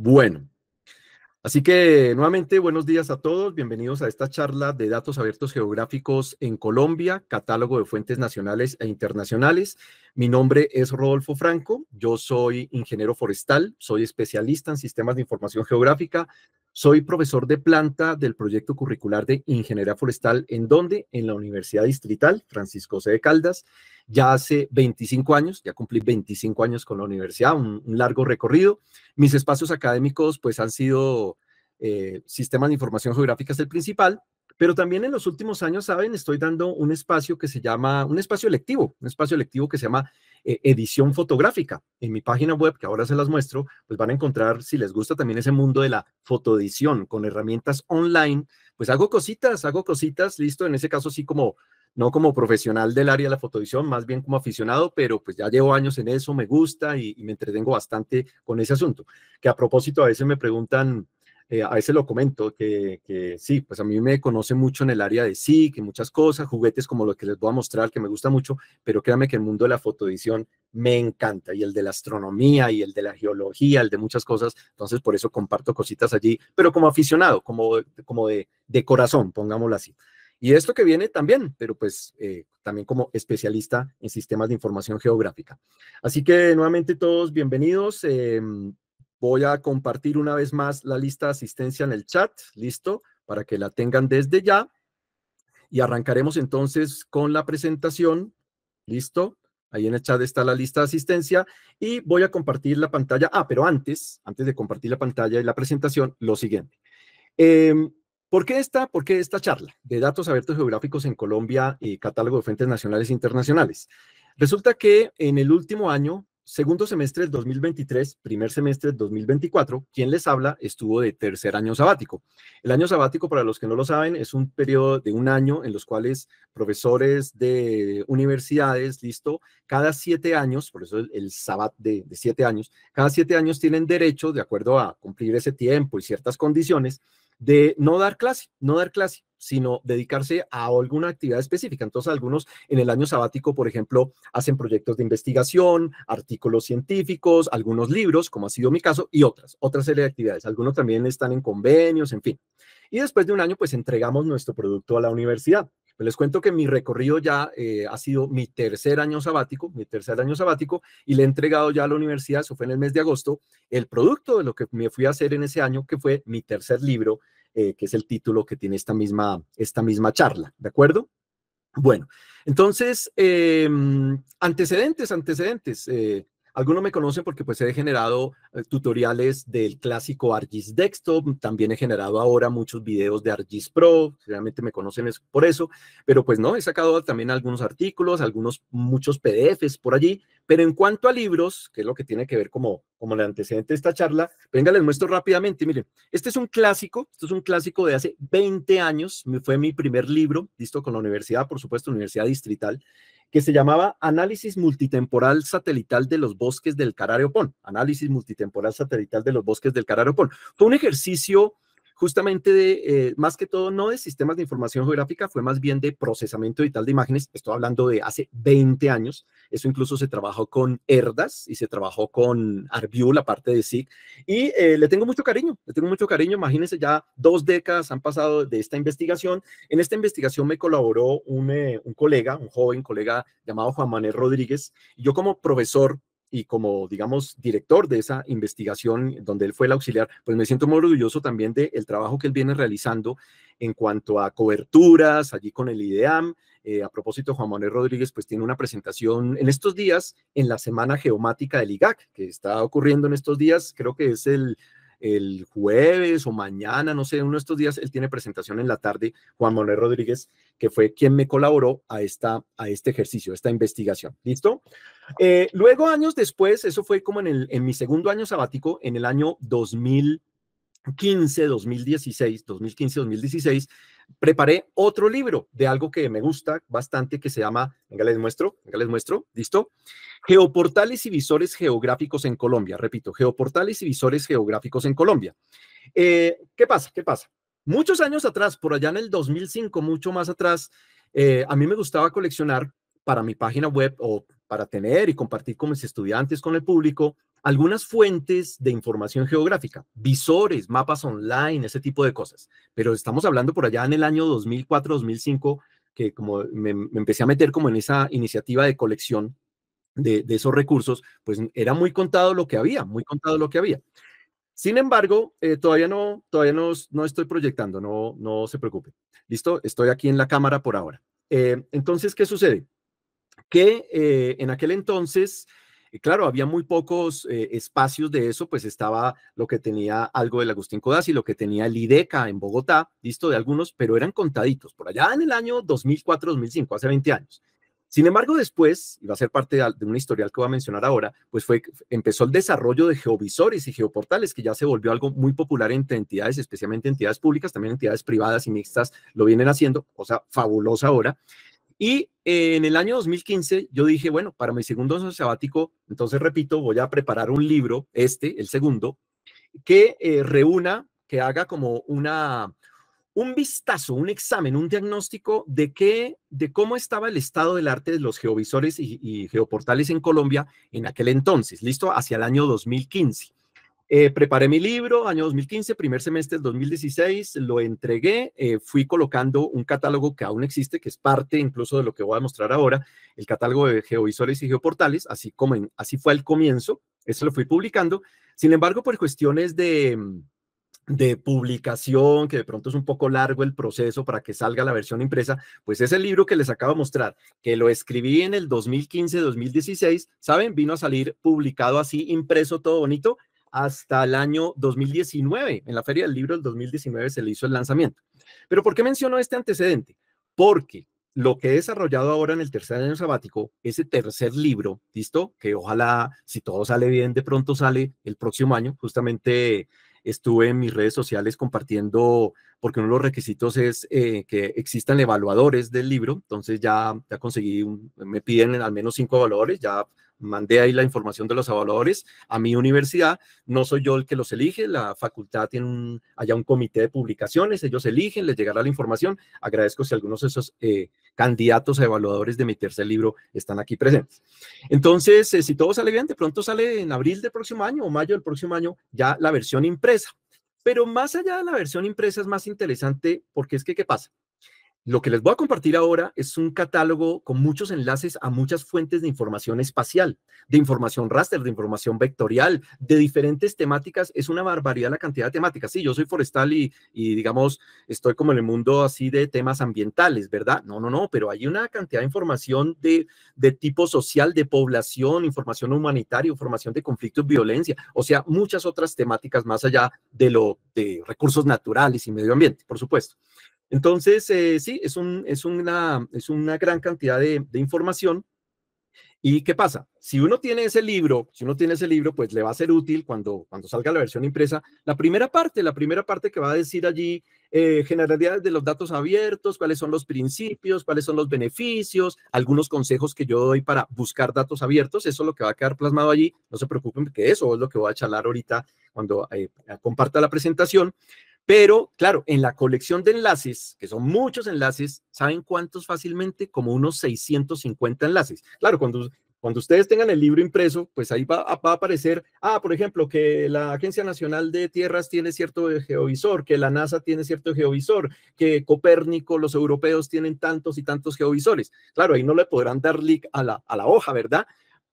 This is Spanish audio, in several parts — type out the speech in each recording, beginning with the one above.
Bueno, así que nuevamente buenos días a todos, bienvenidos a esta charla de datos abiertos geográficos en Colombia, catálogo de fuentes nacionales e internacionales. Mi nombre es Rodolfo Franco, yo soy ingeniero forestal, soy especialista en sistemas de información geográfica, soy profesor de planta del proyecto curricular de Ingeniería Forestal, ¿en donde? En la Universidad Distrital Francisco C. de Caldas. Ya hace 25 años, ya cumplí 25 años con la universidad, un, largo recorrido. Mis espacios académicos pues han sido eh, sistemas de información geográfica es el principal, pero también en los últimos años, saben, estoy dando un espacio que se llama, un espacio electivo, un espacio electivo que se llama e, edición fotográfica. En mi página web, que ahora se las muestro, pues van a encontrar, si les gusta también ese mundo de la fotoedición con herramientas online, pues hago cositas, hago cositas, listo, en ese caso sí como, no como profesional del área de la fotoedición, más bien como aficionado, pero pues ya llevo años en eso, me gusta y me entretengo bastante con ese asunto. Que a propósito, a veces me preguntan eh, a ese lo comento, que, sí, pues a mí me conoce mucho en el área de sí, que muchas cosas, juguetes como lo que les voy a mostrar, que me gusta mucho, pero créanme que el mundo de la fotoedición me encanta, y el de la astronomía, y el de la geología, el de muchas cosas, entonces por eso comparto cositas allí, pero como aficionado, como, como de, corazón, pongámoslo así. Y esto que viene también, pero pues eh, también como especialista en sistemas de información geográfica. Así que nuevamente todos bienvenidos. Eh, Voy a compartir una vez más la lista de asistencia en el chat, listo, para que la tengan desde ya. Y arrancaremos entonces con la presentación, listo. Ahí en el chat está la lista de asistencia y voy a compartir la pantalla. Ah, pero antes, antes de compartir la pantalla y la presentación, lo siguiente. Em, ¿Por qué, esta, ¿Por qué esta charla de datos abiertos geográficos en Colombia y catálogo de fuentes nacionales e internacionales? Resulta que en el último año segundo semestre del 2023, primer semestre del 2024, quien les habla estuvo de tercer año sabático. El año sabático, para los que no lo saben, es un periodo de un año en los cuales profesores de universidades, listo, cada siete años, por eso el, sabat de siete años, cada siete años tienen derecho, de acuerdo a cumplir ese tiempo y ciertas condiciones, de no dar clase, no dar clase sino dedicarse a alguna actividad específica. Entonces, algunos en el año sabático, por ejemplo, hacen proyectos de investigación, artículos científicos, algunos libros, como ha sido mi caso, y otras, otra serie de actividades. Algunos también están en convenios, en fin. Y después de un año, pues entregamos nuestro producto a la universidad les cuento que mi recorrido ya eh, ha sido mi tercer año sabático, mi tercer año sabático, y le he entregado ya a la universidad, eso fue en el mes de agosto, el producto de lo que me fui a hacer en ese año, que fue mi tercer libro, eh, que es el título que tiene esta misma, esta misma charla, ¿de acuerdo? Bueno, entonces, em, antecedentes, antecedentes. Eh, algunos me conocen porque pues he generado eh, tutoriales del clásico ArcGIS Desktop, mm, también he generado ahora muchos videos de ArcGIS Pro, realmente me conocen por eso, pero pues no, he sacado también algunos artículos, algunos, muchos PDFs por allí, pero en cuanto a libros, que es lo que tiene que ver como, como el antecedente de esta charla, venga, les muestro rápidamente, miren, este es un clásico, Esto es un clásico de hace 20 años, fue mi primer libro, listo, con la universidad, por supuesto, Universidad Distrital, que se llamaba Análisis Multitemporal Satelital de los Bosques del Pon. Análisis Multitemporal Satelital de los Bosques del Pon Fue un ejercicio justamente de, eh, más que todo, no de sistemas de información geográfica, fue más bien de procesamiento digital de imágenes. Estoy hablando de hace 20 años. Eso incluso se trabajó con ERDAS y se trabajó con ArcView, la parte de SIG. Y eh, le tengo mucho cariño, le tengo mucho cariño. Imagínense, ya dos décadas han pasado de esta investigación. En esta investigación me colaboró un, eh, un colega, un joven colega llamado Juan Manuel Rodríguez. Yo como profesor y como, digamos, director de esa investigación donde él fue el auxiliar, pues me siento muy orgulloso también del el trabajo que él viene realizando en cuanto a coberturas, allí con el IDEAM. Eh, a propósito, Juan Manuel Rodríguez, pues tiene una presentación en estos días en la Semana Geomática del IGAC, que está ocurriendo en estos días, creo que es el el jueves o mañana, no sé, uno de estos días, él tiene presentación en la tarde, Juan Manuel Rodríguez, que fue quien me colaboró a, esta, a este ejercicio, a esta investigación. ¿Listo? Eh, luego, años después, eso fue como en, el, en mi segundo año sabático, en el año 2000. 15 2016, 2015, 2016, preparé otro libro de algo que me gusta bastante que se llama, venga les muestro, venga les muestro, listo, Geoportales y visores geográficos en Colombia, repito, Geoportales y visores geográficos en Colombia. Eh, ¿Qué pasa? ¿Qué pasa? Muchos años atrás, por allá en el 2005, mucho más atrás, eh, a mí me gustaba coleccionar para mi página web o para tener y compartir con mis estudiantes, con el público, algunas fuentes de información geográfica, visores, mapas online, ese tipo de cosas. Pero estamos hablando por allá en el año 2004, 2005, que como me, empecé a meter como en esa iniciativa de colección de, esos recursos, pues era muy contado lo que había, muy contado lo que había. Sin embargo, eh, todavía, no, todavía no estoy proyectando, no, no se preocupe. Listo, estoy aquí en la cámara por ahora. Eh, entonces, ¿qué sucede? Que eh, en aquel entonces y claro, había muy pocos eh, espacios de eso, pues estaba lo que tenía algo del Agustín Codazzi, lo que tenía el IDECA en Bogotá, listo, de algunos, pero eran contaditos, por allá en el año 2004-2005, hace 20 años. Sin embargo, después, y va a ser parte de un historial que voy a mencionar ahora, pues fue, empezó el desarrollo de geovisores y geoportales, que ya se volvió algo muy popular entre entidades, especialmente entidades públicas, también entidades privadas y mixtas lo vienen haciendo, cosa fabulosa ahora. Y eh, en el año 2015 yo dije, bueno, para mi segundo año sabático, entonces repito, voy a preparar un libro, este, el segundo, que eh, reúna, que haga como una, un vistazo, un examen, un diagnóstico de, qué, de cómo estaba el estado del arte de los geovisores y, y geoportales en Colombia en aquel entonces, listo, hacia el año 2015. Eh, preparé mi libro, año 2015, primer semestre del 2016, lo entregué, eh, fui colocando un catálogo que aún existe, que es parte incluso de lo que voy a mostrar ahora, el catálogo de geovisores y geoportales, así, como así fue el comienzo, eso lo fui publicando. Sin embargo, por cuestiones de, de publicación, que de pronto es un poco largo el proceso para que salga la versión impresa, pues ese libro que les acabo de mostrar, que lo escribí en el 2015-2016, ¿saben? Vino a salir publicado así, impreso, todo bonito, hasta el año 2019. En la Feria del Libro del 2019 se le hizo el lanzamiento. Pero ¿por qué menciono este antecedente? Porque lo que he desarrollado ahora en el tercer año sabático, ese tercer libro, ¿listo? Que ojalá, si todo sale bien, de pronto sale el próximo año. Justamente estuve en mis redes sociales compartiendo, porque uno de los requisitos es eh, que existan evaluadores del libro, entonces ya, ya conseguí, me piden al menos cinco valores ya mandé ahí la información de los evaluadores a mi universidad. No soy yo el que los elige, la facultad tiene un, un comité de publicaciones, ellos eligen, les llegará la información. Agradezco si algunos de esos eh, candidatos a evaluadores de mi tercer libro están aquí presentes. Entonces, eh, si todo sale bien, de pronto sale en abril del próximo año o mayo del próximo año ya la versión impresa. Pero más allá de la versión impresa es más interesante porque es que, ¿qué pasa? Lo que les voy a compartir ahora es un catálogo con muchos enlaces a muchas fuentes de información espacial, de información raster, de información vectorial, de diferentes temáticas. Es una barbaridad la cantidad de temáticas. Sí, yo soy forestal y, digamos, estoy como en el mundo así de temas ambientales, ¿verdad? No, no, no, pero hay una cantidad de información de, de tipo social, de población, información humanitaria, información de conflictos, violencia, o sea, muchas otras temáticas más allá de lo de recursos naturales y medio ambiente, por supuesto. Entonces, eh, sí, es, un, es, una, es una gran cantidad de, información. ¿Y qué pasa? Si uno tiene ese libro, si uno tiene ese libro, pues le va a ser útil cuando, cuando salga la versión impresa. La primera parte, la primera parte que va a decir allí, eh, generalidades de los datos abiertos, cuáles son los principios, cuáles son los beneficios, algunos consejos que yo doy para buscar datos abiertos, eso es lo que va a quedar plasmado allí. No se preocupen, que eso es lo que voy a charlar ahorita cuando eh, comparta la presentación. Pero, claro, en la colección de enlaces, que son muchos enlaces, ¿saben cuántos fácilmente? Como unos 650 enlaces. Claro, cuando, cuando ustedes tengan el libro impreso, pues ahí va, a aparecer, ah, por ejemplo, que la Agencia Nacional de Tierras tiene cierto geovisor, que la NASA tiene cierto geovisor, que Copérnico, los europeos tienen tantos y tantos geovisores. Claro, ahí no le podrán dar link a la, a la hoja, ¿verdad?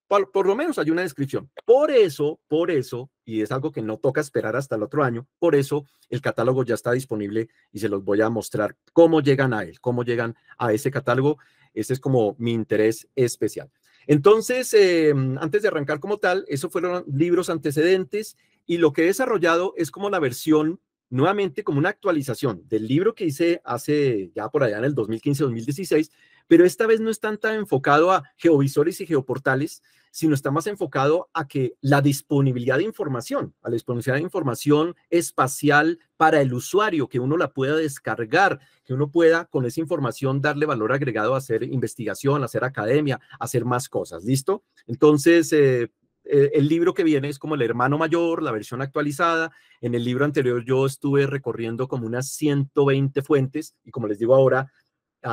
por, lo menos hay una descripción. Por eso, por eso, y es algo que no toca esperar hasta el otro año, por eso el catálogo ya está disponible y se los voy a mostrar cómo llegan a él, cómo llegan a ese catálogo. Ese es como mi interés especial. Entonces, em, antes de arrancar como tal, esos fueron libros antecedentes y lo que he desarrollado es como la versión, nuevamente como una actualización del libro que hice hace ya por allá en el 2015-2016 pero esta vez no es tan enfocado a geovisores y geoportales, sino está más enfocado a que la disponibilidad de información, a la disponibilidad de información espacial para el usuario, que uno la pueda descargar, que uno pueda con esa información darle valor agregado a hacer investigación, a hacer academia, hacer más cosas, ¿listo? Entonces, eh, eh, el libro que viene es como el hermano mayor, la versión actualizada. En el libro anterior yo estuve recorriendo como unas 120 fuentes y como les digo ahora,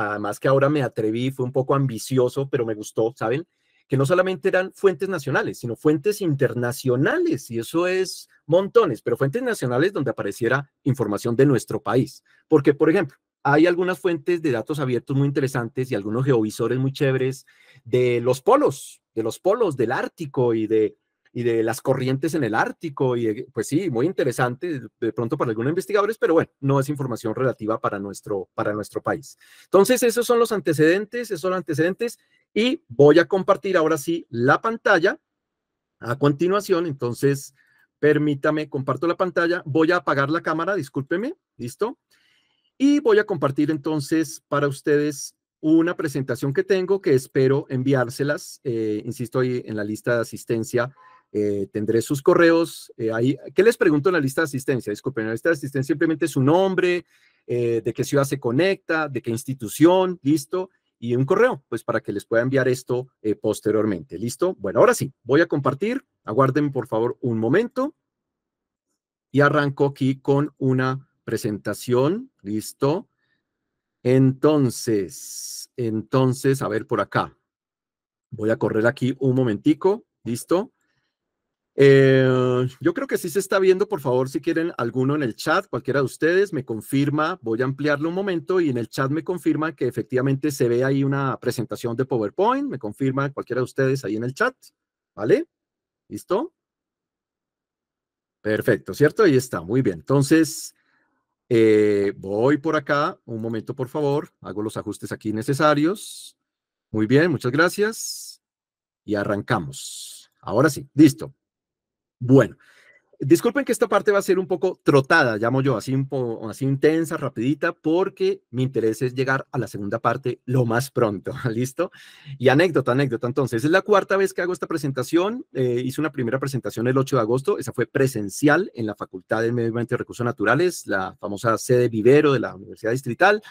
además que ahora me atreví, fue un poco ambicioso, pero me gustó, ¿saben? Que no solamente eran fuentes nacionales, sino fuentes internacionales, y eso es montones, pero fuentes nacionales donde apareciera información de nuestro país. Porque, por ejemplo, hay algunas fuentes de datos abiertos muy interesantes y algunos geovisores muy chéveres de los polos, de los polos del Ártico y de y de las corrientes en el Ártico. Y pues sí, muy interesante de pronto para algunos investigadores, pero bueno, no es información relativa para nuestro, para nuestro país. Entonces, esos son los antecedentes, esos son los antecedentes. Y voy a compartir ahora sí la pantalla. A continuación, entonces, permítame, comparto la pantalla. Voy a apagar la cámara, discúlpeme, ¿listo? Y voy a compartir entonces para ustedes una presentación que tengo que espero enviárselas, eh, insisto, en la lista de asistencia eh, tendré sus correos. Eh, ahí, ¿Qué les pregunto en la lista de asistencia? Disculpen, en la lista de asistencia simplemente su nombre, eh, de qué ciudad se conecta, de qué institución, listo, y un correo, pues para que les pueda enviar esto posteriormente, listo. Bueno, ahora sí, voy a compartir. Aguarden por favor un momento. Y arranco aquí con una presentación, listo. Entonces, entonces, a ver por acá. Voy a correr aquí un momentico, listo. Eh, yo creo que sí se está viendo, por favor, si quieren alguno en el chat, cualquiera de ustedes me confirma, voy a ampliarlo un momento y en el chat me confirma que efectivamente se ve ahí una presentación de PowerPoint, me confirma cualquiera de ustedes ahí en el chat, ¿vale? ¿Listo? Perfecto, ¿cierto? Ahí está, muy bien. Entonces, eh, voy por acá, un momento por favor, hago los ajustes aquí necesarios. Muy bien, muchas gracias. Y arrancamos. Ahora sí, listo. Bueno, disculpen que esta parte va a ser un poco trotada, llamo yo, así, un así intensa, rapidita, porque mi interés es llegar a la segunda parte lo más pronto, ¿listo? Y anécdota, anécdota, entonces, es la cuarta vez que hago esta presentación, eh, hice una primera presentación el 8 de agosto, esa fue presencial en la Facultad de Medio Ambiente y Recursos Naturales, la famosa sede vivero de la Universidad Distrital,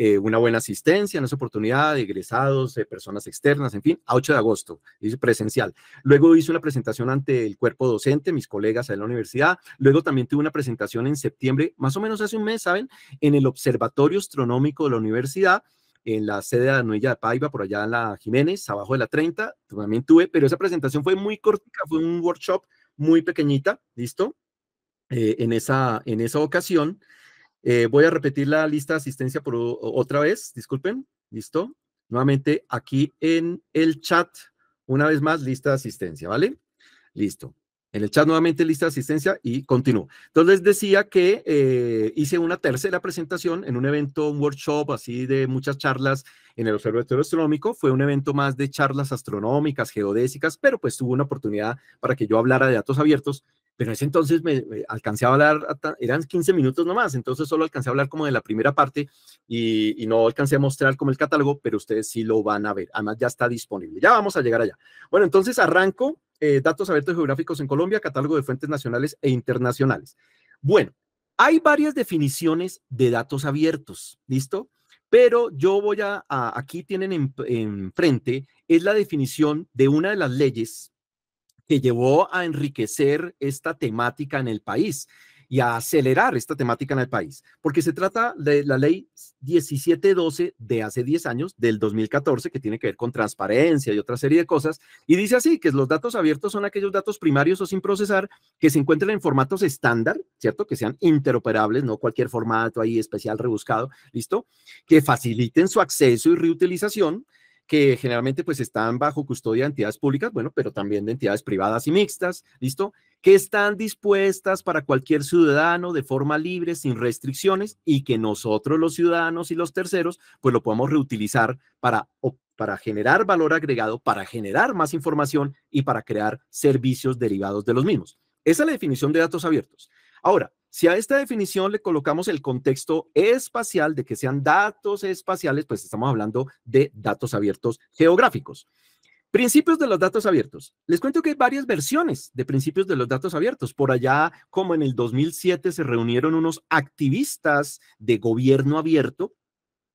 eh, una buena asistencia en esa oportunidad, de egresados, de eh, personas externas, en fin, a 8 de agosto, presencial. Luego hice una presentación ante el cuerpo docente, mis colegas de la universidad. Luego también tuve una presentación en septiembre, más o menos hace un mes, ¿saben? En el Observatorio Astronómico de la universidad en la sede de la Nuella de Paiva, por allá en la Jiménez, abajo de la 30, también tuve, pero esa presentación fue muy corta, fue un workshop muy pequeñita, ¿listo? Eh, en, esa, en esa ocasión. Eh, voy a repetir la lista de asistencia por otra vez, disculpen, listo. Nuevamente aquí en el chat, una vez más, lista de asistencia, ¿vale? Listo. En el chat nuevamente lista de asistencia y continúo. Entonces decía que eh, hice una tercera presentación en un evento, un workshop así de muchas charlas en el Observatorio Astronómico. Fue un evento más de charlas astronómicas, geodésicas, pero pues tuvo una oportunidad para que yo hablara de datos abiertos pero ese entonces me, alcancé a hablar, eran 15 minutos nomás, entonces solo alcancé a hablar como de la primera parte y, no alcancé a mostrar como el catálogo, pero ustedes sí lo van a ver, además ya está disponible, ya vamos a llegar allá. Bueno, entonces arranco, eh, datos abiertos geográficos en Colombia, catálogo de fuentes nacionales e internacionales. Bueno, hay varias definiciones de datos abiertos, ¿listo? Pero yo voy a, aquí tienen enfrente, es la definición de una de las leyes que llevó a enriquecer esta temática en el país y a acelerar esta temática en el país, porque se trata de la ley 1712 de hace 10 años, del 2014, que tiene que ver con transparencia y otra serie de cosas, y dice así, que los datos abiertos son aquellos datos primarios o sin procesar que se encuentren en formatos estándar, ¿cierto? Que sean interoperables, no cualquier formato ahí especial rebuscado, ¿listo? Que faciliten su acceso y reutilización que generalmente pues están bajo custodia de entidades públicas, bueno, pero también de entidades privadas y mixtas, ¿listo? Que están dispuestas para cualquier ciudadano de forma libre, sin restricciones, y que nosotros los ciudadanos y los terceros pues lo podemos reutilizar para, para generar valor agregado, para generar más información y para crear servicios derivados de los mismos. Esa es la definición de datos abiertos. Ahora, si a esta definición le colocamos el contexto espacial de que sean datos espaciales, pues estamos hablando de datos abiertos geográficos. Principios de los datos abiertos. Les cuento que hay varias versiones de principios de los datos abiertos. Por allá, como en el 2007, se reunieron unos activistas de gobierno abierto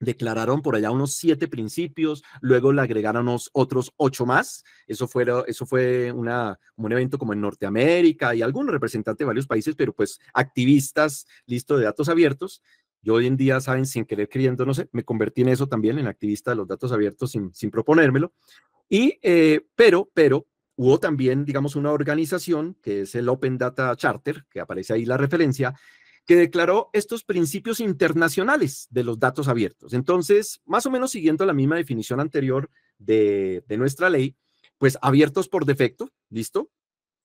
declararon por allá unos siete principios, luego le agregaron otros ocho más. Eso fue, eso fue una, un evento como en Norteamérica y algunos representantes de varios países, pero pues activistas, listo, de datos abiertos. Yo hoy en día, saben, sin querer creyendo, no sé, me convertí en eso también, en activista de los datos abiertos sin, sin proponérmelo. Y, eh, pero, pero, hubo también, digamos, una organización que es el Open Data Charter, que aparece ahí la referencia, que declaró estos principios internacionales de los datos abiertos. Entonces, más o menos siguiendo la misma definición anterior de, nuestra ley, pues abiertos por defecto, ¿listo?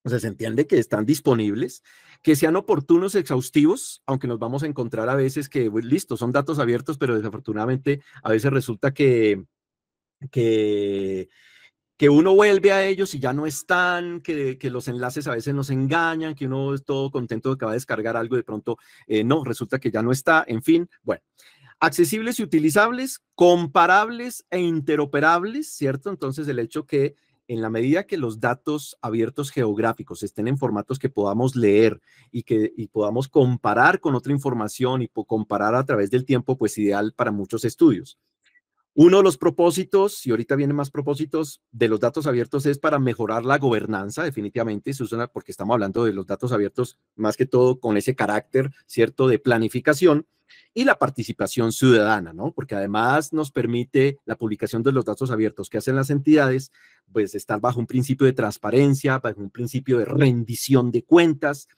O sea, se entiende que están disponibles, que sean oportunos, exhaustivos, aunque nos vamos a encontrar a veces que, pues, listo, son datos abiertos, pero desafortunadamente a veces resulta que, que que uno vuelve a ellos y ya no están, que, los enlaces a veces nos engañan, que uno es todo contento de que va a descargar algo y de pronto eh, no, resulta que ya no está, en fin, bueno. Accesibles y utilizables, comparables e interoperables, ¿cierto? Entonces el hecho que en la medida que los datos abiertos geográficos estén en formatos que podamos leer y que podamos comparar con otra información y comparar a través del tiempo, pues ideal para muchos estudios. Uno de los propósitos, y ahorita vienen más propósitos, de los datos abiertos es para mejorar la gobernanza, definitivamente, Susana, porque estamos hablando de los datos abiertos más que todo con ese carácter, ¿cierto?, de planificación y la participación ciudadana, ¿no? Porque además nos permite la publicación de los datos abiertos que hacen las entidades, pues estar bajo un principio de transparencia, bajo un principio de rendición de cuentas,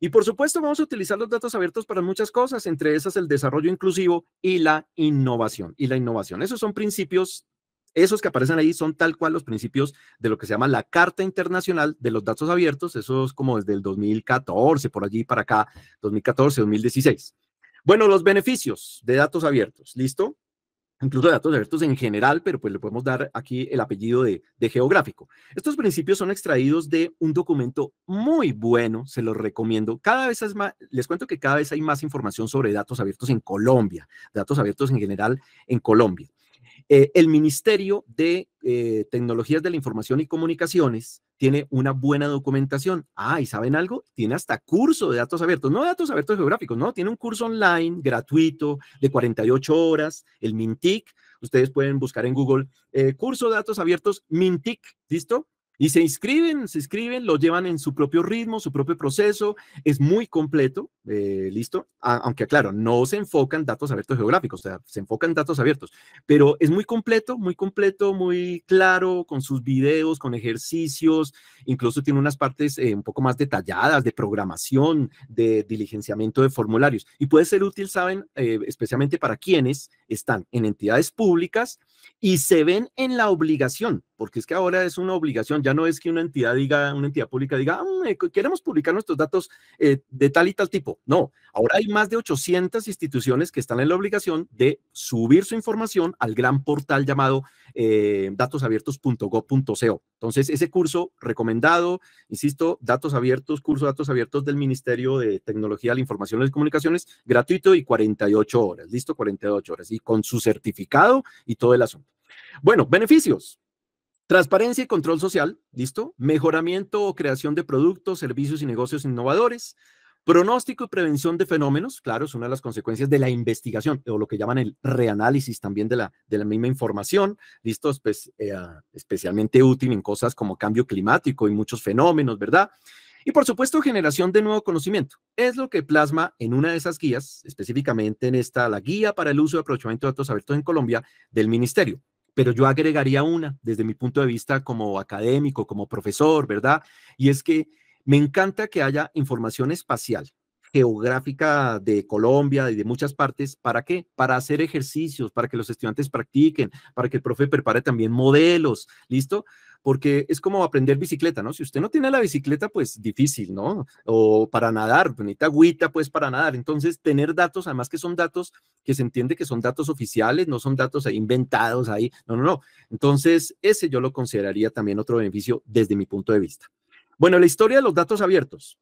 y por supuesto, vamos a utilizar los datos abiertos para muchas cosas, entre esas el desarrollo inclusivo y la innovación. Y la innovación, esos son principios, esos que aparecen ahí son tal cual los principios de lo que se llama la Carta Internacional de los Datos Abiertos, eso es como desde el 2014, por allí para acá, 2014, 2016. Bueno, los beneficios de datos abiertos, ¿listo? incluso datos abiertos en general, pero pues le podemos dar aquí el apellido de, geográfico. Estos principios son extraídos de un documento muy bueno, se los recomiendo. Cada vez es más, les cuento que cada vez hay más información sobre datos abiertos en Colombia, datos abiertos en general en Colombia. Eh, el Ministerio de eh, Tecnologías de la Información y Comunicaciones tiene una buena documentación. Ah, ¿y saben algo? Tiene hasta curso de datos abiertos, no datos abiertos geográficos, no, tiene un curso online gratuito de 48 horas, el MINTIC. Ustedes pueden buscar en Google eh, curso de datos abiertos MINTIC, ¿listo? Y se inscriben, se inscriben, lo llevan en su propio ritmo, su propio proceso, es muy completo, eh, listo, aunque claro, no se enfocan datos abiertos geográficos, o sea, se enfocan datos abiertos, pero es muy completo, muy completo, muy claro, con sus videos, con ejercicios, incluso tiene unas partes eh, un poco más detalladas de programación, de diligenciamiento de formularios, y puede ser útil, saben, eh, especialmente para quienes están en entidades públicas y se ven en la obligación porque es que ahora es una obligación, ya no es que una entidad diga, una entidad pública diga, ah, queremos publicar nuestros datos eh, de tal y tal tipo. No, ahora hay más de 800 instituciones que están en la obligación de subir su información al gran portal llamado eh, datosabiertos.gov.co. Entonces, ese curso recomendado, insisto, datos abiertos, curso datos abiertos del Ministerio de Tecnología la Información y las Comunicaciones, gratuito y 48 horas, listo, 48 horas, y con su certificado y todo el asunto. Bueno, beneficios. Transparencia y control social, ¿listo? Mejoramiento o creación de productos, servicios y negocios innovadores. Pronóstico y prevención de fenómenos, claro, es una de las consecuencias de la investigación o lo que llaman el reanálisis también de la, de la misma información, listo, pues, especialmente útil en cosas como cambio climático y muchos fenómenos, ¿verdad? Y por supuesto, generación de nuevo conocimiento. Es lo que plasma en una de esas guías, específicamente en esta, la guía para el uso y aprovechamiento de datos abiertos en Colombia del Ministerio pero yo agregaría una desde mi punto de vista como académico, como profesor, ¿verdad? Y es que me encanta que haya información espacial, geográfica de Colombia y de muchas partes. ¿Para qué? Para hacer ejercicios, para que los estudiantes practiquen, para que el profe prepare también modelos, ¿listo? porque es como aprender bicicleta, ¿no? Si usted no tiene la bicicleta, pues difícil, ¿no? O para nadar, bonita pues, agüita, pues para nadar. Entonces, tener datos, además que son datos que se entiende que son datos oficiales, no son datos inventados ahí, no, no, no. Entonces, ese yo lo consideraría también otro beneficio desde mi punto de vista. Bueno, la historia de los datos abiertos.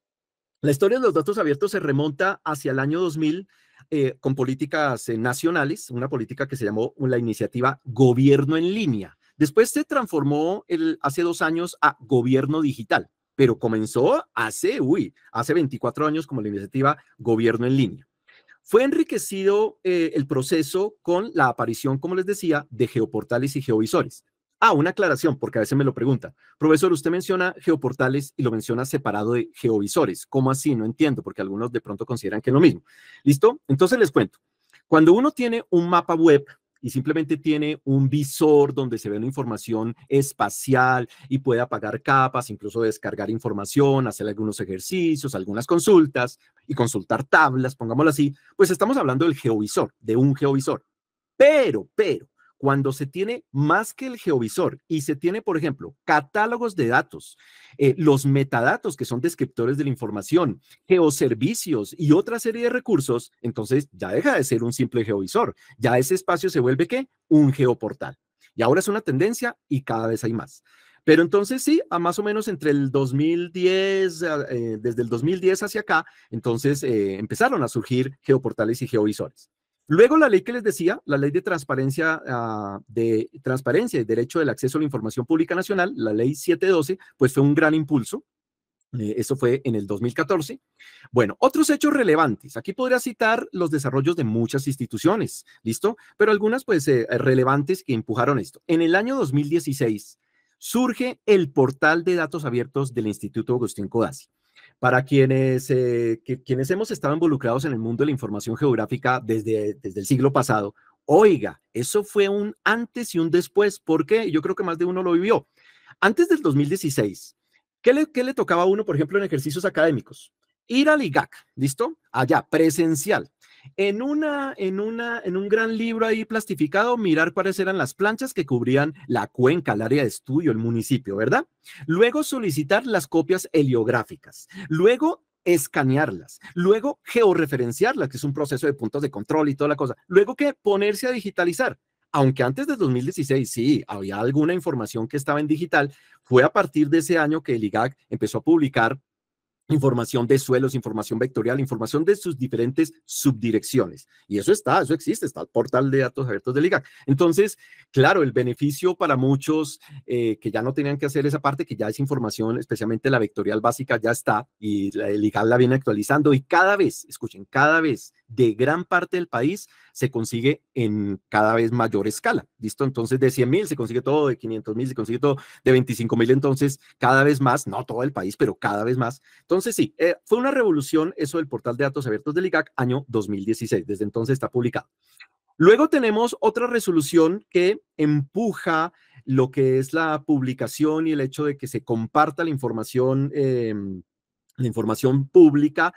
La historia de los datos abiertos se remonta hacia el año 2000 eh, con políticas eh, nacionales, una política que se llamó la iniciativa Gobierno en línea. Después se transformó el, hace dos años a gobierno digital, pero comenzó hace, uy, hace 24 años como la iniciativa Gobierno en línea. Fue enriquecido eh, el proceso con la aparición, como les decía, de geoportales y geovisores. Ah, una aclaración, porque a veces me lo preguntan. Profesor, usted menciona geoportales y lo menciona separado de geovisores. ¿Cómo así? No entiendo, porque algunos de pronto consideran que es lo mismo. ¿Listo? Entonces les cuento. Cuando uno tiene un mapa web y simplemente tiene un visor donde se ve la información espacial y puede apagar capas, incluso descargar información, hacer algunos ejercicios, algunas consultas y consultar tablas, pongámoslo así, pues estamos hablando del geovisor, de un geovisor. Pero, pero, cuando se tiene más que el geovisor y se tiene, por ejemplo, catálogos de datos, eh, los metadatos que son descriptores de la información, geoservicios y otra serie de recursos, entonces ya deja de ser un simple geovisor, ya ese espacio se vuelve qué? Un geoportal. Y ahora es una tendencia y cada vez hay más. Pero entonces sí, a más o menos entre el 2010, eh, desde el 2010 hacia acá, entonces eh, empezaron a surgir geoportales y geovisores. Luego la ley que les decía, la ley de transparencia, ah, de transparencia y derecho del acceso a la información pública nacional, la ley 712, pues fue un gran impulso. Eh, eso fue en el 2014. Bueno, otros hechos relevantes. Aquí podría citar los desarrollos de muchas instituciones, ¿listo? Pero algunas pues eh, relevantes que empujaron esto. En el año 2016 surge el portal de datos abiertos del Instituto Agustín Codazzi. Para quienes, eh, quienes hemos estado involucrados en el mundo de la información geográfica desde, desde el siglo pasado, oiga, eso fue un antes y un después, porque yo creo que más de uno lo vivió. Antes del 2016, ¿qué le, qué le tocaba a uno, por ejemplo, en ejercicios académicos? Ir al IGAC, ¿listo? Allá, presencial en, una, en, una, en un gran libro ahí plastificado, mirar cuáles eran las planchas que cubrían la cuenca, el área de estudio, el municipio, ¿verdad? Luego solicitar las copias heliográficas. Luego escanearlas, luego georreferenciarlas, que es un proceso de puntos de control y toda la cosa, luego que ponerse a digitalizar, aunque antes de 2016 sí había alguna información que estaba en digital, fue a partir de ese año que el IGAC empezó a publicar información de suelos, información vectorial, información de sus diferentes subdirecciones. Y eso está, eso existe, está el portal de datos abiertos de IGAC. Entonces, claro, el beneficio para muchos eh, que ya no tenían que hacer esa parte, que ya es información, especialmente la vectorial básica, ya está, y la, el la viene actualizando y cada vez, escuchen, cada vez de gran parte del país se consigue en cada vez mayor escala, visto Entonces de 100 mil se consigue todo, de 500 mil se consigue todo, de 25 mil entonces cada vez más, no todo el país, pero cada vez más. Entonces sí, eh, fue una revolución eso del portal de datos abiertos del IGAC año 2016, desde entonces está publicado. Luego tenemos otra resolución que empuja lo que es la publicación y el hecho de que se comparta la información, em, la información pública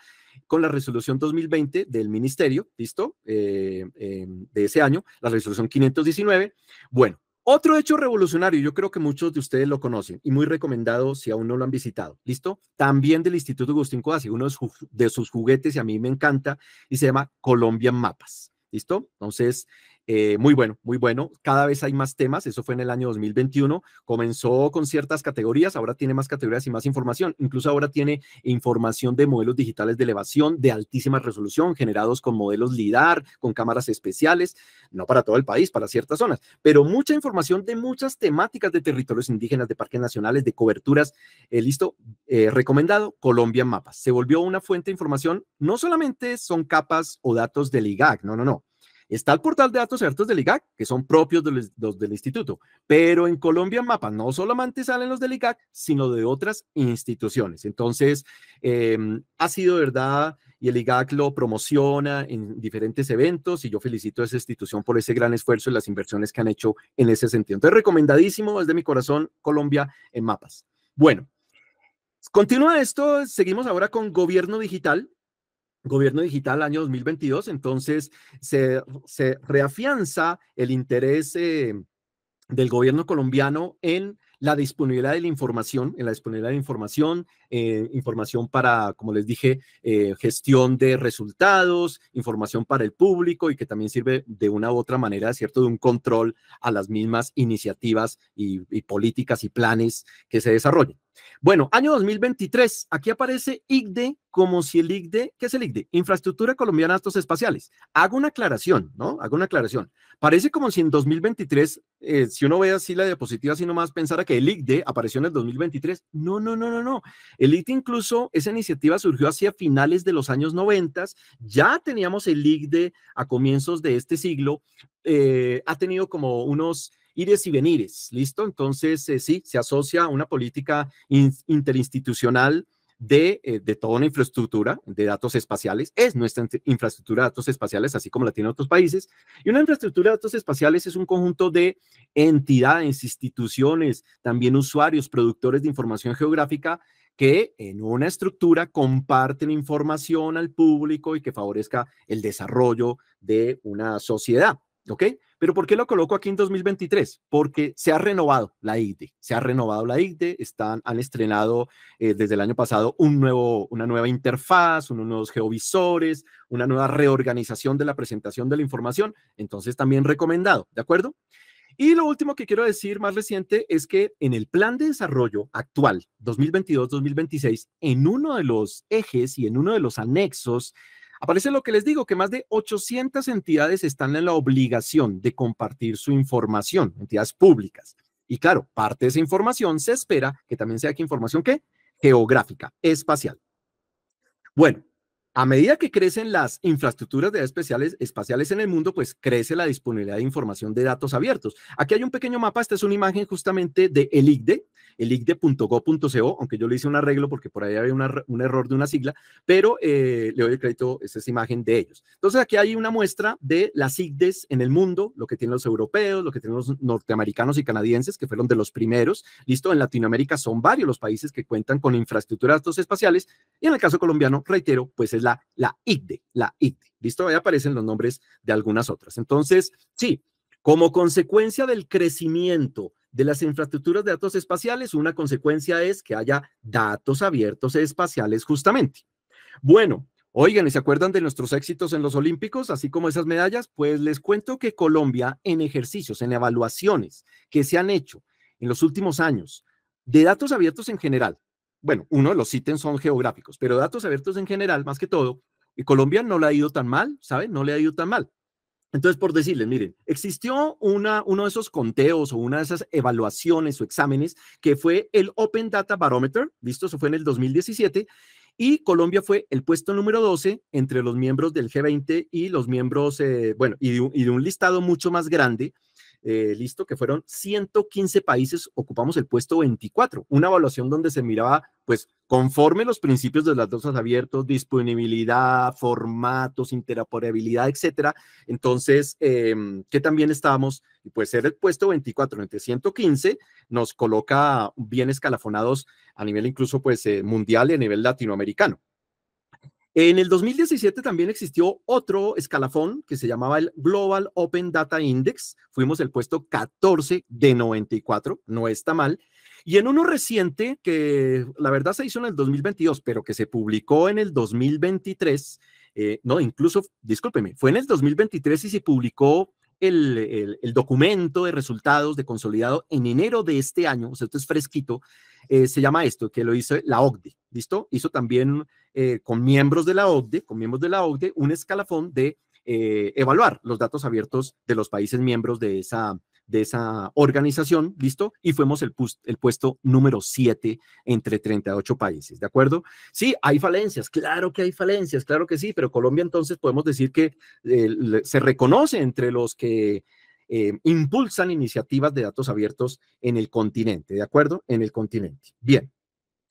con la resolución 2020 del ministerio, ¿listo? Eh, em, de ese año, la resolución 519. Bueno, otro hecho revolucionario, yo creo que muchos de ustedes lo conocen y muy recomendado si aún no lo han visitado, ¿listo? También del Instituto Agustín Codazzi, uno de sus juguetes y a mí me encanta y se llama Colombia Mapas, ¿listo? Entonces, eh, muy bueno, muy bueno. Cada vez hay más temas. Eso fue en el año 2021. Comenzó con ciertas categorías, ahora tiene más categorías y más información. Incluso ahora tiene información de modelos digitales de elevación de altísima resolución generados con modelos LIDAR, con cámaras especiales, no para todo el país, para ciertas zonas, pero mucha información de muchas temáticas de territorios indígenas, de parques nacionales, de coberturas. Eh, listo, eh, recomendado Colombia Mapas. Se volvió una fuente de información, no solamente son capas o datos del IGAC, no, no, no Está el portal de datos abiertos del IGAC, que son propios de los, del instituto, pero en Colombia en Mapa no solamente salen los del IGAC, sino de otras instituciones. Entonces, em, ha sido verdad y el IGAC lo promociona en diferentes eventos y yo felicito a esa institución por ese gran esfuerzo y las inversiones que han hecho en ese sentido. Entonces, recomendadísimo desde mi corazón Colombia en mapas. Bueno, continúa esto, seguimos ahora con gobierno digital Gobierno Digital año 2022, entonces se, reafianza el interés eh, del gobierno colombiano en la disponibilidad de la información, en la disponibilidad de información, eh, información para, como les dije, eh, gestión de resultados, información para el público y que también sirve de una u otra manera, ¿cierto?, de un control a las mismas iniciativas y, y políticas y planes que se desarrollen. Bueno, año 2023, aquí aparece IGDE como si el IGDE, ¿qué es el IGDE? Infraestructura Colombiana de Espaciales. Hago una aclaración, ¿no? Hago una aclaración. Parece como si en 2023, eh, si uno ve así la diapositiva, así nomás pensara que el IGDE apareció en el 2023. No, no, no, no, no. El IGDE incluso, esa iniciativa surgió hacia finales de los años 90, ya teníamos el IGDE a comienzos de este siglo, eh, ha tenido como unos ires y venires, ¿listo? Entonces, eh, sí, se asocia a una política interinstitucional de, eh, de, toda una infraestructura de datos espaciales. Es nuestra infraestructura de datos espaciales, así como la tienen otros países. Y una infraestructura de datos espaciales es un conjunto de entidades, instituciones, también usuarios, productores de información geográfica que en una estructura comparten información al público y que favorezca el desarrollo de una sociedad. ¿Ok? Pero ¿por qué lo coloco aquí en 2023? Porque se ha renovado la IGDE, se ha renovado la IGDE, están, han estrenado eh, desde el año pasado una nueva interfaz, unos nuevos geovisores, una nueva reorganización de la presentación de la información, entonces también recomendado, ¿de acuerdo? Y lo último que quiero decir más reciente es que en el plan de desarrollo actual 2022-2026, en uno de los ejes y en uno de los anexos Aparece lo que les digo, que más de 800 entidades están en la obligación de compartir su información, entidades públicas. Y claro, parte de esa información se espera que también sea información que geográfica, espacial. Bueno, a medida que crecen las infraestructuras de especiales, espaciales en el mundo, pues crece la disponibilidad de información de datos abiertos. Aquí hay un pequeño mapa, esta es una imagen justamente de el ICDE, aunque yo le hice un arreglo porque por ahí había un error de una sigla, pero eh, le doy el crédito, esta es imagen de ellos. Entonces aquí hay una muestra de las sigdes en el mundo, lo que tienen los europeos, lo que tienen los norteamericanos y canadienses, que fueron de los primeros. Listo, en Latinoamérica son varios los países que cuentan con infraestructuras de datos espaciales y en el caso colombiano, reitero, pues es la, la la IDE, ¿Listo? Ahí aparecen los nombres de algunas otras. Entonces, sí, como consecuencia del crecimiento de las infraestructuras de datos espaciales, una consecuencia es que haya datos abiertos e espaciales justamente. Bueno, Oigan, se acuerdan de nuestros éxitos en los Olímpicos, así como esas medallas? Pues les cuento que Colombia en ejercicios, en evaluaciones que se han hecho en los últimos años de datos abiertos en general, bueno, uno, de los ítems son geográficos, pero datos abiertos en general, más que todo, y Colombia no le ha ido tan mal, ¿saben? No le ha ido tan mal. Entonces, por decirles, miren, existió una, uno de esos conteos o una de esas evaluaciones o exámenes que fue el Open Data Barometer, ¿listo? Eso fue en el 2017, y Colombia fue el puesto número 12 entre los miembros del G20 y los miembros, eh, bueno, y de, y de un listado mucho más grande eh, listo, que fueron 115 países, ocupamos el puesto 24, una evaluación donde se miraba, pues, conforme los principios de las dosas abiertos, disponibilidad, formatos, interoperabilidad, etcétera. Entonces, em, ¿qué que también estábamos, pues, ser el puesto 24 entre 115 nos coloca bien escalafonados a nivel incluso, pues, eh, mundial y a nivel latinoamericano. En el 2017 también existió otro escalafón que se llamaba el Global Open Data Index. Fuimos el puesto 14 de 94, no está mal. Y en uno reciente, que la verdad se hizo en el 2022, pero que se publicó en el 2023, eh, no, incluso, discúlpeme, fue en el 2023 y se publicó el, documento de resultados de consolidado en enero de este año, o sea, esto es fresquito, eh, se llama esto, que lo hizo la OCDE, ¿listo? Hizo también eh, con miembros de la OCDE, con miembros de la OCDE, un escalafón de eh, evaluar los datos abiertos de los países miembros de esa, de esa organización, ¿listo? Y fuimos el, puesto número 7 entre 38 países, ¿de acuerdo? Sí, hay falencias, claro que hay falencias, claro que sí, pero Colombia entonces podemos decir que eh, se reconoce entre los que eh, impulsan iniciativas de datos abiertos en el continente, ¿de acuerdo? En el continente. Bien,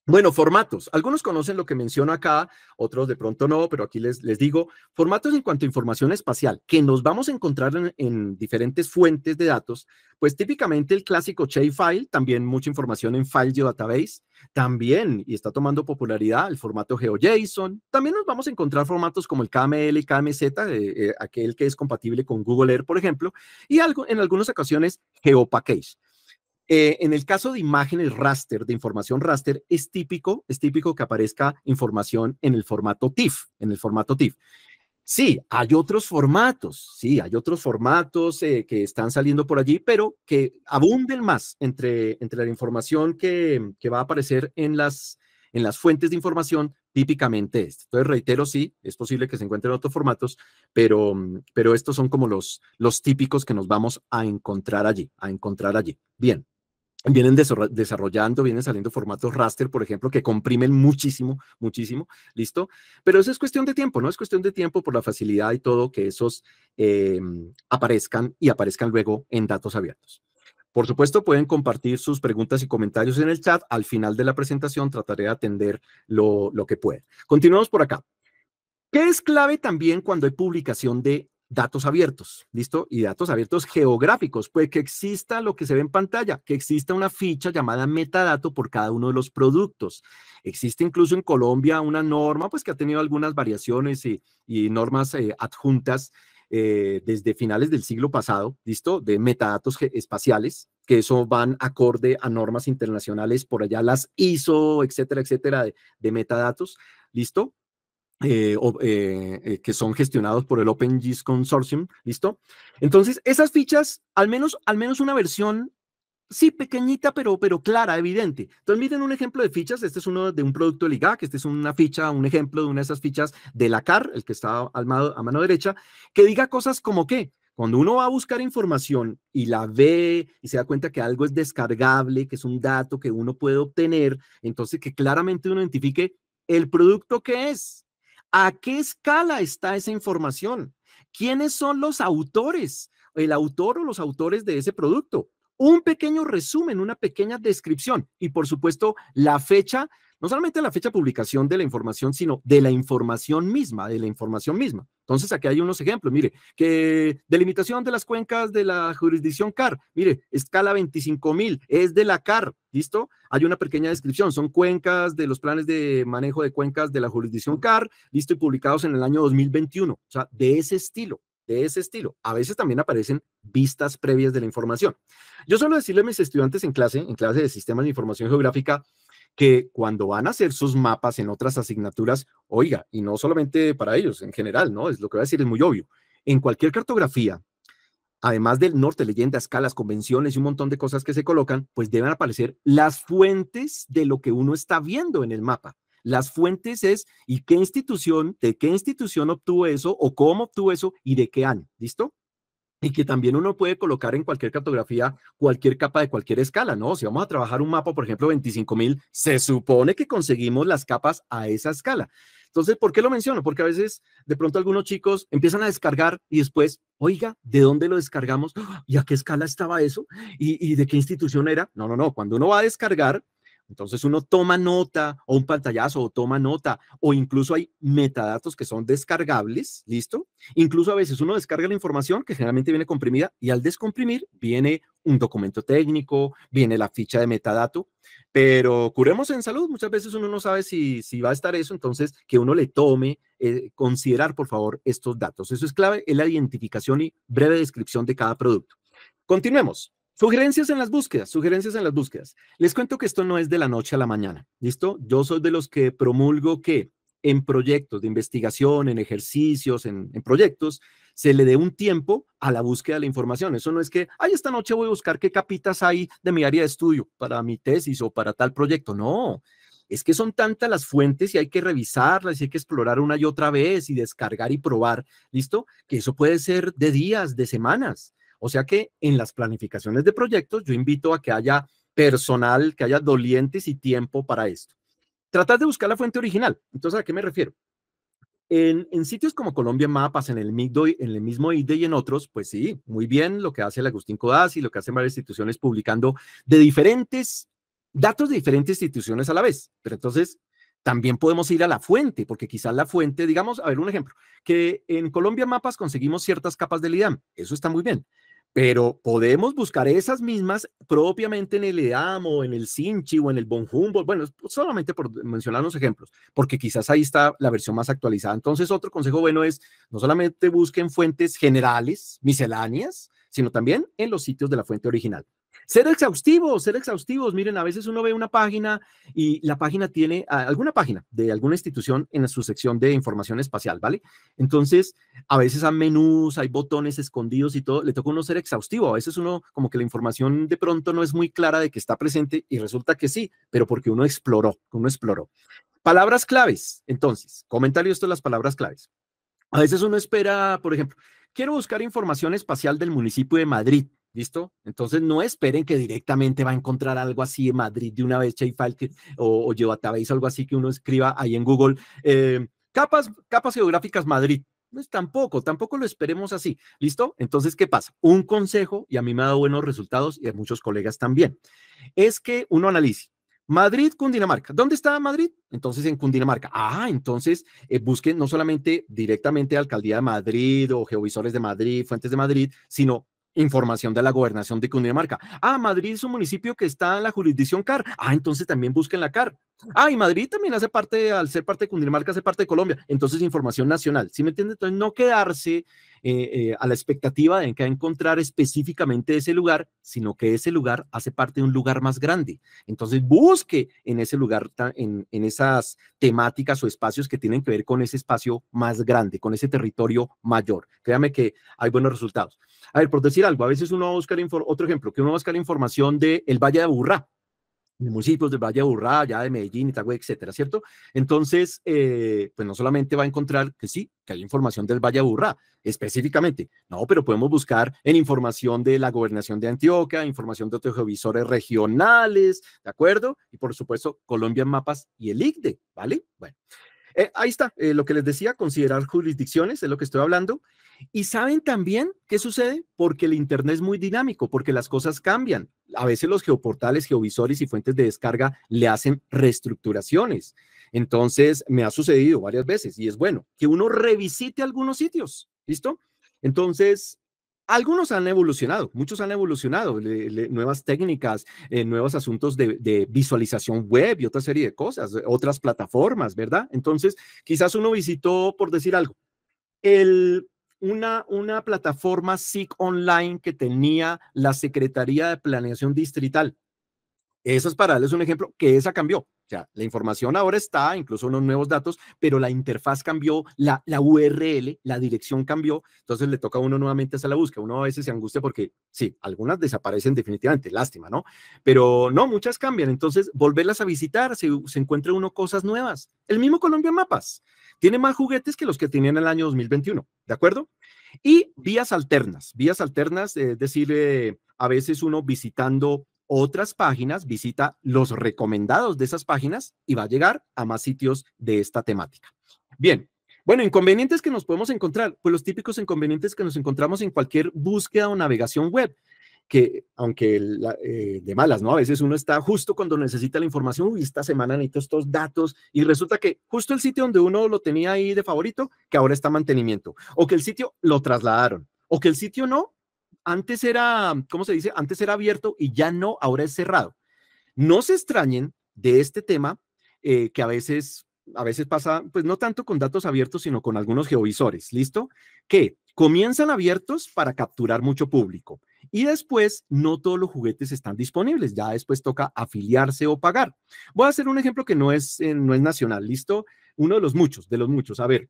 bueno, formatos. Algunos conocen lo que menciono acá, otros de pronto no, pero aquí les, les digo, formatos en cuanto a información espacial, que nos vamos a encontrar en, diferentes fuentes de datos, pues típicamente el clásico J-File, también mucha información en File Geodatabase, también, y está tomando popularidad el formato GeoJSON, también nos vamos a encontrar formatos como el KML y KMZ, eh, eh, aquel que es compatible con Google Earth, por ejemplo, y algo, en algunas ocasiones GeoPackage. Eh, en el caso de imágenes raster, de información raster, es típico, es típico que aparezca información en el formato TIFF, en el formato TIFF. Sí, hay otros formatos, sí, hay otros formatos eh, que están saliendo por allí, pero que abunden más entre, entre la información que, que, va a aparecer en las, en las fuentes de información, típicamente este. Entonces, reitero, sí, es posible que se encuentren otros formatos, pero, pero estos son como los, los típicos que nos vamos a encontrar allí, a encontrar allí. Bien vienen desarrollando, vienen saliendo formatos raster, por ejemplo, que comprimen muchísimo, muchísimo, ¿listo? Pero eso es cuestión de tiempo, ¿no? Es cuestión de tiempo por la facilidad y todo que esos eh, aparezcan y aparezcan luego en datos abiertos. Por supuesto, pueden compartir sus preguntas y comentarios en el chat. Al final de la presentación trataré de atender lo, lo que pueda. Continuamos por acá. ¿Qué es clave también cuando hay publicación de datos abiertos, ¿listo? Y datos abiertos geográficos, pues que exista lo que se ve en pantalla, que exista una ficha llamada metadato por cada uno de los productos. Existe incluso en Colombia una norma, pues que ha tenido algunas variaciones y, normas eh, adjuntas eh, desde finales del siglo pasado, ¿listo? De metadatos espaciales, que eso van acorde a normas internacionales, por allá las ISO, etcétera, etcétera, de metadatos, ¿listo? Eh, eh, eh, que son gestionados por el OpenGIS Consortium, ¿listo? Entonces, esas fichas, al menos, al menos una versión, sí, pequeñita, pero, pero clara, evidente. Entonces, miren un ejemplo de fichas, este es uno de un producto de Ligac, este es una ficha, un ejemplo de una de esas fichas de la CAR, el que está armado a mano derecha, que diga cosas como que, cuando uno va a buscar información y la ve y se da cuenta que algo es descargable, que es un dato que uno puede obtener, entonces que claramente uno identifique el producto que es, ¿A qué escala está esa información? ¿Quiénes son los autores? El autor o los autores de ese producto. Un pequeño resumen, una pequeña descripción y por supuesto la fecha no solamente la fecha de publicación de la información, sino de la información misma, de la información misma. Entonces, aquí hay unos ejemplos, mire, que delimitación de las cuencas de la jurisdicción CAR, mire, escala 25.000, es de la CAR, ¿listo? Hay una pequeña descripción, son cuencas de los planes de manejo de cuencas de la jurisdicción CAR, listo, y publicados en el año 2021, o sea, de ese estilo, de ese estilo. A veces también aparecen vistas previas de la información. Yo suelo decirle a mis estudiantes en clase, en clase de sistemas de información geográfica, que cuando van a hacer sus mapas en otras asignaturas, oiga, y no solamente para ellos, en general, ¿no? Es lo que voy a decir, es muy obvio. En cualquier cartografía, además del norte, leyenda, escalas, convenciones y un montón de cosas que se colocan, pues deben aparecer las fuentes de lo que uno está viendo en el mapa. Las fuentes es, ¿y qué institución, de qué institución obtuvo eso o cómo obtuvo eso y de qué año? ¿Listo? y que también uno puede colocar en cualquier cartografía cualquier capa de cualquier escala, ¿no? Si vamos a trabajar un mapa, por ejemplo, 25.000, se supone que conseguimos las capas a esa escala. Entonces, ¿por qué lo menciono? Porque a veces de pronto algunos chicos empiezan a descargar y después, oiga, ¿de dónde lo descargamos? ¿Y a qué escala estaba eso? ¿Y, y de qué institución era? No, no, no. Cuando uno va a descargar, entonces uno toma nota o un pantallazo o toma nota o incluso hay metadatos que son descargables, ¿listo? Incluso a veces uno descarga la información que generalmente viene comprimida y al descomprimir viene un documento técnico, viene la ficha de metadato, pero curemos en salud, muchas veces uno no sabe si, va a estar eso, entonces que uno le tome, eh, considerar por favor estos datos. Eso es clave, en la identificación y breve descripción de cada producto. Continuemos. Sugerencias en las búsquedas, sugerencias en las búsquedas. Les cuento que esto no es de la noche a la mañana, ¿listo? Yo soy de los que promulgo que en proyectos de investigación, en ejercicios, en, proyectos, se le dé un tiempo a la búsqueda de la información. Eso no es que, ay, esta noche voy a buscar qué capitas hay de mi área de estudio para mi tesis o para tal proyecto. No, es que son tantas las fuentes y hay que revisarlas y hay que explorar una y otra vez y descargar y probar, ¿listo? Que eso puede ser de días, de semanas. O sea que en las planificaciones de proyectos yo invito a que haya personal, que haya dolientes y tiempo para esto. Tratar de buscar la fuente original. Entonces, ¿a qué me refiero? En, sitios como Colombia Mapas, en el, MIGDO, en el mismo IDE y en otros, pues sí, muy bien lo que hace el Agustín y lo que hacen varias instituciones publicando de diferentes datos de diferentes instituciones a la vez. Pero entonces también podemos ir a la fuente, porque quizás la fuente, digamos, a ver un ejemplo, que en Colombia Mapas conseguimos ciertas capas del IDAM, eso está muy bien, pero podemos buscar esas mismas propiamente en el EAM o en el Sinchi o en el Bon bueno, solamente por mencionar unos ejemplos, porque quizás ahí está la versión más actualizada. Entonces, otro consejo bueno es no solamente busquen fuentes generales, misceláneas, sino también en los sitios de la fuente original. Ser exhaustivos, ser exhaustivos. Miren, a veces uno ve una página y la página tiene ah, alguna página de alguna institución en su sección de información espacial, ¿vale? Entonces, a veces hay menús, hay botones escondidos y todo. Le toca uno ser exhaustivo. A veces uno como que la información de pronto no es muy clara de que está presente y resulta que sí, pero porque uno exploró, uno exploró. Palabras claves, entonces, comentario esto de las palabras claves. A veces uno espera, por ejemplo, quiero buscar información espacial del municipio de Madrid ¿Listo? Entonces no esperen que directamente va a encontrar algo así en Madrid de una vez, Cheifal o, o algo así que uno escriba ahí en Google. Eh, capas, capas geográficas Madrid. Pues tampoco, tampoco lo esperemos así. ¿Listo? Entonces, ¿qué pasa? Un consejo, y a mí me ha dado buenos resultados y a muchos colegas también, es que uno analice. Madrid, Cundinamarca. ¿Dónde está Madrid? Entonces en Cundinamarca. Ah, entonces eh, busquen no solamente directamente Alcaldía de Madrid o Geovisores de Madrid, Fuentes de Madrid, sino información de la gobernación de Cundinamarca. Ah, Madrid es un municipio que está en la jurisdicción CAR. Ah, entonces también busquen la CAR. Ah, y Madrid también hace parte, al ser parte de Cundinamarca, hace parte de Colombia. Entonces, información nacional. ¿Sí me entiende? Entonces, no quedarse eh, eh, a la expectativa de que encontrar específicamente ese lugar, sino que ese lugar hace parte de un lugar más grande. Entonces busque en ese lugar, en, esas temáticas o espacios que tienen que ver con ese espacio más grande, con ese territorio mayor. Créame que hay buenos resultados. A ver, por decir algo, a veces uno va a buscar, otro ejemplo, que uno va a buscar información del Valle de Aburrá, municipios del Valle de ya de Medellín, Itagüe, etcétera, ¿cierto? Entonces, eh, pues no solamente va a encontrar que sí, que hay información del Valle Aburrá, específicamente, no, pero podemos buscar en información de la gobernación de Antioquia, información de otros visores regionales, ¿de acuerdo? Y por supuesto, Colombia en Mapas y el IGDE, ¿vale? Bueno. Eh, ahí está, eh, lo que les decía, considerar jurisdicciones, es lo que estoy hablando. Y saben también qué sucede porque el Internet es muy dinámico, porque las cosas cambian. A veces los geoportales, geovisores y fuentes de descarga le hacen reestructuraciones. Entonces, me ha sucedido varias veces y es bueno que uno revisite algunos sitios, ¿listo? Entonces, algunos han evolucionado, muchos han evolucionado, nuevas técnicas, eh, nuevos asuntos de, de, visualización web y otra serie de cosas, otras plataformas, ¿verdad? Entonces, quizás uno visitó, por decir algo, el una, una plataforma SIC online que tenía la Secretaría de Planeación Distrital. Eso es para darles un ejemplo que esa cambió. O sea, la información ahora está, incluso unos nuevos datos, pero la interfaz cambió, la, la URL, la dirección cambió. Entonces le toca a uno nuevamente hacer la búsqueda. Uno a veces se angustia porque, sí, algunas desaparecen definitivamente, lástima, ¿no? Pero no, muchas cambian. Entonces, volverlas a visitar, se, se encuentra uno cosas nuevas. El mismo Colombia Mapas tiene más juguetes que los que tenían en el año 2021, ¿de acuerdo? Y vías alternas, vías alternas, es decir, eh, a veces uno visitando otras páginas, visita los recomendados de esas páginas y va a llegar a más sitios de esta temática. Bien, bueno, inconvenientes que nos podemos encontrar, pues los típicos inconvenientes que nos encontramos en cualquier búsqueda o navegación web, que aunque eh, de malas, ¿no? A veces uno está justo cuando necesita la información, uy, esta semana necesito estos datos y resulta que justo el sitio donde uno lo tenía ahí de favorito, que ahora está mantenimiento, o que el sitio lo trasladaron, o que el sitio no, antes era, ¿cómo se dice? Antes era abierto y ya no, ahora es cerrado. No se extrañen de este tema eh, que a veces, a veces pasa, pues no tanto con datos abiertos, sino con algunos geovisores, ¿listo? Que comienzan abiertos para capturar mucho público y después no todos los juguetes están disponibles, ya después toca afiliarse o pagar. Voy a hacer un ejemplo que no es, eh, no es nacional, ¿listo? Uno de los muchos, de los muchos. A ver,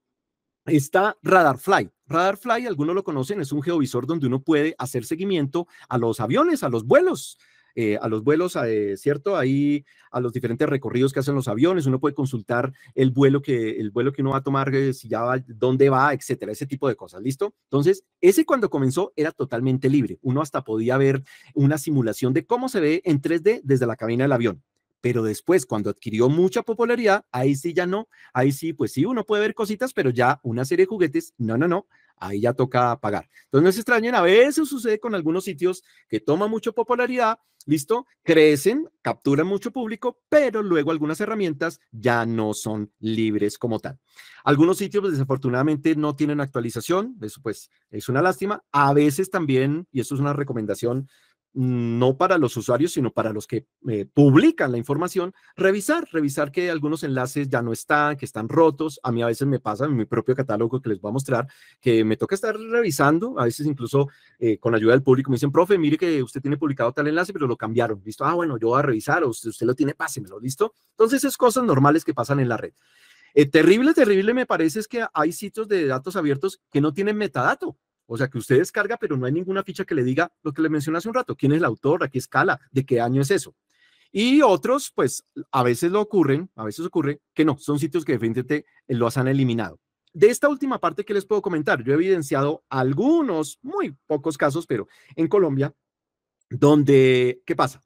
está Radarfly. Radarfly, algunos lo conocen, es un geovisor donde uno puede hacer seguimiento a los aviones, a los vuelos. Eh, a los vuelos, eh, ¿cierto? Ahí a los diferentes recorridos que hacen los aviones, uno puede consultar el vuelo que, el vuelo que uno va a tomar, eh, si ya va, dónde va, etcétera, ese tipo de cosas, ¿listo? Entonces, ese cuando comenzó era totalmente libre, uno hasta podía ver una simulación de cómo se ve en 3D desde la cabina del avión, pero después cuando adquirió mucha popularidad, ahí sí ya no, ahí sí, pues sí, uno puede ver cositas, pero ya una serie de juguetes, no, no, no, ahí ya toca pagar. Entonces no se extrañen, a veces sucede con algunos sitios que toman mucha popularidad, listo, crecen, capturan mucho público, pero luego algunas herramientas ya no son libres como tal. Algunos sitios pues, desafortunadamente no tienen actualización, eso pues es una lástima. A veces también, y esto es una recomendación no para los usuarios, sino para los que eh, publican la información, revisar, revisar que algunos enlaces ya no están, que están rotos. A mí a veces me pasa en mi propio catálogo que les voy a mostrar que me toca estar revisando, a veces incluso eh, con ayuda del público me dicen, profe, mire que usted tiene publicado tal enlace, pero lo cambiaron, ¿listo? Ah, bueno, yo voy a revisar, o usted, usted lo tiene, pásemelo, ¿listo? Entonces, es cosas normales que pasan en la red. Eh, terrible, terrible me parece es que hay sitios de datos abiertos que no tienen metadato. O sea, que usted descarga, pero no hay ninguna ficha que le diga lo que le mencioné hace un rato, quién es el autor, a qué escala, de qué año es eso. Y otros, pues a veces lo ocurren, a veces ocurre que no, son sitios que definitivamente eh, los han eliminado. De esta última parte que les puedo comentar, yo he evidenciado algunos, muy pocos casos, pero en Colombia, donde, ¿qué pasa?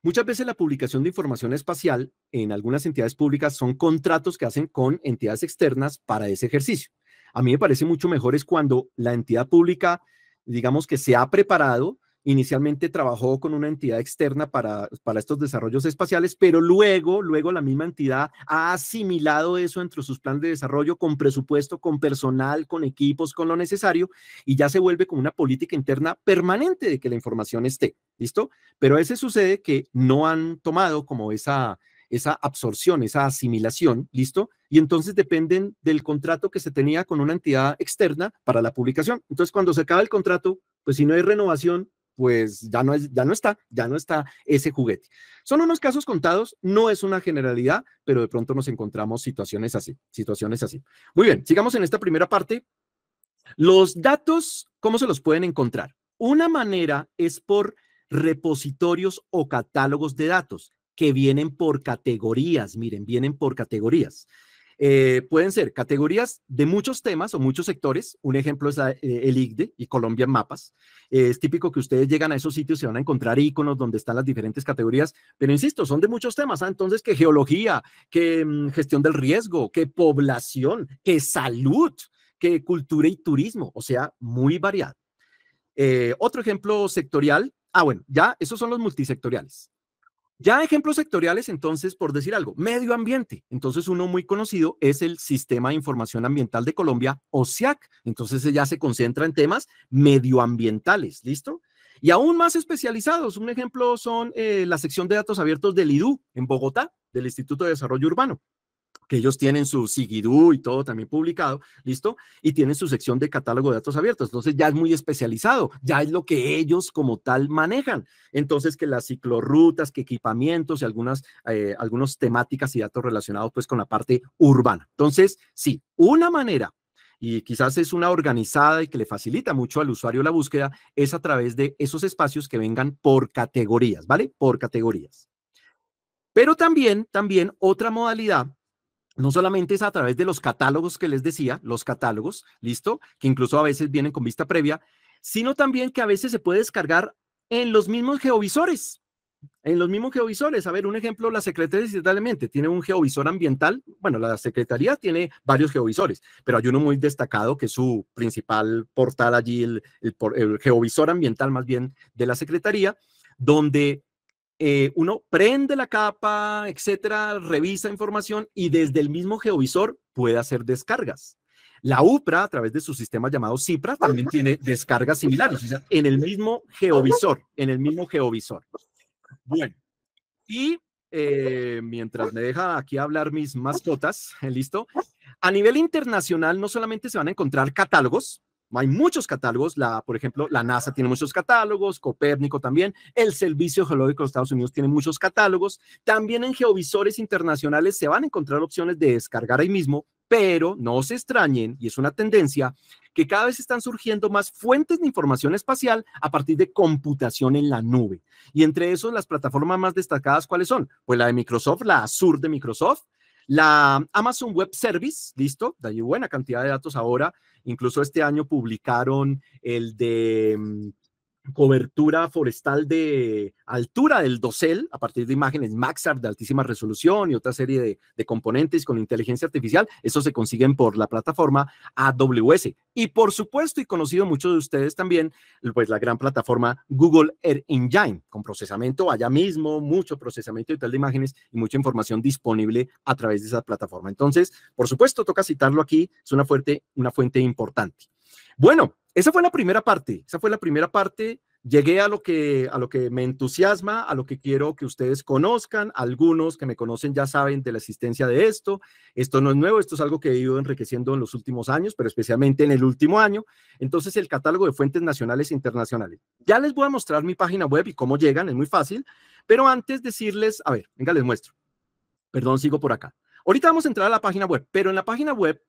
Muchas veces la publicación de información espacial en algunas entidades públicas son contratos que hacen con entidades externas para ese ejercicio. A mí me parece mucho mejor es cuando la entidad pública, digamos que se ha preparado, inicialmente trabajó con una entidad externa para, para estos desarrollos espaciales, pero luego, luego la misma entidad ha asimilado eso entre sus planes de desarrollo con presupuesto, con personal, con equipos, con lo necesario, y ya se vuelve como una política interna permanente de que la información esté, ¿listo? Pero a veces sucede que no han tomado como esa, esa absorción, esa asimilación, ¿listo? Y entonces dependen del contrato que se tenía con una entidad externa para la publicación. Entonces, cuando se acaba el contrato, pues si no hay renovación, pues ya no, es, ya no está, ya no está ese juguete. Son unos casos contados, no es una generalidad, pero de pronto nos encontramos situaciones así, situaciones así. Muy bien, sigamos en esta primera parte. Los datos, ¿cómo se los pueden encontrar? Una manera es por repositorios o catálogos de datos que vienen por categorías, miren, vienen por categorías. Eh, pueden ser categorías de muchos temas o muchos sectores. Un ejemplo es eh, el IGDE y Colombia Mapas. Eh, es típico que ustedes llegan a esos sitios y van a encontrar iconos donde están las diferentes categorías, pero insisto, son de muchos temas. Ah, entonces, ¿qué geología, ¿Qué mm, gestión del riesgo, ¿Qué población, que salud, que cultura y turismo, o sea, muy variado. otro ejemplo sectorial. Ah, bueno, ya esos son los multisectoriales. Ya ejemplos sectoriales, entonces, por decir algo, medio ambiente. Entonces, uno muy conocido es el Sistema de Información Ambiental de Colombia, Osiac Entonces, ya se concentra en temas medioambientales, ¿listo? Y aún más especializados, un ejemplo son eh, la sección de datos abiertos del IDU en Bogotá, del Instituto de Desarrollo Urbano que ellos tienen su Sigidú y todo también publicado, ¿listo? Y tienen su sección de catálogo de datos abiertos. Entonces ya es muy especializado, ya es lo que ellos como tal manejan. Entonces que las ciclorrutas, que equipamientos y eh, algunas, temáticas y datos relacionados pues con la parte urbana. Entonces, sí, una manera y quizás es una organizada y que le facilita mucho al usuario la búsqueda, es a través de esos espacios que vengan por categorías, ¿vale? Por categorías. Pero también, también otra modalidad no solamente es a través de los catálogos que les decía, los catálogos, listo, que incluso a veces vienen con vista previa, sino también que a veces se puede descargar en los mismos geovisores. En los mismos geovisores, a ver, un ejemplo, la Secretaría de tiene un geovisor ambiental, bueno, la Secretaría tiene varios geovisores, pero hay uno muy destacado que es su principal portal allí, el geovisor ambiental más bien de la Secretaría, donde eh, uno prende la capa, etcétera, revisa información y desde el mismo geovisor puede hacer descargas. La UPRA, a través de su sistema llamado CIPRA, también tiene descargas similares, en el mismo geovisor, en el mismo geovisor. Bueno, y eh, mientras me deja aquí hablar mis mascotas, ¿listo? A nivel internacional no solamente se van a encontrar catálogos, hay muchos catálogos, la, por ejemplo, la NASA tiene muchos catálogos, Copérnico también, el Servicio Geológico de Estados Unidos tiene muchos catálogos. También en geovisores internacionales se van a encontrar opciones de descargar ahí mismo, pero no se extrañen, y es una tendencia, que cada vez están surgiendo más fuentes de información espacial a partir de computación en la nube. Y entre esos, las plataformas más destacadas, ¿cuáles son? Pues la de Microsoft, la Azure de Microsoft, la Amazon Web Service, listo, una buena cantidad de datos ahora. Incluso este año publicaron el de mm, cobertura forestal de altura del dosel a partir de imágenes Maxar de altísima resolución y otra serie de, componentes con inteligencia artificial. Eso se consiguen por la plataforma AWS. Y por supuesto, y conocido muchos de ustedes también, pues la gran plataforma Google Air Engine, con procesamiento allá mismo, mucho procesamiento y tal de imágenes y mucha información disponible a través de esa plataforma. Entonces, por supuesto, toca citarlo aquí, es una fuente, una fuente importante. Bueno, esa fue la primera parte, esa fue la primera parte. Llegué a lo que a lo que me entusiasma, a lo que quiero que ustedes conozcan. Algunos que me conocen ya saben de la existencia de esto. Esto no es nuevo, esto es algo que he ido enriqueciendo en los últimos años, pero especialmente en el último año. Entonces, el catálogo de fuentes nacionales e internacionales. Ya les voy a mostrar mi página web y cómo llegan, es muy fácil, pero antes decirles, a ver, venga les muestro. Perdón, sigo por acá. Ahorita vamos a entrar a la página web, pero en la página web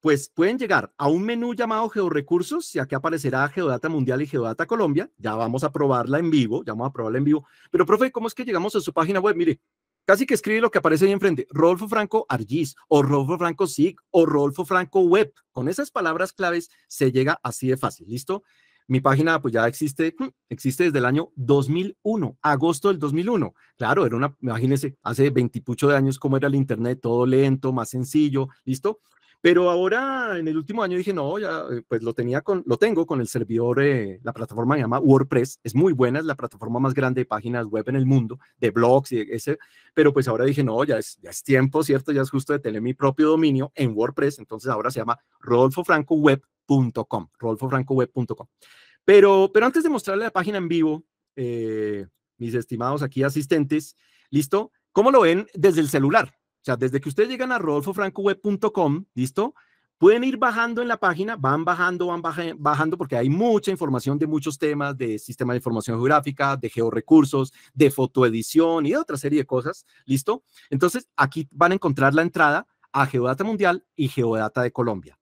pues pueden llegar a un menú llamado Georrecursos, y aquí aparecerá Geodata Mundial y Geodata Colombia, ya vamos a probarla en vivo, ya vamos a probarla en vivo, pero profe, ¿cómo es que llegamos a su página web? Mire, casi que escribe lo que aparece ahí enfrente, Rolfo Franco Argis, o Rolfo Franco SIG, o Rolfo Franco Web. Con esas palabras claves se llega así de fácil, ¿listo? Mi página pues ya existe, hm, existe desde el año 2001, agosto del 2001. Claro, era una, imagínense, hace veintipucho de años cómo era el internet, todo lento, más sencillo, ¿listo? Pero ahora, en el último año, dije, no, ya, eh, pues lo, tenía con, lo tengo con el servidor, eh, la plataforma se llama WordPress, es muy buena, es la plataforma más grande de páginas web en el mundo, de blogs y e, ese, pero pues ahora dije, no, ya es, ya es tiempo, ¿cierto? Ya es justo de tener mi propio dominio en WordPress, entonces ahora se llama rodolfofrancoweb.com, rodolfofrancoweb.com. Pero, pero antes de mostrarle la página en vivo, eh, mis estimados aquí asistentes, ¿listo? ¿Cómo lo ven desde el celular? sea, desde que ustedes llegan a rodolfofrancoweb.com, ¿listo? Pueden ir bajando en la página, van bajando, van bajando, porque hay mucha información de muchos temas, de sistema de información geográfica, de georrecursos, de fotoedición y de otra serie de cosas, ¿listo? Entonces, aquí van a encontrar la entrada a Geodata Mundial y Geodata de Colombia.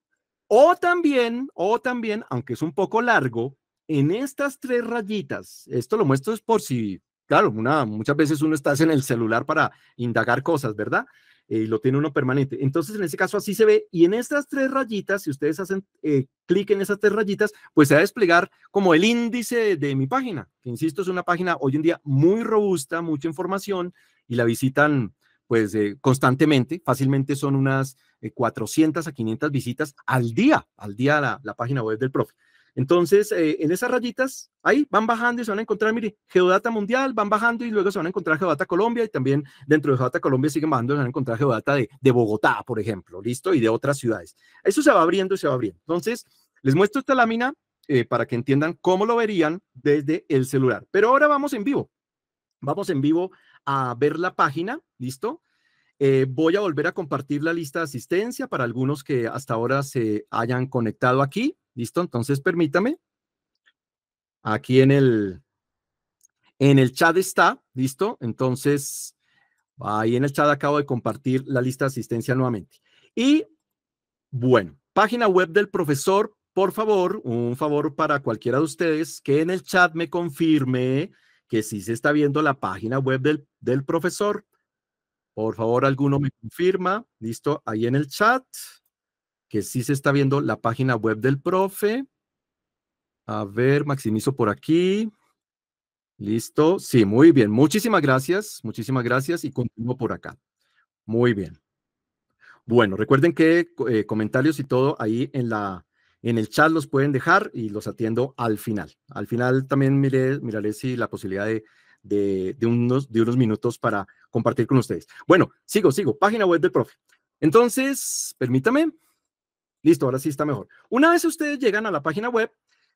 O también, o también, aunque es un poco largo, en estas tres rayitas, esto lo muestro es por si, claro, muchas veces uno está en el celular para indagar cosas, ¿verdad? Eh, y lo tiene uno permanente. Entonces, en ese caso, así se ve. Y en estas tres rayitas, si ustedes hacen eh, clic en esas tres rayitas, pues se va a desplegar como el índice de, mi página, que insisto, es una página hoy en día muy robusta, mucha información y la visitan pues eh, constantemente, fácilmente son unas 400 a 500 visitas al día, al día la, la página web del profe. Entonces, eh, en esas rayitas, ahí van bajando y se van a encontrar, mire, Geodata Mundial, van bajando y luego se van a encontrar Geodata Colombia y también dentro de Geodata Colombia siguen bajando, se van a encontrar Geodata de, Bogotá, por ejemplo, ¿listo? Y de otras ciudades. Eso se va abriendo y se va abriendo. Entonces, les muestro esta lámina eh, para que entiendan cómo lo verían desde el celular. Pero ahora vamos en vivo. Vamos en vivo a ver la página, ¿listo? Eh, voy a volver a compartir la lista de asistencia para algunos que hasta ahora se hayan conectado aquí. ¿Listo? Entonces, permítame. Aquí en el, en el chat está, ¿listo? Entonces, ahí en el chat acabo de compartir la lista de asistencia nuevamente. Y bueno, página web del profesor, por favor, un favor para cualquiera de ustedes que en el chat me confirme que sí se está viendo la página web del, del profesor. Por favor, alguno me confirma. Listo, ahí en el chat que sí se está viendo la página web del profe. A ver, maximizo por aquí. Listo. Sí, muy bien. Muchísimas gracias. Muchísimas gracias y continúo por acá. Muy bien. Bueno, recuerden que eh, comentarios y todo ahí en la en el chat los pueden dejar y los atiendo al final. Al final también miré, miraré si la posibilidad de, unos, de unos minutos para compartir con ustedes. Bueno, sigo, sigo. Página web del profe. Entonces, permítame. Listo, ahora sí está mejor. Una vez ustedes llegan a la página web,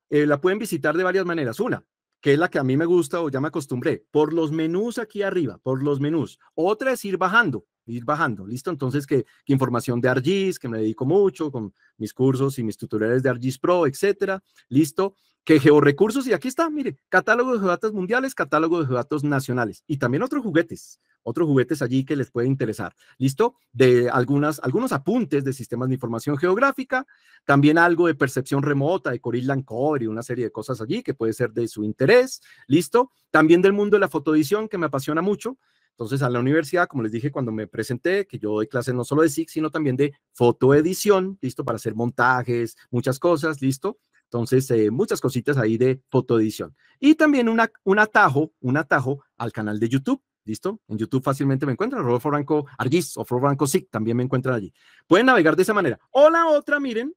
eh, la pueden visitar de varias maneras. Una, que es la que a mí me gusta o ya me acostumbré, por los menús aquí arriba, por los menús. Otra es ir bajando, ir bajando, ¿listo? Entonces, que, información de Argis que me dedico mucho con mis cursos y mis tutoriales de Argis Pro, etcétera, ¿listo? que georrecursos, y aquí está, mire, catálogo de geodatos mundiales, catálogo de geodatos nacionales, y también otros juguetes, otros juguetes allí que les puede interesar. ¿Listo? De algunas, algunos apuntes de sistemas de información geográfica, también algo de percepción remota, de en Core y una serie de cosas allí que puede ser de su interés. ¿Listo? También del mundo de la fotoedición, que me apasiona mucho. Entonces, a la universidad, como les dije cuando me presenté, que yo doy clases no solo de SIG, sino también de fotoedición, listo, para hacer montajes, muchas cosas, listo. Entonces, eh, muchas cositas ahí de fotoedición. Y también una, un atajo, un atajo al canal de YouTube. ¿Listo? En YouTube fácilmente me encuentran, Rodolfo franco Argis o Rodolfo franco también me encuentran allí. Pueden navegar de esa manera. O la otra, miren,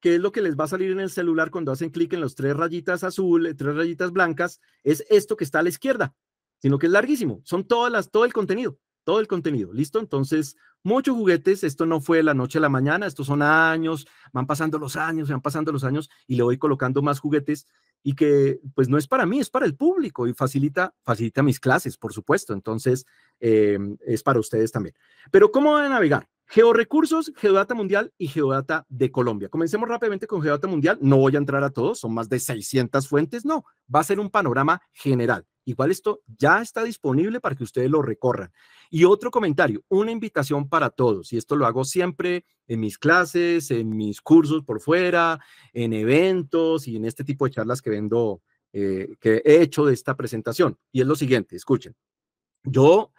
que es lo que les va a salir en el celular cuando hacen clic en los tres rayitas azul, eh, tres rayitas blancas, es esto que está a la izquierda, sino que es larguísimo. Son todas las, todo el contenido todo el contenido, ¿listo? Entonces, muchos juguetes, esto no fue la noche a la mañana, estos son años, van pasando los años, van pasando los años y le voy colocando más juguetes y que pues no es para mí, es para el público y facilita, facilita mis clases, por supuesto, entonces eh, es para ustedes también. Pero ¿cómo van a navegar? Georrecursos, Geodata Mundial y Geodata de Colombia. Comencemos rápidamente con Geodata Mundial. No voy a entrar a todos, son más de 600 fuentes. No, va a ser un panorama general. Igual esto ya está disponible para que ustedes lo recorran. Y otro comentario, una invitación para todos. Y esto lo hago siempre en mis clases, en mis cursos por fuera, en eventos y en este tipo de charlas que vendo, eh, que he hecho de esta presentación. Y es lo siguiente, escuchen. Yo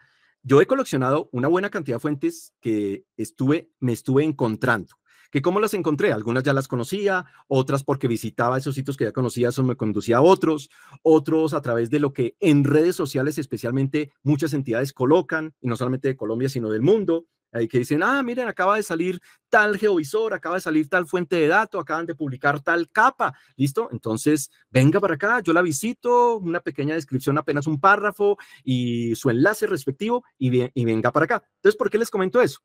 yo he coleccionado una buena cantidad de fuentes que estuve, me estuve encontrando. ¿Que ¿Cómo las encontré? Algunas ya las conocía, otras porque visitaba esos sitios que ya conocía, eso me conducía a otros, otros a través de lo que en redes sociales especialmente muchas entidades colocan, y no solamente de Colombia, sino del mundo, Ahí que dicen, ah, miren, acaba de salir tal geovisor, acaba de salir tal fuente de datos, acaban de publicar tal capa, ¿listo? Entonces, venga para acá, yo la visito, una pequeña descripción, apenas un párrafo y su enlace respectivo y, y venga para acá. Entonces, ¿por qué les comento eso?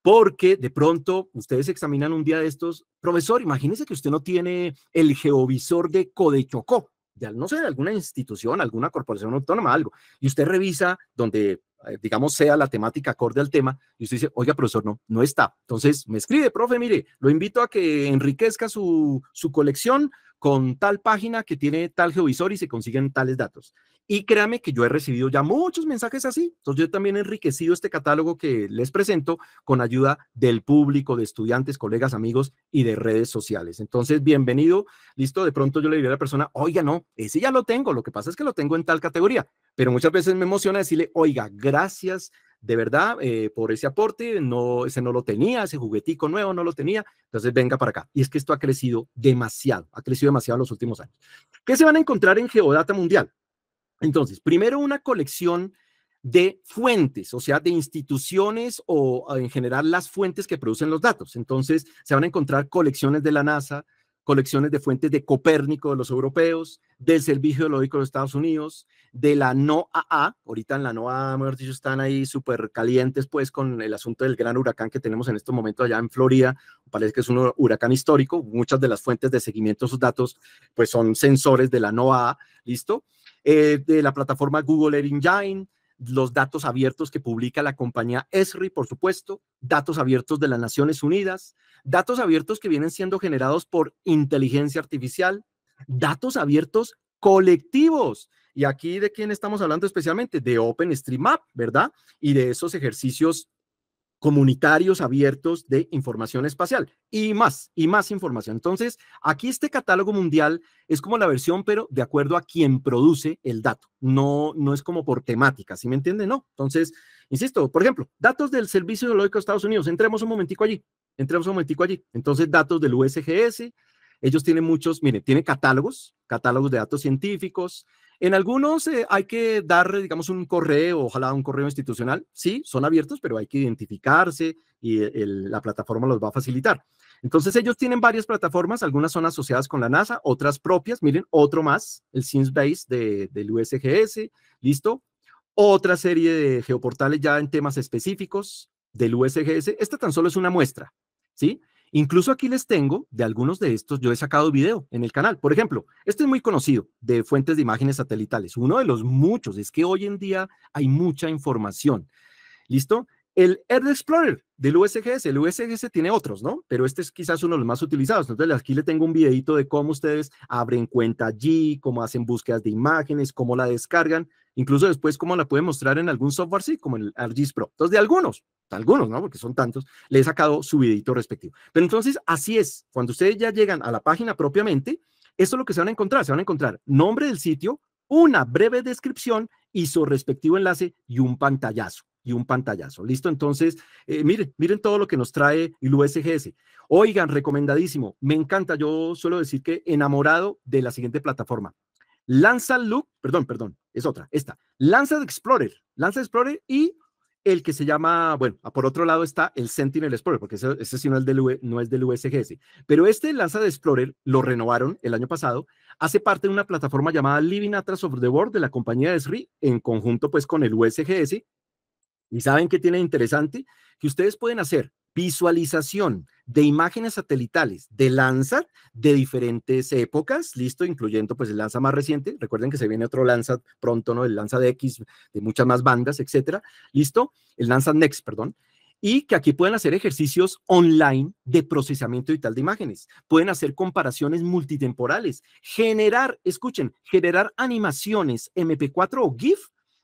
Porque de pronto ustedes examinan un día de estos, profesor, imagínese que usted no tiene el geovisor de Codechocó, de, no sé, de alguna institución, alguna corporación autónoma, algo, y usted revisa donde eh, digamos, sea la temática acorde al tema, y usted dice, oiga, profesor, no, no está. Entonces, me escribe, profe, mire, lo invito a que enriquezca su, su colección con tal página que tiene tal geovisor y se consiguen tales datos. Y créame que yo he recibido ya muchos mensajes así. Entonces yo también he enriquecido este catálogo que les presento con ayuda del público, de estudiantes, colegas, amigos y de redes sociales. Entonces, bienvenido. Listo, de pronto yo le diré a la persona, oiga, no, ese ya lo tengo. Lo que pasa es que lo tengo en tal categoría. Pero muchas veces me emociona decirle, oiga, gracias de verdad, eh, por ese aporte, no, ese no lo tenía, ese juguetico nuevo no lo tenía, entonces venga para acá. Y es que esto ha crecido demasiado, ha crecido demasiado en los últimos años. ¿Qué se van a encontrar en Geodata Mundial? Entonces, primero una colección de fuentes, o sea, de instituciones o en general las fuentes que producen los datos. Entonces, se van a encontrar colecciones de la NASA, colecciones de fuentes de Copérnico de los europeos, del Servicio Geológico de Estados Unidos, de la NOAA, ahorita en la NOAA, mejor dicho, están ahí súper calientes pues con el asunto del gran huracán que tenemos en este momento allá en Florida, parece que es un huracán histórico, muchas de las fuentes de seguimiento de sus datos pues son sensores de la NOAA, ¿listo? Eh, de la plataforma Google Earth Engine, los datos abiertos que publica la compañía ESRI, por supuesto, datos abiertos de las Naciones Unidas, datos abiertos que vienen siendo generados por inteligencia artificial, datos abiertos colectivos. Y aquí de quién estamos hablando especialmente, de OpenStreetMap, ¿verdad? Y de esos ejercicios comunitarios abiertos de información espacial y más, y más información. Entonces, aquí este catálogo mundial es como la versión, pero de acuerdo a quien produce el dato. No, no es como por temática, ¿sí me entiende? No. Entonces, insisto, por ejemplo, datos del Servicio Geológico de Estados Unidos. Entremos un momentico allí, entremos un momentico allí. Entonces, datos del USGS. Ellos tienen muchos, miren, tienen catálogos, catálogos de datos científicos, en algunos eh, hay que dar, digamos, un correo, ojalá un correo institucional. Sí, son abiertos, pero hay que identificarse y eh, la plataforma los va a facilitar. Entonces ellos tienen varias plataformas, algunas son asociadas con la NASA, otras propias, miren, otro más, el Sims Base del USGS, listo. Otra serie de geoportales ya en temas específicos del USGS. Esta tan solo es una muestra, ¿sí? Incluso aquí les tengo de algunos de estos, yo he sacado video en el canal. Por ejemplo, este es muy conocido de fuentes de imágenes satelitales, uno de los muchos, es que hoy en día hay mucha información. ¿Listo? El Earth Explorer del USGS, el USGS tiene otros, ¿no? Pero este es quizás uno de los más utilizados. Entonces, aquí le tengo un videito de cómo ustedes abren cuenta allí, cómo hacen búsquedas de imágenes, cómo la descargan, incluso después cómo la pueden mostrar en algún software, sí, como el ArcGIS Pro. Entonces, de algunos, algunos, ¿no? Porque son tantos, le he sacado su videito respectivo. Pero entonces, así es. Cuando ustedes ya llegan a la página propiamente, eso es lo que se van a encontrar. Se van a encontrar nombre del sitio, una breve descripción y su respectivo enlace y un pantallazo y un pantallazo. ¿Listo? Entonces, eh, miren, miren todo lo que nos trae el USGS. Oigan, recomendadísimo. Me encanta. Yo suelo decir que enamorado de la siguiente plataforma. Lanza Look, perdón, perdón, es otra, esta. Lanza Explorer, Lanza Explorer y el que se llama, bueno, ah, por otro lado está el Sentinel Explorer, porque ese, ese sí no es, del, no es del USGS. Pero este Lanza Explorer lo renovaron el año pasado, hace parte de una plataforma llamada Living Atlas of the World de la compañía Sri, en conjunto pues con el USGS ¿Y saben qué tiene interesante? Que ustedes pueden hacer visualización de imágenes satelitales de Landsat de diferentes épocas, listo, incluyendo pues el Landsat más reciente, recuerden que se viene otro Landsat pronto, ¿no? El de X, de muchas más bandas, etcétera, listo, el Landsat Next, perdón, y que aquí pueden hacer ejercicios online de procesamiento tal de imágenes, pueden hacer comparaciones multitemporales, generar, escuchen, generar animaciones MP4 o GIF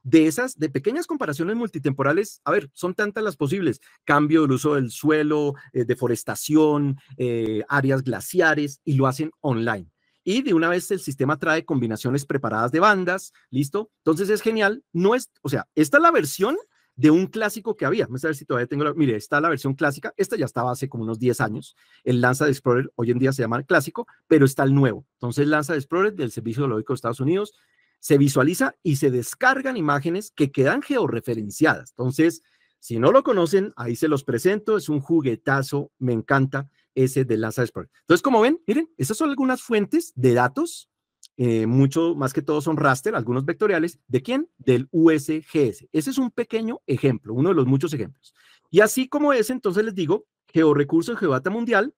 de esas, de pequeñas comparaciones multitemporales, a ver, son tantas las posibles. Cambio del uso del suelo, eh, deforestación, eh, áreas glaciares, y lo hacen online. Y de una vez el sistema trae combinaciones preparadas de bandas, ¿listo? Entonces es genial. No es, o sea, esta es la versión de un clásico que había. Vamos a ver si todavía tengo la. Mire, está la versión clásica. Esta ya estaba hace como unos 10 años. El Lanza de Explorer hoy en día se llama el clásico, pero está el nuevo. Entonces, Lanza de Explorer del Servicio Geológico de Estados Unidos se visualiza y se descargan imágenes que quedan georreferenciadas. Entonces, si no lo conocen, ahí se los presento, es un juguetazo, me encanta ese de Lanza Entonces, como ven, miren, esas son algunas fuentes de datos, eh, mucho más que todo son raster, algunos vectoriales, ¿de quién? Del USGS. Ese es un pequeño ejemplo, uno de los muchos ejemplos. Y así como es, entonces les digo, Georrecursos Geodata Mundial,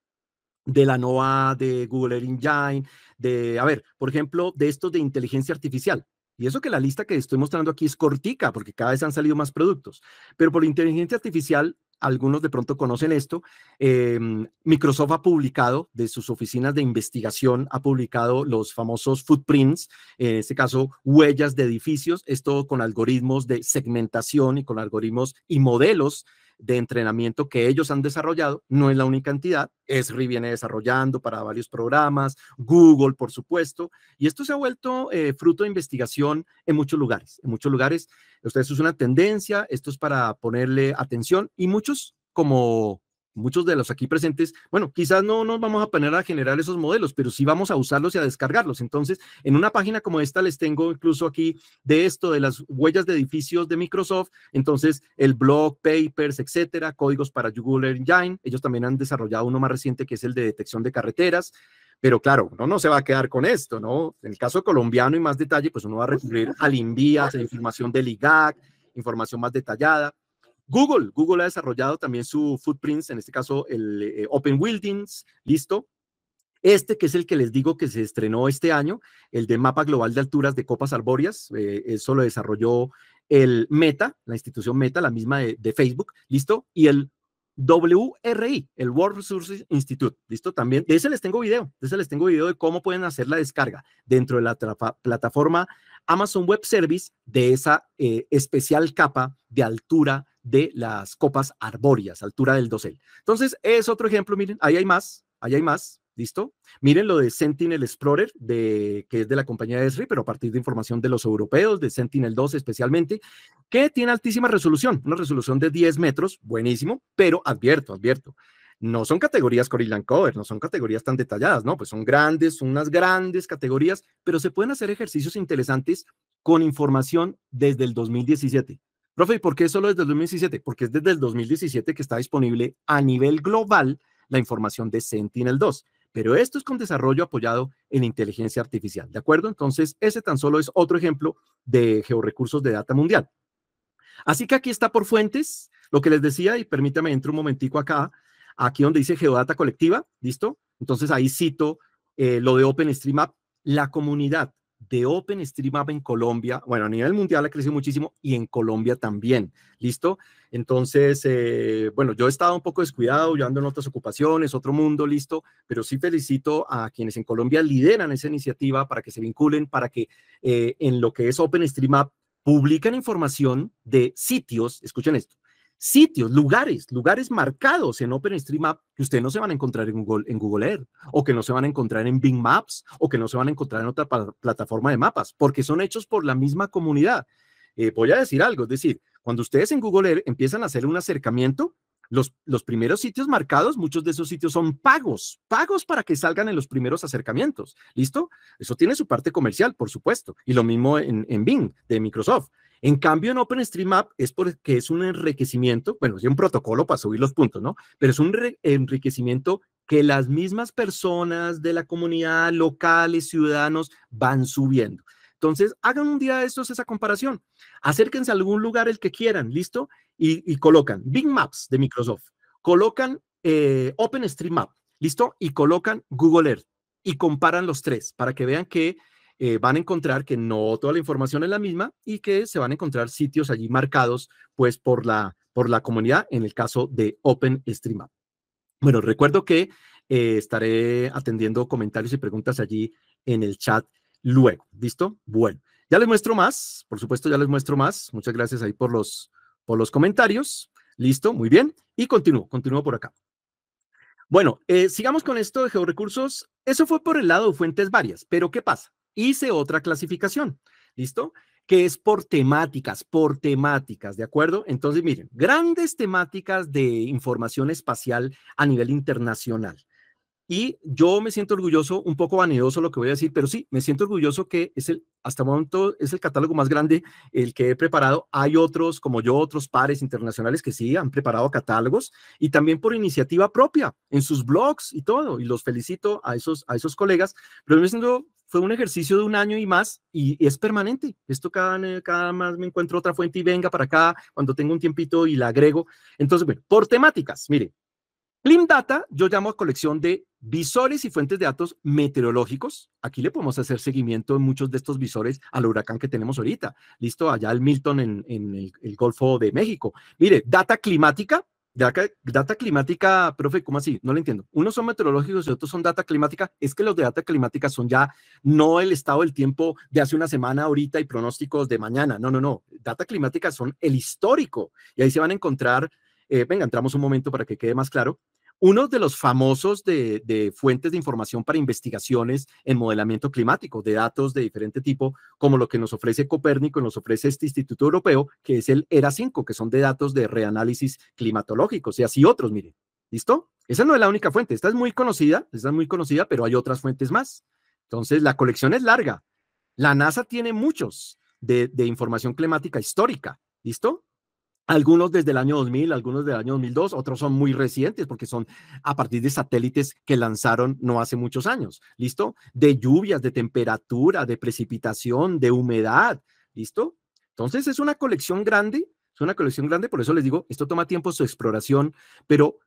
de la NOAA, de Google Engine, de, a ver, por ejemplo, de estos de inteligencia artificial. Y eso que la lista que estoy mostrando aquí es cortica, porque cada vez han salido más productos. Pero por inteligencia artificial algunos de pronto conocen esto, em, Microsoft ha publicado, de sus oficinas de investigación, ha publicado los famosos footprints, en este caso, huellas de edificios, esto con algoritmos de segmentación y con algoritmos y modelos de entrenamiento que ellos han desarrollado, no es la única entidad, Esri viene desarrollando para varios programas, Google, por supuesto, y esto se ha vuelto eh, fruto de investigación en muchos lugares, en muchos lugares, ustedes es una tendencia, esto es para ponerle atención y muchos como muchos de los aquí presentes, bueno, quizás no nos vamos a poner a generar esos modelos, pero sí vamos a usarlos y a descargarlos. Entonces, en una página como esta les tengo incluso aquí de esto, de las huellas de edificios de Microsoft, entonces el blog, papers, etcétera, códigos para Google Engine, ellos también han desarrollado uno más reciente que es el de detección de carreteras, pero claro, uno no se va a quedar con esto, ¿no? En el caso colombiano y más detalle, pues uno va a recurrir al invías, a información del IGAC, información más detallada, Google, Google ha desarrollado también su footprints, en este caso el eh, Open Buildings, listo. Este que es el que les digo que se estrenó este año, el de mapa global de alturas de copas arbóreas, eh, eso lo desarrolló el Meta, la institución Meta, la misma de, Facebook, listo, y el WRI, el World Resources Institute, listo, también, de ese les tengo video, de ese les tengo video de cómo pueden hacer la descarga dentro de la plataforma Amazon Web Service de esa eh, especial capa de altura de las copas arbóreas, altura del dosel. Entonces, es otro ejemplo, miren, ahí hay más, ahí hay más, ¿listo? Miren lo de Sentinel Explorer, de, que es de la compañía de ESRI, pero a partir de información de los europeos, de Sentinel 2 especialmente, que tiene altísima resolución, una resolución de 10 metros, buenísimo, pero advierto, advierto, no son categorías Land Cover, no son categorías tan detalladas, ¿no? Pues son grandes, son unas grandes categorías, pero se pueden hacer ejercicios interesantes con información desde el 2017. Profe, ¿y por qué solo desde el 2017? Porque es desde el 2017 que está disponible a nivel global la información de Sentinel-2. Pero esto es con desarrollo apoyado en inteligencia artificial, ¿de acuerdo? Entonces, ese tan solo es otro ejemplo de georrecursos de data mundial. Así que aquí está por fuentes, lo que les decía, y permítame entro un momentico acá, aquí donde dice geodata colectiva, ¿listo? Entonces ahí cito eh, lo de OpenStreetMap, la comunidad de OpenStreetMap en Colombia, bueno, a nivel mundial ha crecido muchísimo y en Colombia también, ¿listo? Entonces, eh, bueno, yo he estado un poco descuidado, yo ando en otras ocupaciones, otro mundo, ¿listo? Pero sí felicito a quienes en Colombia lideran esa iniciativa para que se vinculen, para que eh, en lo que es OpenStreetMap publican información de sitios, escuchen esto, sitios, lugares, lugares marcados en OpenStreetMap que ustedes no se van a encontrar en Google, en Google Earth, o que no se van a encontrar en Bing Maps, o que no se van a encontrar en otra plataforma de mapas, porque son hechos por la misma comunidad. Eh, voy a decir algo, es decir, cuando ustedes en Google Earth empiezan a hacer un acercamiento, los, los primeros sitios marcados, muchos de esos sitios son pagos, pagos para que salgan en los primeros acercamientos. ¿Listo? Eso tiene su parte comercial, por supuesto. Y lo mismo en, en Bing de Microsoft. En cambio, en OpenStreetMap es porque es un enriquecimiento, bueno, es un protocolo para subir los puntos, ¿no? Pero es un enriquecimiento que las mismas personas de la comunidad, locales, ciudadanos, van subiendo. Entonces, hagan un día de estos esa comparación. Acérquense a algún lugar el que quieran, ¿listo? Y, colocan Big Maps de Microsoft, colocan eh, OpenStreetMap, ¿listo? Y colocan Google Earth y comparan los tres para que vean que eh, van a encontrar que no toda la información es la misma y que se van a encontrar sitios allí marcados pues por la, por la comunidad en el caso de OpenStreetMap. Bueno, recuerdo que eh, estaré atendiendo comentarios y preguntas allí en el chat luego. ¿Listo? Bueno, ya les muestro más, por supuesto ya les muestro más. Muchas gracias ahí por los, por los comentarios. Listo, muy bien. Y continúo, continúo por acá. Bueno, eh, sigamos con esto de GeoRecursos. Eso fue por el lado de fuentes varias, pero ¿qué pasa? hice otra clasificación, ¿listo? Que es por temáticas, por temáticas, ¿de acuerdo? Entonces, miren, grandes temáticas de información espacial a nivel internacional. Y yo me siento orgulloso, un poco vanidoso lo que voy a decir, pero sí, me siento orgulloso que es el, hasta el momento es el catálogo más grande el que he preparado. Hay otros, como yo, otros pares internacionales que sí han preparado catálogos y también por iniciativa propia, en sus blogs y todo. Y los felicito a esos, a esos colegas, pero me siento fue un ejercicio de un año y más y es permanente. Esto cada, cada más me encuentro otra fuente y venga para acá cuando tengo un tiempito y la agrego. Entonces, bueno, por temáticas, mire, Clean Data yo llamo a colección de visores y fuentes de datos meteorológicos. Aquí le podemos hacer seguimiento en muchos de estos visores al huracán que tenemos ahorita. Listo, allá el Milton en, en el Golfo de México. Mire, data climática, Data, climática, profe, ¿cómo así? No lo entiendo. Unos son meteorológicos y otros son data climática. Es que los de data climática son ya no el estado del tiempo de hace una semana ahorita y pronósticos de mañana. No, no, no. Data climática son el histórico. Y ahí se van a encontrar, eh, venga, entramos un momento para que quede más claro, uno de los famosos de, fuentes de información para investigaciones en modelamiento climático, de datos de diferente tipo, como lo que nos ofrece Copérnico, nos ofrece este Instituto Europeo, que es el ERA5, que son de datos de reanálisis o sea, así otros, miren. ¿Listo? Esa no es la única fuente, esta es muy conocida, esta muy conocida, pero hay otras fuentes más. Entonces, la colección es larga. La NASA tiene muchos de, de información climática histórica, ¿listo? algunos desde el año 2000, algunos del año 2002, otros son muy recientes porque son a partir de satélites que lanzaron no hace muchos años, ¿listo? De lluvias, de temperatura, de precipitación, de humedad, ¿listo? Entonces es una colección grande, es una colección grande, por eso les digo, esto toma tiempo su exploración, pero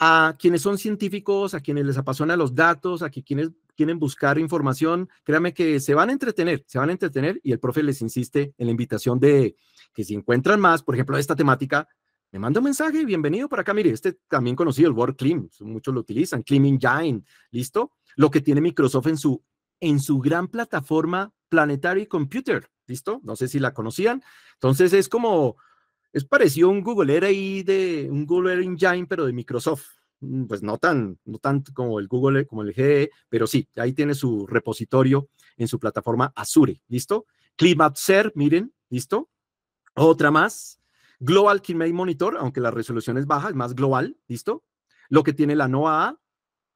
a quienes son científicos, a quienes les apasiona los datos, a quienes quieren buscar información, créanme que se van a entretener, se van a entretener y el profe les insiste en la invitación de que si encuentran más, por ejemplo, esta temática, me manda un mensaje, bienvenido por acá, mire, este también conocido, el Word Clean, muchos lo utilizan, Clean Engine, ¿listo? Lo que tiene Microsoft en su, en su gran plataforma Planetary Computer, ¿listo? No sé si la conocían. Entonces es como, es parecido a un Google era ahí de, un Google Engine, pero de Microsoft. Mm, pues no tan, no tanto como el Google, como el GE, pero sí, ahí tiene su repositorio en su plataforma Azure, ¿listo? Ser, miren, ¿listo? Otra más, Global Climate Monitor, aunque la resolución es baja, es más global, ¿listo? Lo que tiene la NOAA.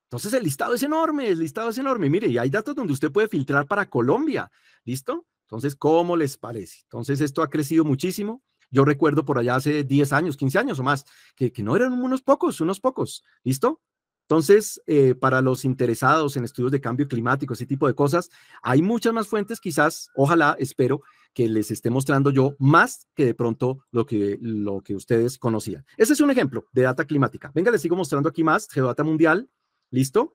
Entonces el listado es enorme, el listado es enorme. Mire, y hay datos donde usted puede filtrar para Colombia, ¿listo? Entonces, ¿cómo les parece? Entonces, esto ha crecido muchísimo. Yo recuerdo por allá hace 10 años, 15 años o más, que, no eran unos pocos, unos pocos, ¿listo? Entonces, eh, para los interesados en estudios de cambio climático, ese tipo de cosas, hay muchas más fuentes, quizás, ojalá, espero, que les esté mostrando yo más que de pronto lo que, lo que ustedes conocían. Ese es un ejemplo de data climática. Venga, les sigo mostrando aquí más, geodata mundial, ¿listo?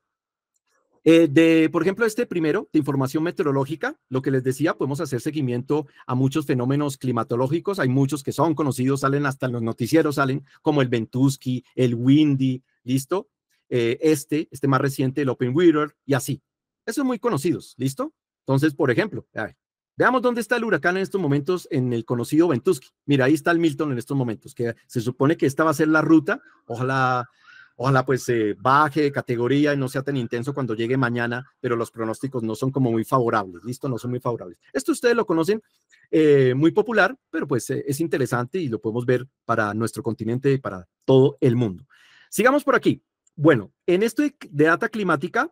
Eh, de, por ejemplo, este primero, de información meteorológica, lo que les decía, podemos hacer seguimiento a muchos fenómenos climatológicos. Hay muchos que son conocidos, salen hasta en los noticieros, salen como el Ventusky, el Windy, ¿listo? Eh, este, este más reciente, el Open Weather, y así. Esos muy conocidos, ¿listo? Entonces, por ejemplo, a ver, Veamos dónde está el huracán en estos momentos en el conocido Ventusky. Mira, ahí está el Milton en estos momentos, que se supone que esta va a ser la ruta. Ojalá, ojalá pues eh, baje categoría y no sea tan intenso cuando llegue mañana, pero los pronósticos no son como muy favorables, ¿listo? No son muy favorables. Esto ustedes lo conocen, eh, muy popular, pero pues eh, es interesante y lo podemos ver para nuestro continente y para todo el mundo. Sigamos por aquí. Bueno, en esto de data climática,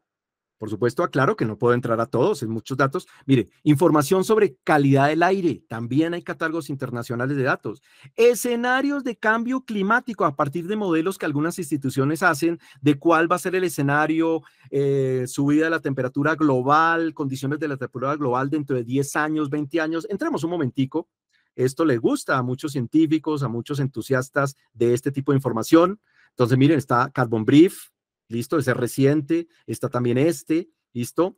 por supuesto, aclaro que no puedo entrar a todos, en muchos datos. Mire, información sobre calidad del aire, también hay catálogos internacionales de datos. Escenarios de cambio climático a partir de modelos que algunas instituciones hacen de cuál va a ser el escenario, eh, subida de la temperatura global, condiciones de la temperatura global dentro de 10 años, 20 años. Entramos un momentico. Esto le gusta a muchos científicos, a muchos entusiastas de este tipo de información. Entonces, miren, está Carbon Brief, ¿listo? Ese ser reciente, está también este, ¿listo?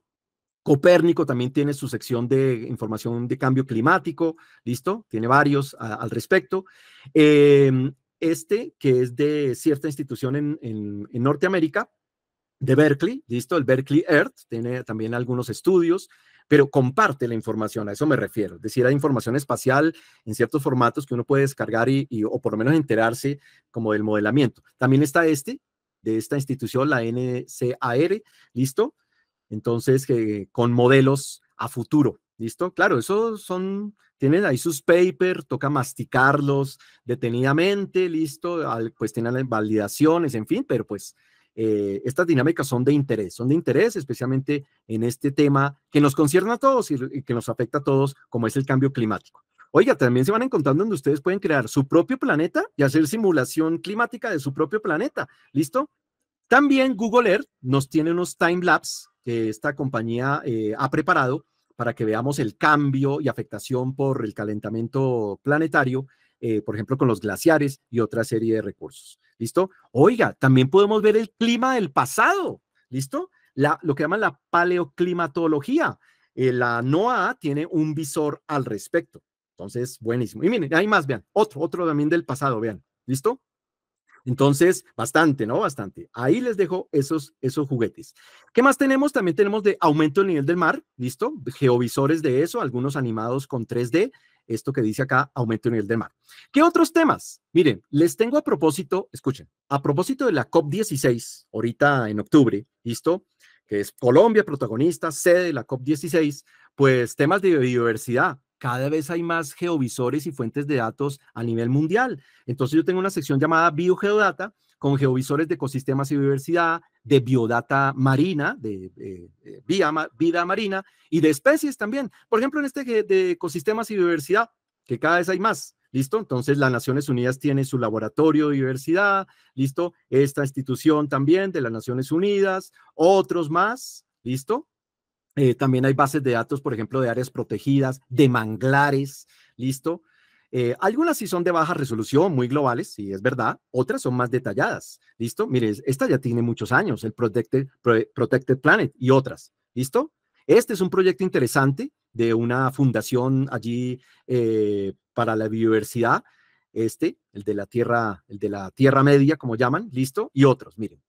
Copérnico también tiene su sección de información de cambio climático, ¿listo? Tiene varios al respecto. Em, este, que es de cierta institución en, Norteamérica, de Berkeley, ¿listo? El Berkeley Earth, tiene también algunos estudios, pero comparte la información, a eso me refiero. Es decir, hay información espacial en ciertos formatos que uno puede descargar y, y o por lo menos enterarse como del modelamiento. También está este, de esta institución, la NCAR, ¿listo? Entonces, que con modelos a futuro, ¿listo? Claro, eso son, tienen ahí sus papers, toca masticarlos detenidamente, ¿listo? Al, pues tienen las validaciones, en fin, pero pues eh, estas dinámicas son de interés, son de interés especialmente en este tema que nos concierne a todos y que nos afecta a todos, como es el cambio climático. Oiga, también se van encontrando donde ustedes pueden crear su propio planeta y hacer simulación climática de su propio planeta. ¿Listo? También Google Earth nos tiene unos time timelapse que esta compañía eh, ha preparado para que veamos el cambio y afectación por el calentamiento planetario, eh, por ejemplo, con los glaciares y otra serie de recursos. ¿Listo? Oiga, también podemos ver el clima del pasado. ¿Listo? lo que llaman la paleoclimatología. Eh, la NOAA tiene un visor al respecto. Entonces, buenísimo. Y miren, hay más, vean, otro, otro también del pasado, vean, ¿listo? Entonces, bastante, ¿no? Bastante. Ahí les dejo esos, esos juguetes. ¿Qué más tenemos? También tenemos de aumento del nivel del mar, ¿listo? Geovisores de eso, algunos animados con 3D. Esto que dice acá, aumento del nivel del mar. ¿Qué otros temas? Miren, les tengo a propósito, escuchen, a propósito de la COP16, ahorita en octubre, ¿listo? Que es Colombia protagonista, sede de la COP16, pues temas de biodiversidad, cada vez hay más geovisores y fuentes de datos a nivel mundial. Entonces yo tengo una sección llamada BioGeodata con geovisores de ecosistemas y biodiversidad, de biodata marina, de eh, eh, vida, marina y de especies también. Por ejemplo, en este de ecosistemas y biodiversidad, que cada vez hay más. ¿Listo? Entonces, las Naciones Unidas tiene su laboratorio de diversidad, ¿listo? Esta institución también de las Naciones Unidas, otros más, ¿listo? Eh, también hay bases de datos, por ejemplo, de áreas protegidas, de manglares, ¿listo? Eh, algunas sí son de baja resolución, muy globales, sí es verdad, otras son más detalladas, ¿listo? Miren, esta ya tiene muchos años, el Protected, Planet y otras, ¿listo? Este es un proyecto interesante de una fundación allí eh, para la biodiversidad, este, el de la Tierra, el de la Tierra Media, como llaman, ¿listo? Y otros, miren.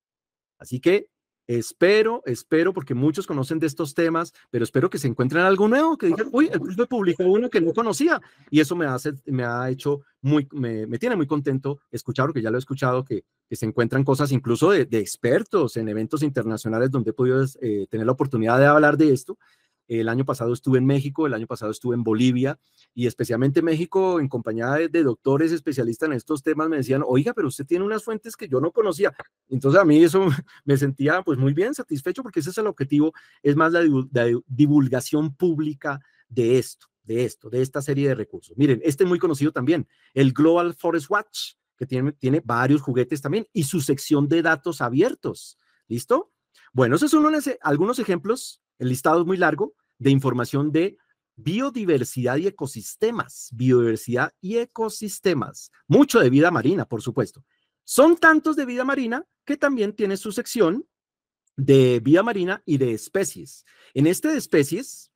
Así que Espero, espero, porque muchos conocen de estos temas, pero espero que se encuentren algo nuevo, que digan, uy, el publicó uno que no conocía. Y eso me, hace, me ha hecho muy, me, tiene muy contento escuchar, porque ya lo he escuchado, que, se encuentran cosas incluso de, expertos en eventos internacionales donde he podido eh, tener la oportunidad de hablar de esto. El año pasado estuve en México, el año pasado estuve en Bolivia, y especialmente México, en compañía de, doctores especialistas en estos temas, me decían, oiga, pero usted tiene unas fuentes que yo no conocía. Entonces a mí eso me sentía pues muy bien satisfecho porque ese es el objetivo, es más la, divulgación pública de esto, de esto, de esta serie de recursos. Miren, este muy conocido también, el Global Forest Watch, que tiene, tiene varios juguetes también, y su sección de datos abiertos. ¿Listo? Bueno, esos son algunos ejemplos, el listado es muy largo, de información de biodiversidad y ecosistemas, biodiversidad y ecosistemas, mucho de vida marina, por supuesto. Son tantos de vida marina que también tiene su sección de vida marina y de especies. En este de especies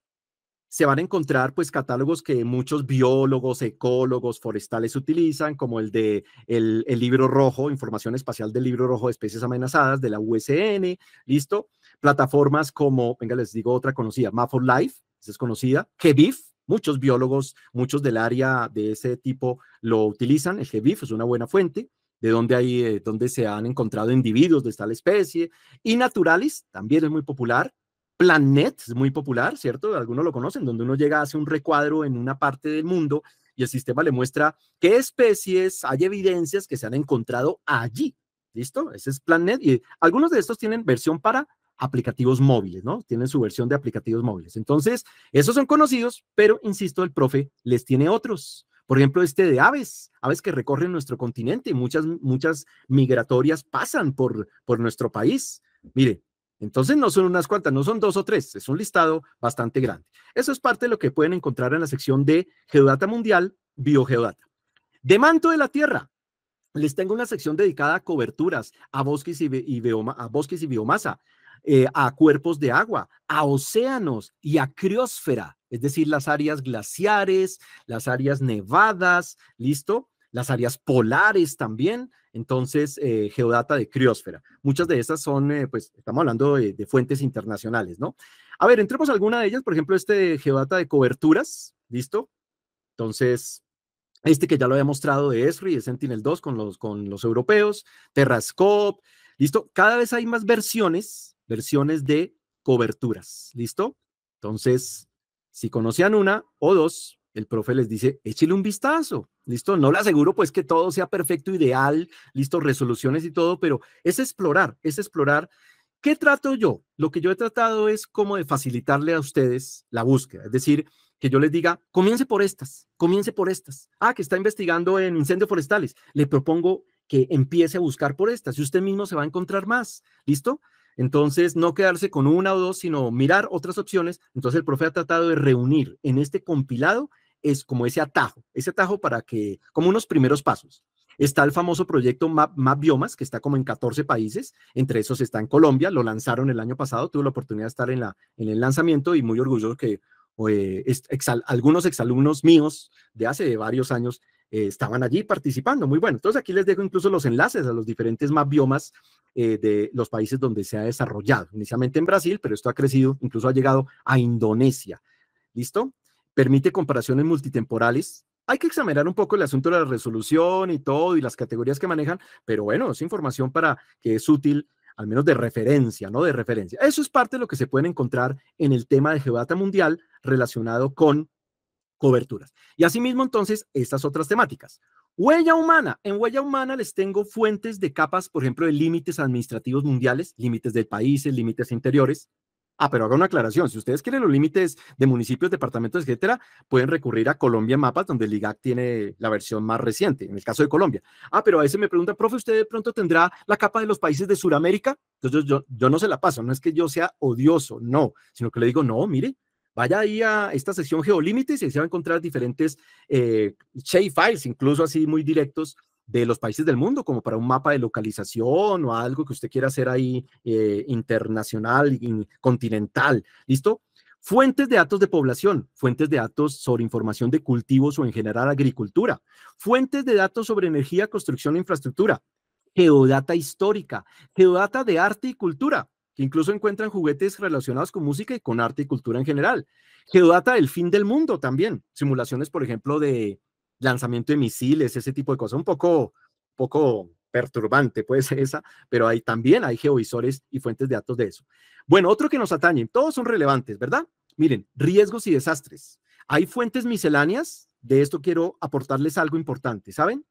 se van a encontrar pues catálogos que muchos biólogos, ecólogos, forestales utilizan, como el de el, libro rojo, información espacial del libro rojo de especies amenazadas de la USN, ¿listo? Plataformas como, venga, les digo otra conocida, Map for Life, es conocida, GBIF, muchos biólogos, muchos del área de ese tipo lo utilizan, el GBIF es una buena fuente, de donde, hay, eh, donde se han encontrado individuos de tal especie, y Naturalis también es muy popular, Planet es muy popular, ¿cierto? Algunos lo conocen, donde uno llega, hace un recuadro en una parte del mundo y el sistema le muestra qué especies, hay evidencias que se han encontrado allí, ¿listo? Ese es Planet y algunos de estos tienen versión para aplicativos móviles, ¿no? Tienen su versión de aplicativos móviles. Entonces, esos son conocidos, pero insisto, el profe les tiene otros. Por ejemplo, este de aves, aves que recorren nuestro continente, muchas, muchas migratorias pasan por, por nuestro país. Mire, entonces no son unas cuantas, no son dos o tres, es un listado bastante grande. Eso es parte de lo que pueden encontrar en la sección de Geodata Mundial, Biogeodata. De manto de la Tierra, les tengo una sección dedicada a coberturas, bosques a bosques y biomasa. Eh, a cuerpos de agua, a océanos y a criósfera, es decir, las áreas glaciares, las áreas nevadas, ¿listo? Las áreas polares también, entonces, eh, geodata de criósfera. Muchas de estas son, eh, pues, estamos hablando de, fuentes internacionales, ¿no? A ver, entremos a alguna de ellas, por ejemplo, este geodata de coberturas, ¿listo? Entonces, este que ya lo había mostrado de ESRI, de Sentinel-2 con los, con los europeos, Terrascope, ¿listo? Cada vez hay más versiones versiones de coberturas. ¿Listo? Entonces, si conocían una o dos, el profe les dice, échale un vistazo. ¿Listo? No le aseguro pues que todo sea perfecto, ideal, listo, resoluciones y todo, pero es explorar, es explorar. ¿Qué trato yo? Lo que yo he tratado es como de facilitarle a ustedes la búsqueda, es decir, que yo les diga, comience por estas, comience por estas. Ah, que está investigando en incendios forestales. Le propongo que empiece a buscar por estas y usted mismo se va a encontrar más. ¿Listo? Entonces, no quedarse con una o dos, sino mirar otras opciones. Entonces, el profe ha tratado de reunir en este compilado, es como ese atajo, ese atajo para que, como unos primeros pasos. Está el famoso proyecto Map, Biomas, que está como en 14 países, entre esos está en Colombia, lo lanzaron el año pasado, tuve la oportunidad de estar en, la, en el lanzamiento y muy orgulloso que eh, ex, algunos exalumnos míos de hace varios años eh, estaban allí participando. Muy bueno. Entonces aquí les dejo incluso los enlaces a los diferentes más biomas eh, de los países donde se ha desarrollado. Inicialmente en Brasil, pero esto ha crecido, incluso ha llegado a Indonesia. ¿Listo? Permite comparaciones multitemporales. Hay que examinar un poco el asunto de la resolución y todo y las categorías que manejan, pero bueno, es información para que es útil al menos de referencia, ¿no? De referencia. Eso es parte de lo que se puede encontrar en el tema de geodata mundial relacionado con coberturas. Y asimismo, entonces, estas otras temáticas. Huella humana. En huella humana les tengo fuentes de capas, por ejemplo, de límites administrativos mundiales, límites de países, límites interiores. Ah, pero haga una aclaración. Si ustedes quieren los límites de municipios, departamentos, etcétera, pueden recurrir a Colombia Mapas, donde el IGAC tiene la versión más reciente, en el caso de Colombia. Ah, pero a veces me pregunta profe, ¿usted pronto tendrá la capa de los países de Sudamérica? Entonces yo, yo no se la paso. No es que yo sea odioso, no, sino que le digo, no, mire, Vaya ahí a esta sección Geolímites y se va a encontrar diferentes eh, shapefiles, incluso así muy directos de los países del mundo, como para un mapa de localización o algo que usted quiera hacer ahí eh, internacional y continental. ¿Listo? Fuentes de datos de población, fuentes de datos sobre información de cultivos o en general agricultura, fuentes de datos sobre energía, construcción e infraestructura, geodata histórica, geodata de arte y cultura, incluso encuentran juguetes relacionados con música y con arte y cultura en general. data del fin del mundo también, simulaciones, por ejemplo, de lanzamiento de misiles, ese tipo de cosas, un poco, poco perturbante puede ser esa, pero hay, también hay geovisores y fuentes de datos de eso. Bueno, otro que nos atañe, todos son relevantes, ¿verdad? Miren, riesgos y desastres. Hay fuentes misceláneas, de esto quiero aportarles algo importante, ¿saben?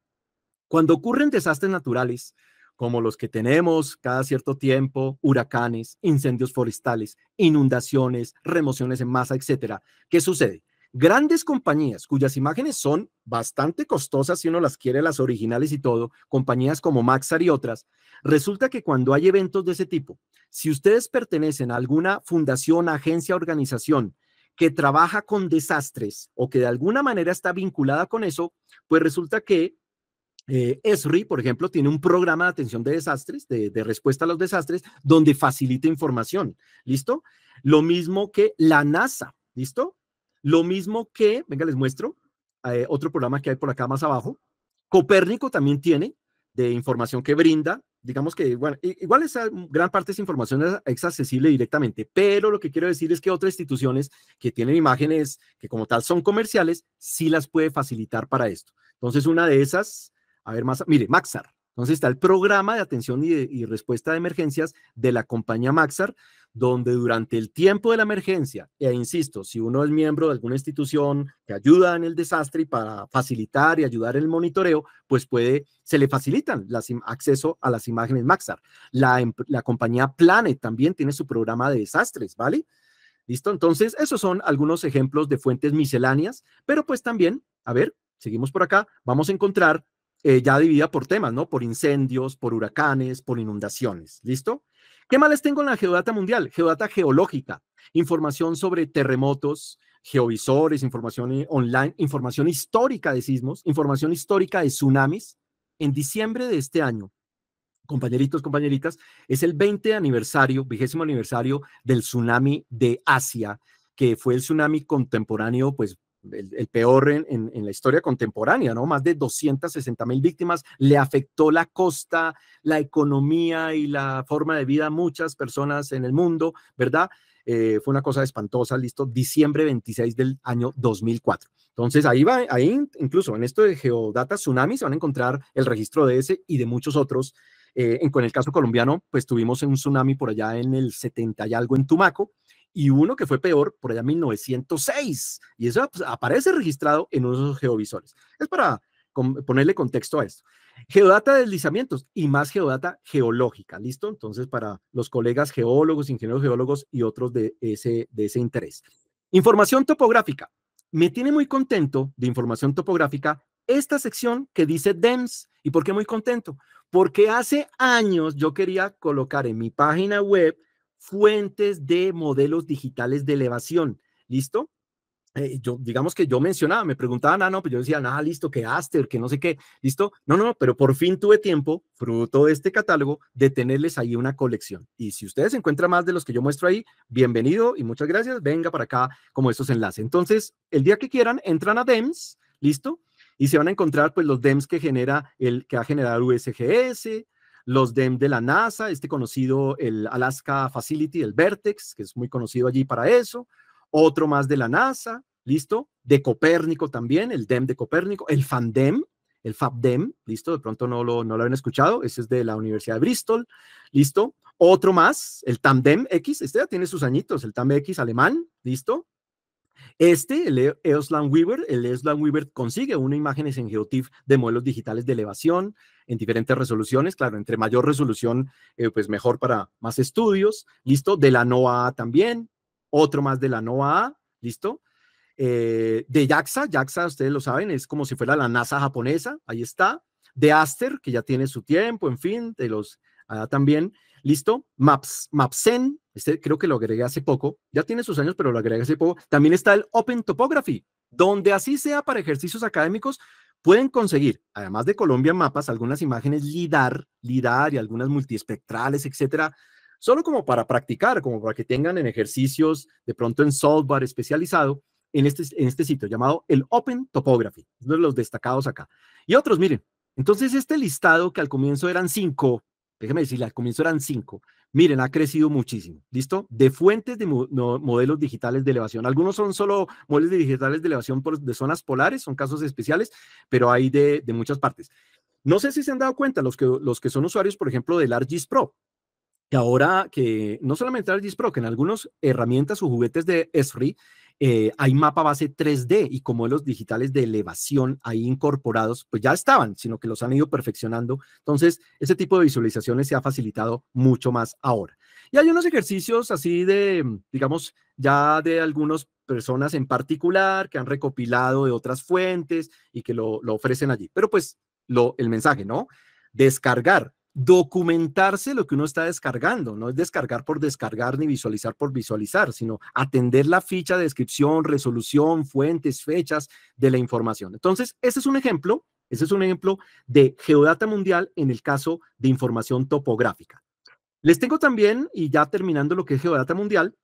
Cuando ocurren desastres naturales, como los que tenemos cada cierto tiempo, huracanes, incendios forestales, inundaciones, remociones en masa, etcétera. ¿Qué sucede? Grandes compañías cuyas imágenes son bastante costosas si uno las quiere, las originales y todo, compañías como Maxar y otras, resulta que cuando hay eventos de ese tipo, si ustedes pertenecen a alguna fundación, agencia, organización que trabaja con desastres o que de alguna manera está vinculada con eso, pues resulta que eh, ESRI, por ejemplo, tiene un programa de atención de desastres, de, respuesta a los desastres, donde facilita información. ¿Listo? Lo mismo que la NASA. ¿Listo? Lo mismo que, venga, les muestro eh, otro programa que hay por acá más abajo. Copérnico también tiene de información que brinda. Digamos que bueno, igual esa gran parte de esa información es, es accesible directamente, pero lo que quiero decir es que otras instituciones que tienen imágenes que como tal son comerciales, sí las puede facilitar para esto. Entonces, una de esas, a ver, más, mire, Maxar. Entonces está el programa de atención y, respuesta de emergencias de la compañía Maxar, donde durante el tiempo de la emergencia, e insisto, si uno es miembro de alguna institución que ayuda en el desastre y para facilitar y ayudar el monitoreo, pues puede, se le facilitan el acceso a las imágenes Maxar. La, em, la compañía Planet también tiene su programa de desastres, ¿vale? ¿Listo? Entonces, esos son algunos ejemplos de fuentes misceláneas, pero pues también, a ver, seguimos por acá, vamos a encontrar eh, ya dividida por temas, ¿no? Por incendios, por huracanes, por inundaciones, ¿listo? ¿Qué más les tengo en la geodata mundial? Geodata geológica, información sobre terremotos, geovisores, información eh, online, información histórica de sismos, información histórica de tsunamis. En diciembre de este año, compañeritos, compañeritas, es el 20 aniversario, vigésimo aniversario del tsunami de Asia, que fue el tsunami contemporáneo, pues el, peor en, la historia contemporánea, ¿no? Más de 260 mil víctimas, le afectó la costa, la economía y la forma de vida a muchas personas en el mundo, ¿verdad? Eh, fue una cosa espantosa, listo, diciembre 26 del año 2004. Entonces ahí va, ahí incluso en esto de Geodata Tsunami se van a encontrar el registro de ese y de muchos otros. Eh, en, con el caso colombiano, pues tuvimos un tsunami por allá en el 70 y algo en Tumaco, y uno que fue peor por allá en 1906. Y eso pues, aparece registrado en unos geovisores. Es para ponerle contexto a esto. Geodata de deslizamientos y más geodata geológica, ¿listo? Entonces, para los colegas geólogos, ingenieros geólogos y otros de ese, de ese interés. Información topográfica. Me tiene muy contento de información topográfica esta sección que dice DEMS. ¿Y por qué muy contento? Porque hace años yo quería colocar en mi página web fuentes de modelos digitales de elevación. ¿Listo? Eh, yo, digamos que yo mencionaba, me preguntaban, ah, no, pues yo decía, nada, ah, listo, que Aster, que no sé qué, listo. No, no, pero por fin tuve tiempo, fruto de este catálogo, de tenerles ahí una colección. Y si ustedes encuentran más de los que yo muestro ahí, bienvenido y muchas gracias, venga para acá como estos enlaces. Entonces, el día que quieran, entran a DEMS, listo, y se van a encontrar pues los DEMS que genera el que ha generado USGS, los DEM de la NASA, este conocido, el Alaska Facility, el Vertex, que es muy conocido allí para eso, otro más de la NASA, ¿listo? De Copérnico también, el DEM de Copérnico, el FANDEM, el FABDEM, ¿listo? De pronto no lo, no lo habían escuchado, ese es de la Universidad de Bristol, ¿listo? Otro más, el TAMDEM X, este ya tiene sus añitos, el TAMDEM X alemán, ¿listo? Este, el e-, Eoslan Weaver, el Eoslan Weaver consigue una imágenes en GeoTIFF de modelos digitales de elevación en diferentes resoluciones, claro, entre mayor resolución, eh, pues mejor para más estudios, listo, de la NOAA también, otro más de la NOAA, listo, eh, de JAXA, JAXA, ustedes lo saben, es como si fuera la NASA japonesa, ahí está, de Aster, que ya tiene su tiempo, en fin, de los, ah, también, ¿Listo? Maps, Mapsen, este creo que lo agregué hace poco, ya tiene sus años, pero lo agregué hace poco. También está el Open Topography, donde así sea para ejercicios académicos, pueden conseguir, además de Colombia Mapas, algunas imágenes LIDAR, LIDAR y algunas multiespectrales, etcétera, solo como para practicar, como para que tengan en ejercicios, de pronto en software especializado, en este, en este sitio llamado el Open Topography, uno de los destacados acá. Y otros, miren, entonces este listado que al comienzo eran cinco, Déjenme decir, al comienzo eran cinco. Miren, ha crecido muchísimo, ¿listo? De fuentes de modelos digitales de elevación. Algunos son solo modelos digitales de elevación de zonas polares, son casos especiales, pero hay de, muchas partes. No sé si se han dado cuenta los que, los que son usuarios, por ejemplo, del ArcGIS Pro, que ahora que no solamente ArcGIS Pro, que en algunas herramientas o juguetes de Esri eh, hay mapa base 3D y como los digitales de elevación ahí incorporados, pues ya estaban, sino que los han ido perfeccionando. Entonces, ese tipo de visualizaciones se ha facilitado mucho más ahora. Y hay unos ejercicios así de, digamos, ya de algunas personas en particular que han recopilado de otras fuentes y que lo, ofrecen allí. Pero pues lo, el mensaje, ¿no? Descargar documentarse lo que uno está descargando, no es descargar por descargar ni visualizar por visualizar, sino atender la ficha de descripción, resolución, fuentes, fechas de la información. Entonces, ese es un ejemplo, ese es un ejemplo de geodata mundial en el caso de información topográfica. Les tengo también, y ya terminando lo que es geodata mundial,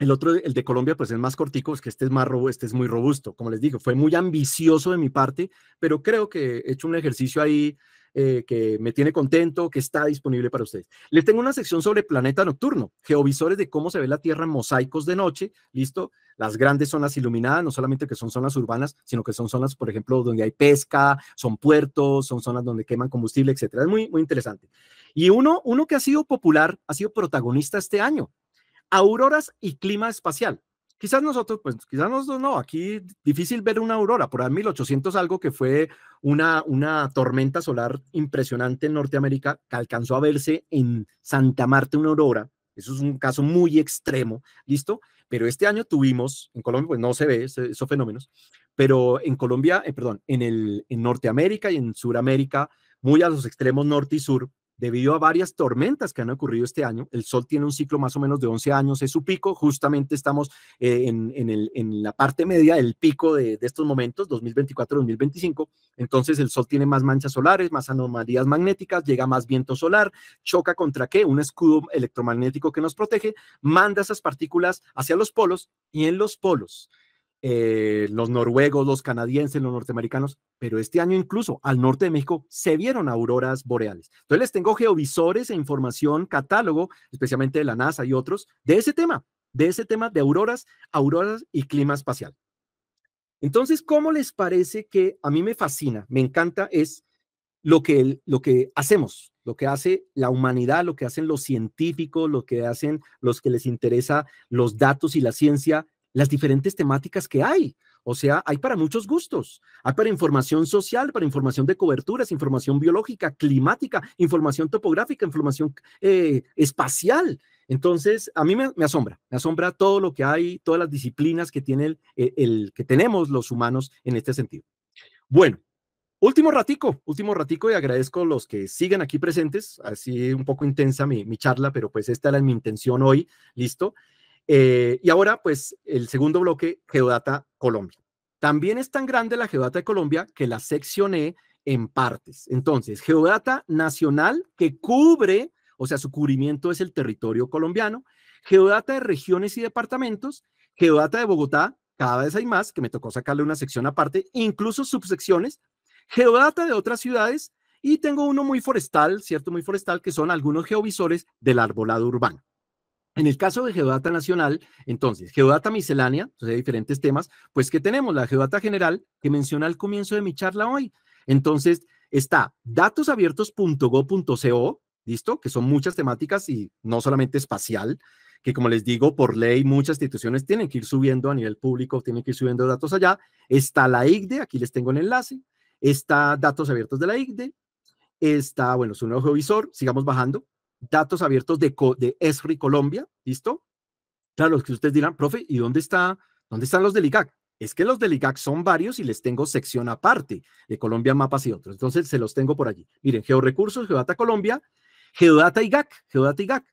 el otro, el de Colombia, pues es más cortico, es que este es más robusto, este es muy robusto. Como les dije. fue muy ambicioso de mi parte, pero creo que he hecho un ejercicio ahí eh, que me tiene contento, que está disponible para ustedes. Les tengo una sección sobre planeta nocturno, geovisores de cómo se ve la Tierra en mosaicos de noche, listo. Las grandes zonas iluminadas, no solamente que son zonas urbanas, sino que son zonas, por ejemplo, donde hay pesca, son puertos, son zonas donde queman combustible, etcétera. Es muy, muy interesante. Y uno, uno que ha sido popular, ha sido protagonista este año, auroras y clima espacial. Quizás nosotros, pues quizás nosotros no, aquí difícil ver una aurora, por ahí 1800 algo que fue una, una tormenta solar impresionante en Norteamérica, que alcanzó a verse en Santa Marta una aurora, eso es un caso muy extremo, ¿listo? Pero este año tuvimos, en Colombia, pues no se ve esos fenómenos, pero en Colombia, eh, perdón, en, el, en Norteamérica y en Suramérica, muy a los extremos norte y sur, debido a varias tormentas que han ocurrido este año. El Sol tiene un ciclo más o menos de 11 años, es su pico, justamente estamos eh, en, el, en, la parte media del pico de, de estos momentos, 2024-2025. Entonces el Sol tiene más manchas solares, más anomalías magnéticas, llega más viento solar, choca contra qué? Un escudo electromagnético que nos protege, manda esas partículas hacia los polos y en los polos eh, los noruegos, los canadienses, los norteamericanos, pero este año incluso al norte de México se vieron auroras boreales. Entonces les tengo geovisores e información, catálogo, especialmente de la NASA y otros, de ese tema, de ese tema de auroras, auroras y clima espacial. Entonces, ¿cómo les parece que a mí me fascina, me encanta es lo que, lo que hacemos, lo que hace la humanidad, lo que hacen los científicos, lo que hacen los que les interesa los datos y la ciencia las diferentes temáticas que hay. O sea, hay para muchos gustos. Hay para información social, para información de coberturas, información biológica, climática, información topográfica, información eh, espacial. Entonces, a mí me, asombra, me asombra todo lo que hay, todas las disciplinas que, tiene eh, el, que tenemos los humanos en este sentido. Bueno, último ratico, último ratico y agradezco a los que siguen aquí presentes, así un poco intensa mi charla, pero pues esta era mi intención hoy, listo. Eh, y ahora, pues, el segundo bloque, Geodata Colombia. También es tan grande la Geodata de Colombia que la seccioné en partes. Entonces, Geodata Nacional, que cubre, o sea, su cubrimiento es el territorio colombiano, Geodata de regiones y departamentos, Geodata de Bogotá, cada vez hay más, que me tocó sacarle una sección aparte, incluso subsecciones, Geodata de otras ciudades, y tengo uno muy forestal, cierto, muy forestal, que son algunos geovisores del arbolado urbano. En el caso de Geodata Nacional, entonces, Geodata Miscelánea, entonces pues, hay diferentes temas, pues que tenemos la Geodata General que mencioné al comienzo de mi charla hoy. Entonces, está datosabiertos.go.co, ¿listo? Que son muchas temáticas y no solamente espacial, que como les digo, por ley muchas instituciones tienen que ir subiendo a nivel público, tienen que ir subiendo datos allá. Está la IGDE, aquí les tengo el enlace. Está datos abiertos de la IGDE. Está, bueno, su nuevo geovisor, sigamos bajando datos abiertos de, ESRI Colombia, ¿listo? Claro, los que ustedes dirán, profe, ¿y dónde, está, dónde están los del IGAC? Es que los del IGAC son varios y les tengo sección aparte de Colombia, mapas y otros. Entonces, se los tengo por allí. Miren, Georecursos, Geodata Colombia, Geodata IGAC, Geodata IGAC.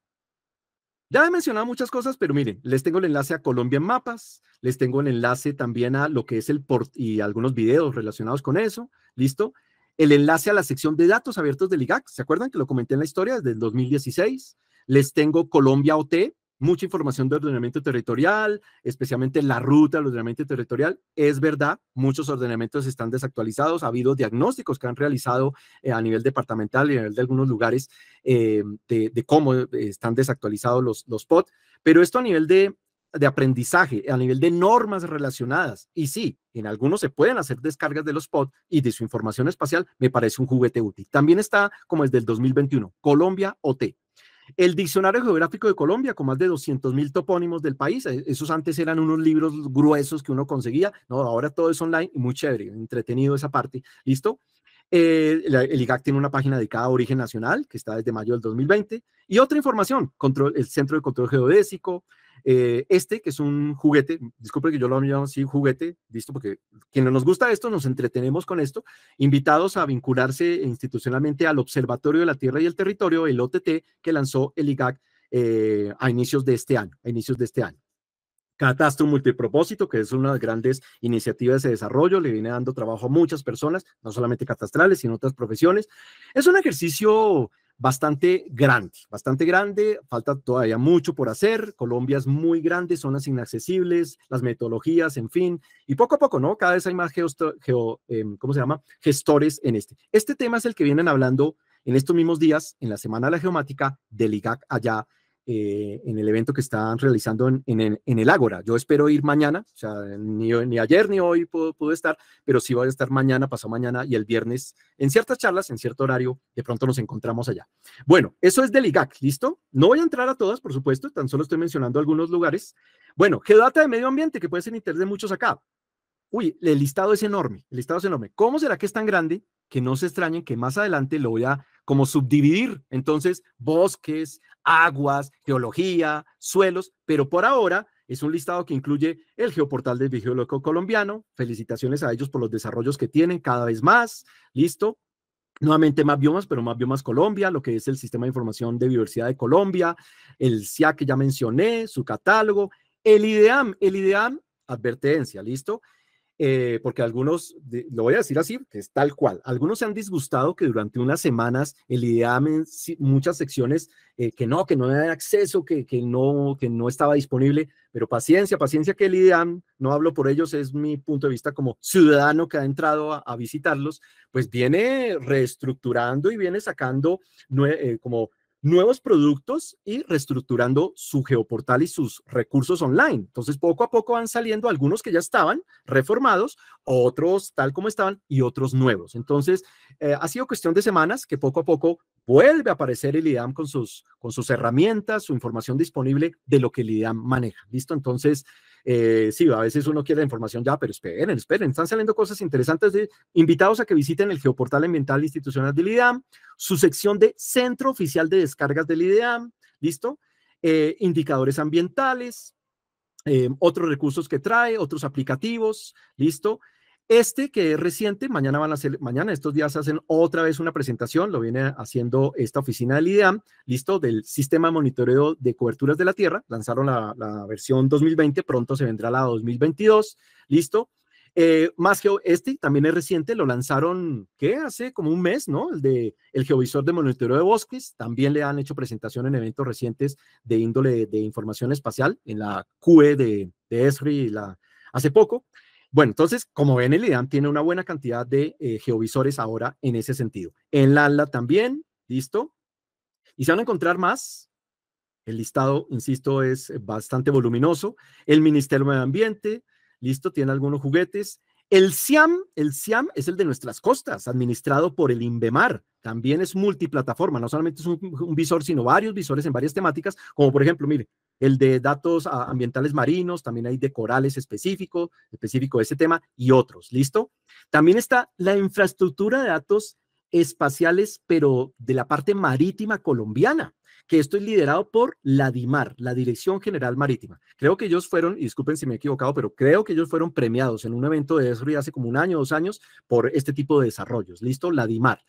Ya he mencionado muchas cosas, pero miren, les tengo el enlace a Colombia en Mapas, les tengo el enlace también a lo que es el port y algunos videos relacionados con eso, ¿listo? el enlace a la sección de datos abiertos del IGAC. ¿Se acuerdan que lo comenté en la historia desde el 2016? Les tengo Colombia OT, mucha información de ordenamiento territorial, especialmente la ruta del ordenamiento territorial. Es verdad, muchos ordenamientos están desactualizados, ha habido diagnósticos que han realizado eh, a nivel departamental y a nivel de algunos lugares eh, de, cómo eh, están desactualizados los, los POT, pero esto a nivel de de aprendizaje, a nivel de normas relacionadas. Y sí, en algunos se pueden hacer descargas de los spots y de su información espacial, me parece un juguete útil. También está como es del 2021, Colombia OT. El Diccionario Geográfico de Colombia, con más de 200.000 topónimos del país. Eh, esos antes eran unos libros gruesos que uno conseguía. No, ahora todo es online y muy chévere, entretenido esa parte. ¿Listo? Eh, el IGAC tiene una página dedicada a origen nacional, que está desde mayo del 2020. Y otra información, control, el Centro de Control Geodésico, eh, este, que es un juguete, disculpe que yo lo llamo así, juguete, listo, porque quienes nos gusta esto, nos entretenemos con esto, invitados a vincularse institucionalmente al Observatorio de la Tierra y el Territorio, el OTT, que lanzó el IGAC eh, a inicios de este año, a inicios de este año. Catastro Multipropósito, que es una de las grandes iniciativas de desarrollo, le viene dando trabajo a muchas personas, no solamente catastrales, sino otras profesiones. Es un ejercicio bastante grande, bastante grande, falta todavía mucho por hacer, Colombia es muy grande, zonas inaccesibles, las metodologías, en fin, y poco a poco, ¿no? Cada vez hay más em, ¿cómo se llama? gestores en este. Este tema es el que vienen hablando en estos mismos días, en la Semana de la Geomática del IGAC allá eh, en el evento que están realizando en, el Ágora. Yo espero ir mañana, o sea, ni, ayer ni hoy puedo, estar, pero sí voy a estar mañana, pasado mañana y el viernes en ciertas charlas, en cierto horario, de pronto nos encontramos allá. Bueno, eso es del IGAC, ¿listo? No voy a entrar a todas, por supuesto, tan solo estoy mencionando algunos lugares. Bueno, ¿qué data de Medio Ambiente, que puede ser interés de muchos acá. Uy, el listado es enorme, el listado es enorme. ¿Cómo será que es tan grande? Que no se extrañen que más adelante lo voy a como subdividir. Entonces, bosques, aguas, geología, suelos, pero por ahora es un listado que incluye el geoportal del biológico Colombiano. Felicitaciones a ellos por los desarrollos que tienen cada vez más. Listo. Nuevamente más biomas, pero más biomas Colombia, lo que es el Sistema de Información de Biodiversidad de Colombia, el CIA que ya mencioné, su catálogo, el IDEAM. El IDEAM, advertencia, listo. Eh, porque algunos, lo voy a decir así, que es tal cual, algunos se han disgustado que durante unas semanas el IDEAM muchas secciones eh, que no, que no había acceso, que, que, no, que no estaba disponible, pero paciencia, paciencia que el IDEAM, no hablo por ellos, es mi punto de vista como ciudadano que ha entrado a, visitarlos, pues viene reestructurando y viene sacando eh, como nuevos productos y reestructurando su geoportal y sus recursos online. Entonces, poco a poco van saliendo algunos que ya estaban reformados, otros tal como estaban y otros nuevos. Entonces, eh, ha sido cuestión de semanas que poco a poco vuelve a aparecer el IDAM con sus, con sus herramientas, su información disponible de lo que el IDAM maneja. ¿Listo? Entonces, eh, sí, a veces uno quiere la información ya, pero esperen, esperen, están saliendo cosas interesantes. De, invitados a que visiten el Geoportal Ambiental Institucional del IDEAM, su sección de Centro Oficial de Descargas del IDEAM, ¿listo? Eh, indicadores ambientales, eh, otros recursos que trae, otros aplicativos, ¿listo? Este que es reciente, mañana van a hacer, mañana estos días hacen otra vez una presentación, lo viene haciendo esta oficina del IDEAM, listo, del sistema de monitoreo de coberturas de la Tierra, lanzaron la, versión 2020, pronto se vendrá la 2022, listo. Eh, más que este también es reciente, lo lanzaron, ¿qué? Hace como un mes, ¿no? El de el geovisor de monitoreo de bosques, también le han hecho presentación en eventos recientes de índole de, información espacial, en la QE de, ESRI, la, hace poco. Bueno, entonces, como ven, el IDAM tiene una buena cantidad de eh, geovisores ahora en ese sentido. En la ALA también, listo. Y se van a encontrar más. El listado, insisto, es bastante voluminoso. El Ministerio de Medio Ambiente, listo, tiene algunos juguetes. El SIAM, el SIAM es el de nuestras costas, administrado por el INVEMAR. También es multiplataforma, no solamente es un, visor, sino varios visores en varias temáticas, como por ejemplo, mire, el de datos ah, ambientales marinos, también hay de corales específico, específico de ese tema y otros, ¿listo? También está la infraestructura de datos espaciales, pero de la parte marítima colombiana que esto es liderado por la DIMAR, la Dirección General Marítima. Creo que ellos fueron, y disculpen si me he equivocado, pero creo que ellos fueron premiados en un evento de desarrollo hace como un año, dos años, por este tipo de desarrollos. ¿Listo? La DIMAR.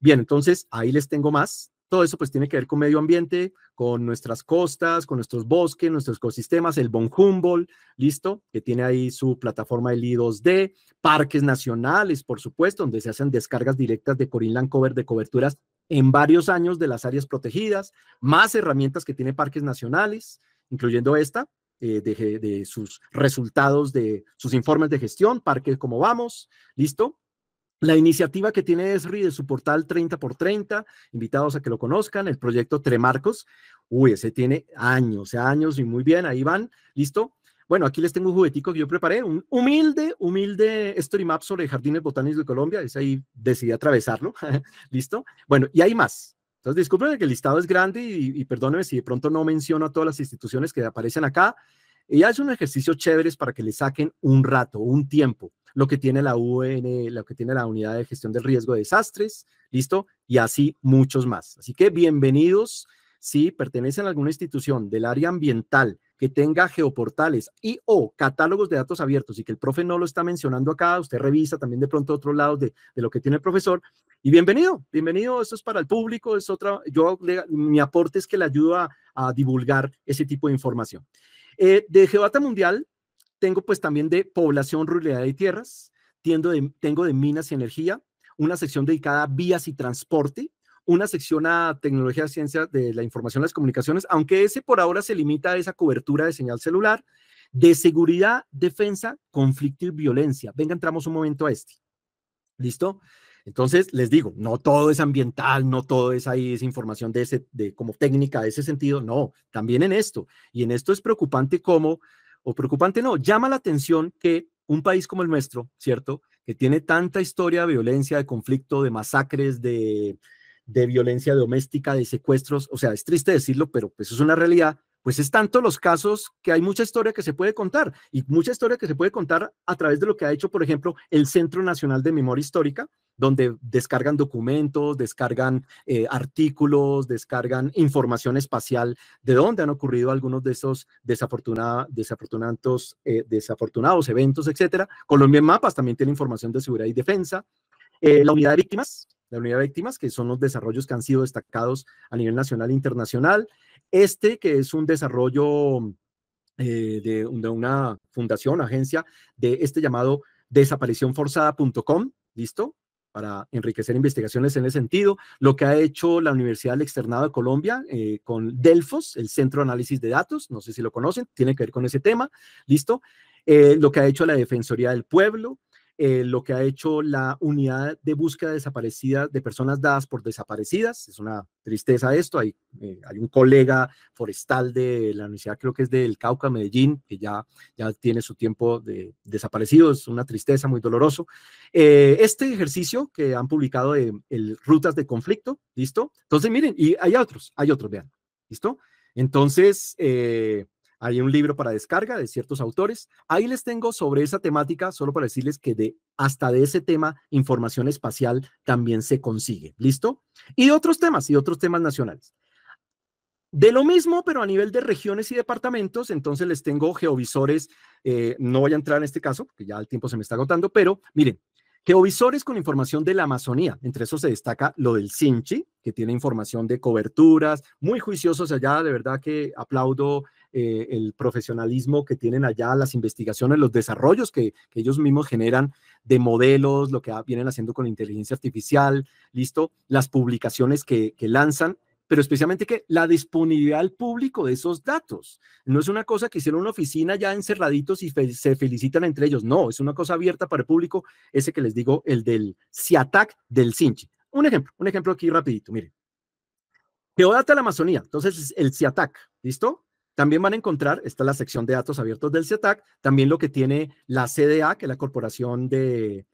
Bien, entonces ahí les tengo más. Todo eso pues tiene que ver con medio ambiente, con nuestras costas, con nuestros bosques, nuestros ecosistemas, el Bon Humboldt, listo, que tiene ahí su plataforma del I2D, parques nacionales, por supuesto, donde se hacen descargas directas de Corinland Cover de coberturas en varios años de las áreas protegidas, más herramientas que tiene parques nacionales, incluyendo esta, eh, de, sus resultados, de sus informes de gestión, parques como vamos, listo. La iniciativa que tiene ESRI de su portal 30x30, invitados a que lo conozcan, el proyecto Tremarcos, uy, ese tiene años, años y muy bien, ahí van, listo. Bueno, aquí les tengo un juguetico que yo preparé, un humilde, humilde story map sobre jardines botánicos de Colombia. Es ahí decidí atravesarlo. ¿Listo? Bueno, y hay más. Entonces, disculpen que el listado es grande y, y perdónenme si de pronto no menciono a todas las instituciones que aparecen acá. Y es un ejercicio chévere para que le saquen un rato, un tiempo, lo que tiene la UN, lo que tiene la Unidad de Gestión del Riesgo de Desastres, ¿listo? Y así muchos más. Así que bienvenidos si pertenecen a alguna institución del área ambiental que tenga geoportales y o catálogos de datos abiertos y que el profe no lo está mencionando acá, usted revisa también de pronto otros lados de, lo que tiene el profesor. Y bienvenido, bienvenido, esto es para el público, es otra, yo, mi aporte es que le ayudo a, divulgar ese tipo de información. Eh, de Geodata Mundial tengo pues también de población, ruralidad y tierras, tengo de minas y energía, una sección dedicada a vías y transporte, una sección a tecnología, ciencia de la información, las comunicaciones, aunque ese por ahora se limita a esa cobertura de señal celular, de seguridad, defensa, conflicto y violencia. Venga, entramos un momento a este. ¿Listo? Entonces, les digo, no todo es ambiental, no todo es ahí esa información de ese, de como técnica, de ese sentido, no, también en esto. Y en esto es preocupante como, o preocupante no, llama la atención que un país como el nuestro, ¿cierto? Que tiene tanta historia de violencia, de conflicto, de masacres, de de violencia doméstica, de secuestros, o sea, es triste decirlo, pero eso pues, es una realidad, pues es tanto los casos que hay mucha historia que se puede contar y mucha historia que se puede contar a través de lo que ha hecho, por ejemplo, el Centro Nacional de Memoria Histórica, donde descargan documentos, descargan eh, artículos, descargan información espacial de dónde han ocurrido algunos de esos desafortunados, eh, desafortunados eventos, etcétera. Colombia en Mapas también tiene información de seguridad y defensa. Eh, la unidad de víctimas, la unidad de víctimas, que son los desarrollos que han sido destacados a nivel nacional e internacional. Este, que es un desarrollo eh, de, una fundación, agencia, de este llamado desapariciónforzada.com, ¿listo? Para enriquecer investigaciones en ese sentido. Lo que ha hecho la Universidad del Externado de Colombia eh, con Delfos, el Centro de Análisis de Datos, no sé si lo conocen, tiene que ver con ese tema, ¿listo? Eh, lo que ha hecho la Defensoría del Pueblo, eh, lo que ha hecho la unidad de búsqueda de de personas dadas por desaparecidas. Es una tristeza esto. Hay, eh, hay un colega forestal de la universidad, creo que es del Cauca, Medellín, que ya, ya tiene su tiempo de desaparecido. Es una tristeza muy doloroso. Eh, este ejercicio que han publicado de el, Rutas de Conflicto, ¿listo? Entonces, miren, y hay otros, hay otros, vean, ¿listo? Entonces, hay un libro para descarga de ciertos autores. Ahí les tengo sobre esa temática, solo para decirles que de hasta de ese tema información espacial también se consigue. ¿Listo? Y otros temas, y otros temas nacionales. De lo mismo, pero a nivel de regiones y departamentos, entonces les tengo geovisores, eh, no voy a entrar en este caso, porque ya el tiempo se me está agotando, pero miren, geovisores con información de la Amazonía, entre eso se destaca lo del Sinchi, que tiene información de coberturas, muy juiciosos allá, de verdad que aplaudo eh, el profesionalismo que tienen allá, las investigaciones, los desarrollos que, ellos mismos generan de modelos, lo que vienen haciendo con inteligencia artificial, listo, las publicaciones que, lanzan pero especialmente que la disponibilidad al público de esos datos. No es una cosa que hicieron una oficina ya encerraditos y se felicitan entre ellos. No, es una cosa abierta para el público, ese que les digo, el del CIATAC del CINCHI. Un ejemplo, un ejemplo aquí rapidito, miren. Geodata de la Amazonía, entonces el CIATAC, ¿listo? También van a encontrar, está la sección de datos abiertos del CETAC, también lo que tiene la CDA, que es la Corporación del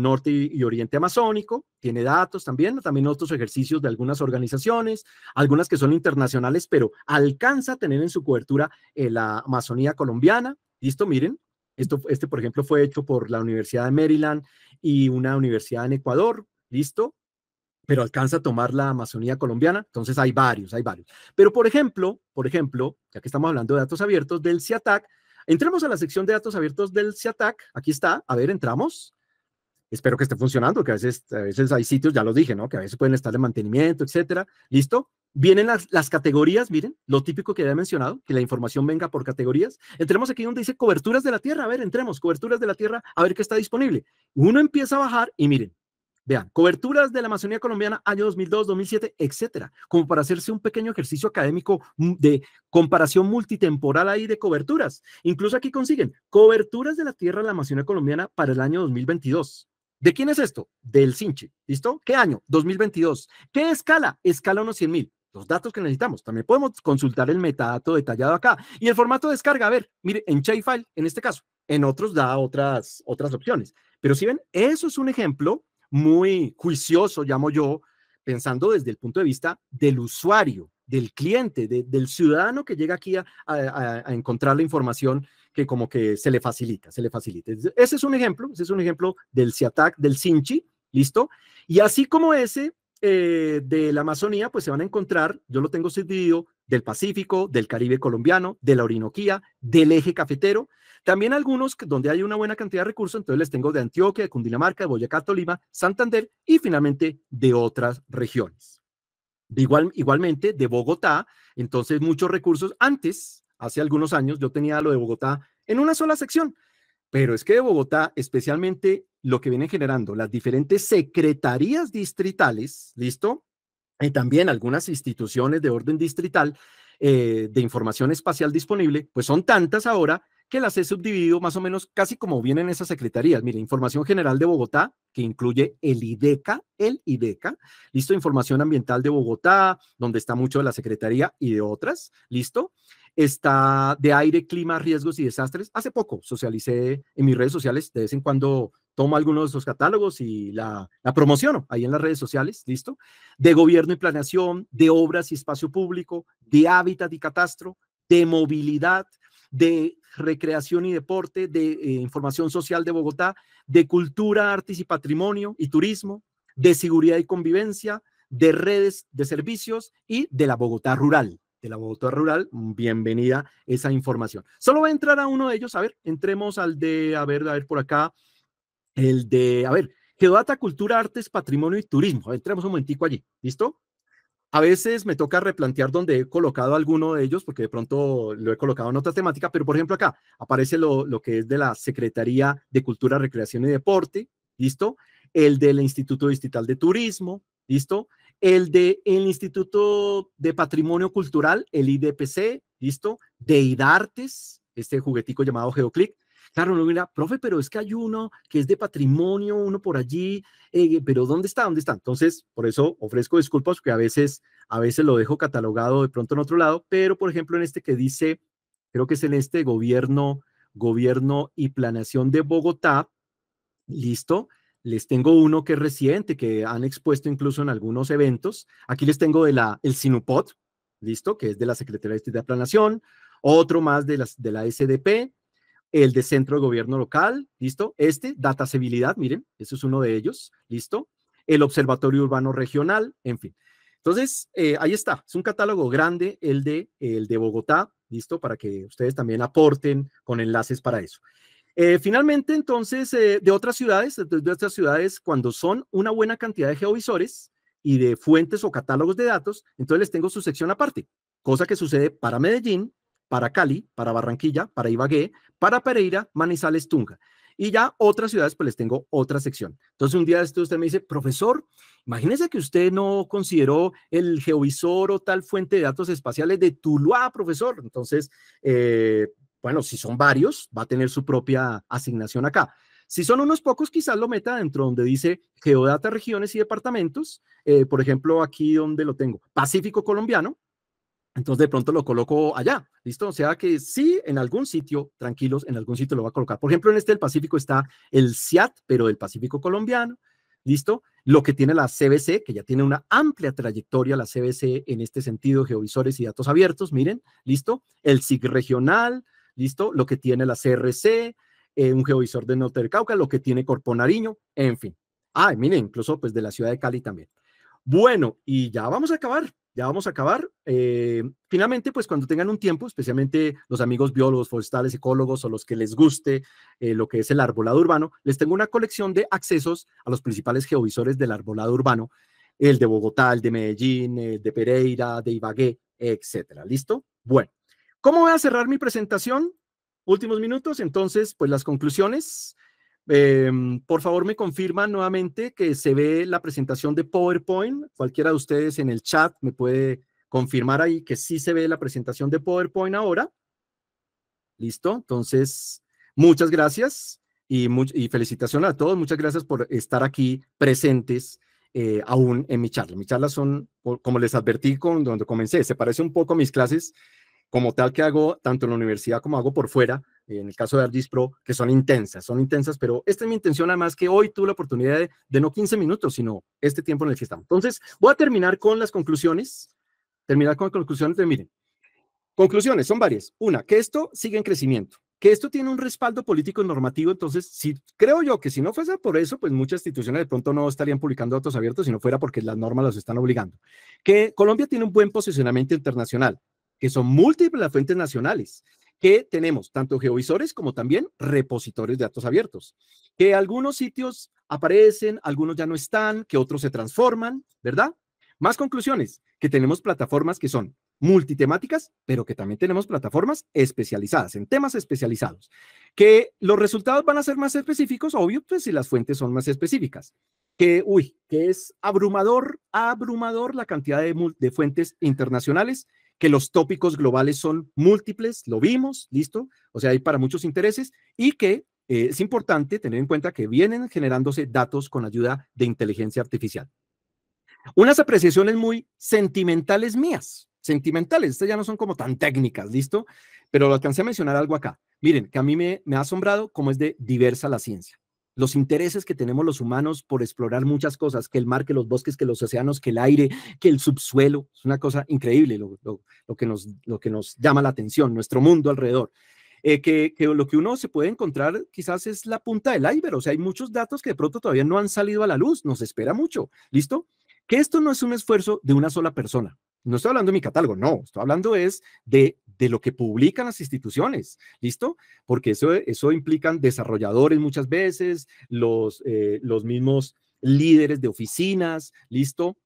Norte y, Oriente Amazónico, tiene datos también, también otros ejercicios de algunas organizaciones, algunas que son internacionales, pero alcanza a tener en su cobertura eh, la Amazonía colombiana. Listo, miren, esto, este por ejemplo fue hecho por la Universidad de Maryland y una universidad en Ecuador, listo, pero alcanza a tomar la Amazonía colombiana, entonces hay varios, hay varios. Pero por ejemplo, por ejemplo, ya que estamos hablando de datos abiertos del CIATAC, entremos a la sección de datos abiertos del CIATAC, aquí está, a ver, entramos. Espero que esté funcionando, que a veces, a veces hay sitios, ya lo dije, ¿no? Que a veces pueden estar de mantenimiento, etcétera. ¿Listo? Vienen las, las, categorías, miren, lo típico que había mencionado, que la información venga por categorías. Entremos aquí donde dice coberturas de la Tierra, a ver, entremos, coberturas de la Tierra, a ver qué está disponible. Uno empieza a bajar y miren, Vean, coberturas de la Amazonía colombiana año 2002, 2007, etcétera, como para hacerse un pequeño ejercicio académico mm, de comparación multitemporal ahí de coberturas. Incluso aquí consiguen coberturas de la tierra de la Amazonía colombiana para el año 2022. ¿De quién es esto? Del CINCHE, ¿listo? ¿Qué año? 2022. ¿Qué escala? Escala unos 100 mil. Los datos que necesitamos. También podemos consultar el metadato detallado acá. Y el formato de descarga, a ver, mire, en file en este caso. En otros da otras, otras opciones. Pero si ven, eso es un ejemplo muy juicioso, llamo yo, pensando desde el punto de vista del usuario, del cliente, del ciudadano que llega aquí a, encontrar la información que como que se le facilita, se le facilite Ese es un ejemplo, ese es un ejemplo del CIATAC, del CINCHI, ¿listo? Y así como ese eh, de la Amazonía, pues se van a encontrar, yo lo tengo dividido del Pacífico, del Caribe colombiano, de la Orinoquía, del eje cafetero. También algunos donde hay una buena cantidad de recursos, entonces les tengo de Antioquia, de Cundinamarca, de Boyacá, Tolima, Santander y finalmente de otras regiones. igualmente de Bogotá, entonces muchos recursos. Antes, hace algunos años, yo tenía lo de Bogotá en una sola sección, pero es que de Bogotá, especialmente lo que viene generando las diferentes secretarías distritales, ¿listo? y también algunas instituciones de orden distrital eh, de información espacial disponible, pues son tantas ahora que las he subdividido más o menos casi como vienen esas secretarías. Mire, Información General de Bogotá, que incluye el IDECA, el IDECA, listo, Información Ambiental de Bogotá, donde está mucho de la Secretaría y de otras, listo. Está de aire, clima, riesgos y desastres. Hace poco socialicé en mis redes sociales, de vez en cuando tomo algunos de esos catálogos y la, promociono ahí en las redes sociales, listo, de gobierno y planeación, de obras y espacio público, de hábitat y catastro, de movilidad, de recreación y deporte, de eh, información social de Bogotá, de cultura, artes y patrimonio y turismo, de seguridad y convivencia, de redes de servicios y de la Bogotá rural. De la Bogotá rural, mm, bienvenida esa información. Solo va a entrar a uno de ellos, a ver, entremos al de, a ver, a ver por acá, el de, a ver, geodata, Cultura, Artes, Patrimonio y Turismo. A entremos un momentico allí, ¿listo? A veces me toca replantear dónde he colocado alguno de ellos, porque de pronto lo he colocado en otra temática, pero por ejemplo acá aparece lo, que es de la Secretaría de Cultura, Recreación y Deporte, ¿listo? El del Instituto Distrital de Turismo, ¿listo? El del Instituto de Patrimonio Cultural, el IDPC, ¿listo? De IDARTES, este juguetico llamado GeoClick, Claro, no mira, profe, pero es que hay uno que es de patrimonio, uno por allí, eh, pero ¿dónde está? ¿Dónde está? Entonces, por eso ofrezco disculpas porque a veces, a veces lo dejo catalogado de pronto en otro lado, pero por ejemplo en este que dice, creo que es en este gobierno, gobierno y planeación de Bogotá, listo. Les tengo uno que es reciente, que han expuesto incluso en algunos eventos. Aquí les tengo de la, el Sinupod, listo, que es de la Secretaría de Planación. Otro más de, las, de la SDP, el de centro de gobierno local, ¿listo? Este, data miren, eso es uno de ellos, ¿listo? El Observatorio Urbano Regional, en fin. Entonces, eh, ahí está, es un catálogo grande el de, el de Bogotá, ¿listo? Para que ustedes también aporten con enlaces para eso. Eh, finalmente, entonces, eh, de otras ciudades, de otras ciudades, cuando son una buena cantidad de geovisores y de fuentes o catálogos de datos, entonces les tengo su sección aparte, cosa que sucede para Medellín, para Cali, para Barranquilla, para Ibagué, para Pereira, Manizales, Tunja. Y ya otras ciudades, pues les tengo otra sección. Entonces, un día de esto usted me dice, profesor, imagínese que usted no consideró el geovisor o tal fuente de datos espaciales de Tuluá, profesor. Entonces, eh, bueno, si son varios, va a tener su propia asignación acá. Si son unos pocos, quizás lo meta dentro donde dice geodata regiones y departamentos. Eh, por ejemplo, aquí donde lo tengo, Pacífico colombiano, entonces de pronto lo coloco allá, ¿listo? O sea que sí, en algún sitio, tranquilos, en algún sitio lo va a colocar. Por ejemplo, en este del Pacífico está el CIAT, pero del Pacífico colombiano, ¿listo? Lo que tiene la CBC, que ya tiene una amplia trayectoria la CBC en este sentido, geovisores y datos abiertos, miren, ¿listo? El SIG regional, ¿listo? Lo que tiene la CRC, eh, un geovisor de Norte del Cauca, lo que tiene Corpo Nariño, en fin. Ah, miren, incluso pues de la ciudad de Cali también. Bueno, y ya vamos a acabar ya vamos a acabar. Eh, finalmente, pues cuando tengan un tiempo, especialmente los amigos biólogos, forestales, ecólogos o los que les guste eh, lo que es el arbolado urbano, les tengo una colección de accesos a los principales geovisores del arbolado urbano, el de Bogotá, el de Medellín, el de Pereira, de Ibagué, etcétera. ¿Listo? Bueno, ¿cómo voy a cerrar mi presentación? Últimos minutos, entonces, pues las conclusiones. Em, por favor, me confirman nuevamente que se ve la presentación de PowerPoint. Cualquiera de ustedes en el chat me puede confirmar ahí que sí se ve la presentación de PowerPoint ahora. Listo. Entonces, muchas gracias y, y felicitaciones a todos. Muchas gracias por estar aquí presentes eh, aún en mi charla. Mis charlas son, como les advertí con, donde comencé, se parece un poco a mis clases como tal que hago tanto en la universidad como hago por fuera en el caso de Ardis Pro, que son intensas, son intensas, pero esta es mi intención, además que hoy tuve la oportunidad de, no 15 minutos, sino este tiempo en el que estamos. Entonces, voy a terminar con las conclusiones, terminar con las conclusiones de, miren, conclusiones, son varias. Una, que esto sigue en crecimiento, que esto tiene un respaldo político y normativo, entonces, si, creo yo que si no fuese por eso, pues muchas instituciones de pronto no estarían publicando datos abiertos, si no fuera porque las normas los están obligando. Que Colombia tiene un buen posicionamiento internacional, que son múltiples las fuentes nacionales, que tenemos tanto geovisores como también repositorios de datos abiertos, que algunos sitios aparecen, algunos ya no están, que otros se transforman, ¿verdad? Más conclusiones, que tenemos plataformas que son multitemáticas, pero que también tenemos plataformas especializadas en temas especializados, que los resultados van a ser más específicos, obvio, pues si las fuentes son más específicas, que, uy, que es abrumador, abrumador la cantidad de, de fuentes internacionales que los tópicos globales son múltiples, lo vimos, listo, o sea, hay para muchos intereses y que eh, es importante tener en cuenta que vienen generándose datos con ayuda de inteligencia artificial. Unas apreciaciones muy sentimentales mías, sentimentales, estas ya no son como tan técnicas, listo, pero lo alcancé a mencionar algo acá. Miren, que a mí me ha asombrado cómo es de diversa la ciencia los intereses que tenemos los humanos por explorar muchas cosas, que el mar, que los bosques, que los océanos, que el aire, que el subsuelo, es una cosa increíble lo, que, nos, lo que nos llama la atención, nuestro mundo alrededor. Eh, que, que, lo que uno se puede encontrar quizás es la punta del iceberg, o sea, hay muchos datos que de pronto todavía no han salido a la luz, nos espera mucho, ¿listo? Que esto no es un esfuerzo de una sola persona, no estoy hablando de mi catálogo, no, estoy hablando es de de lo que publican las instituciones, ¿listo? Porque eso, eso implican desarrolladores muchas veces, los, eh, los mismos líderes de oficinas, ¿listo?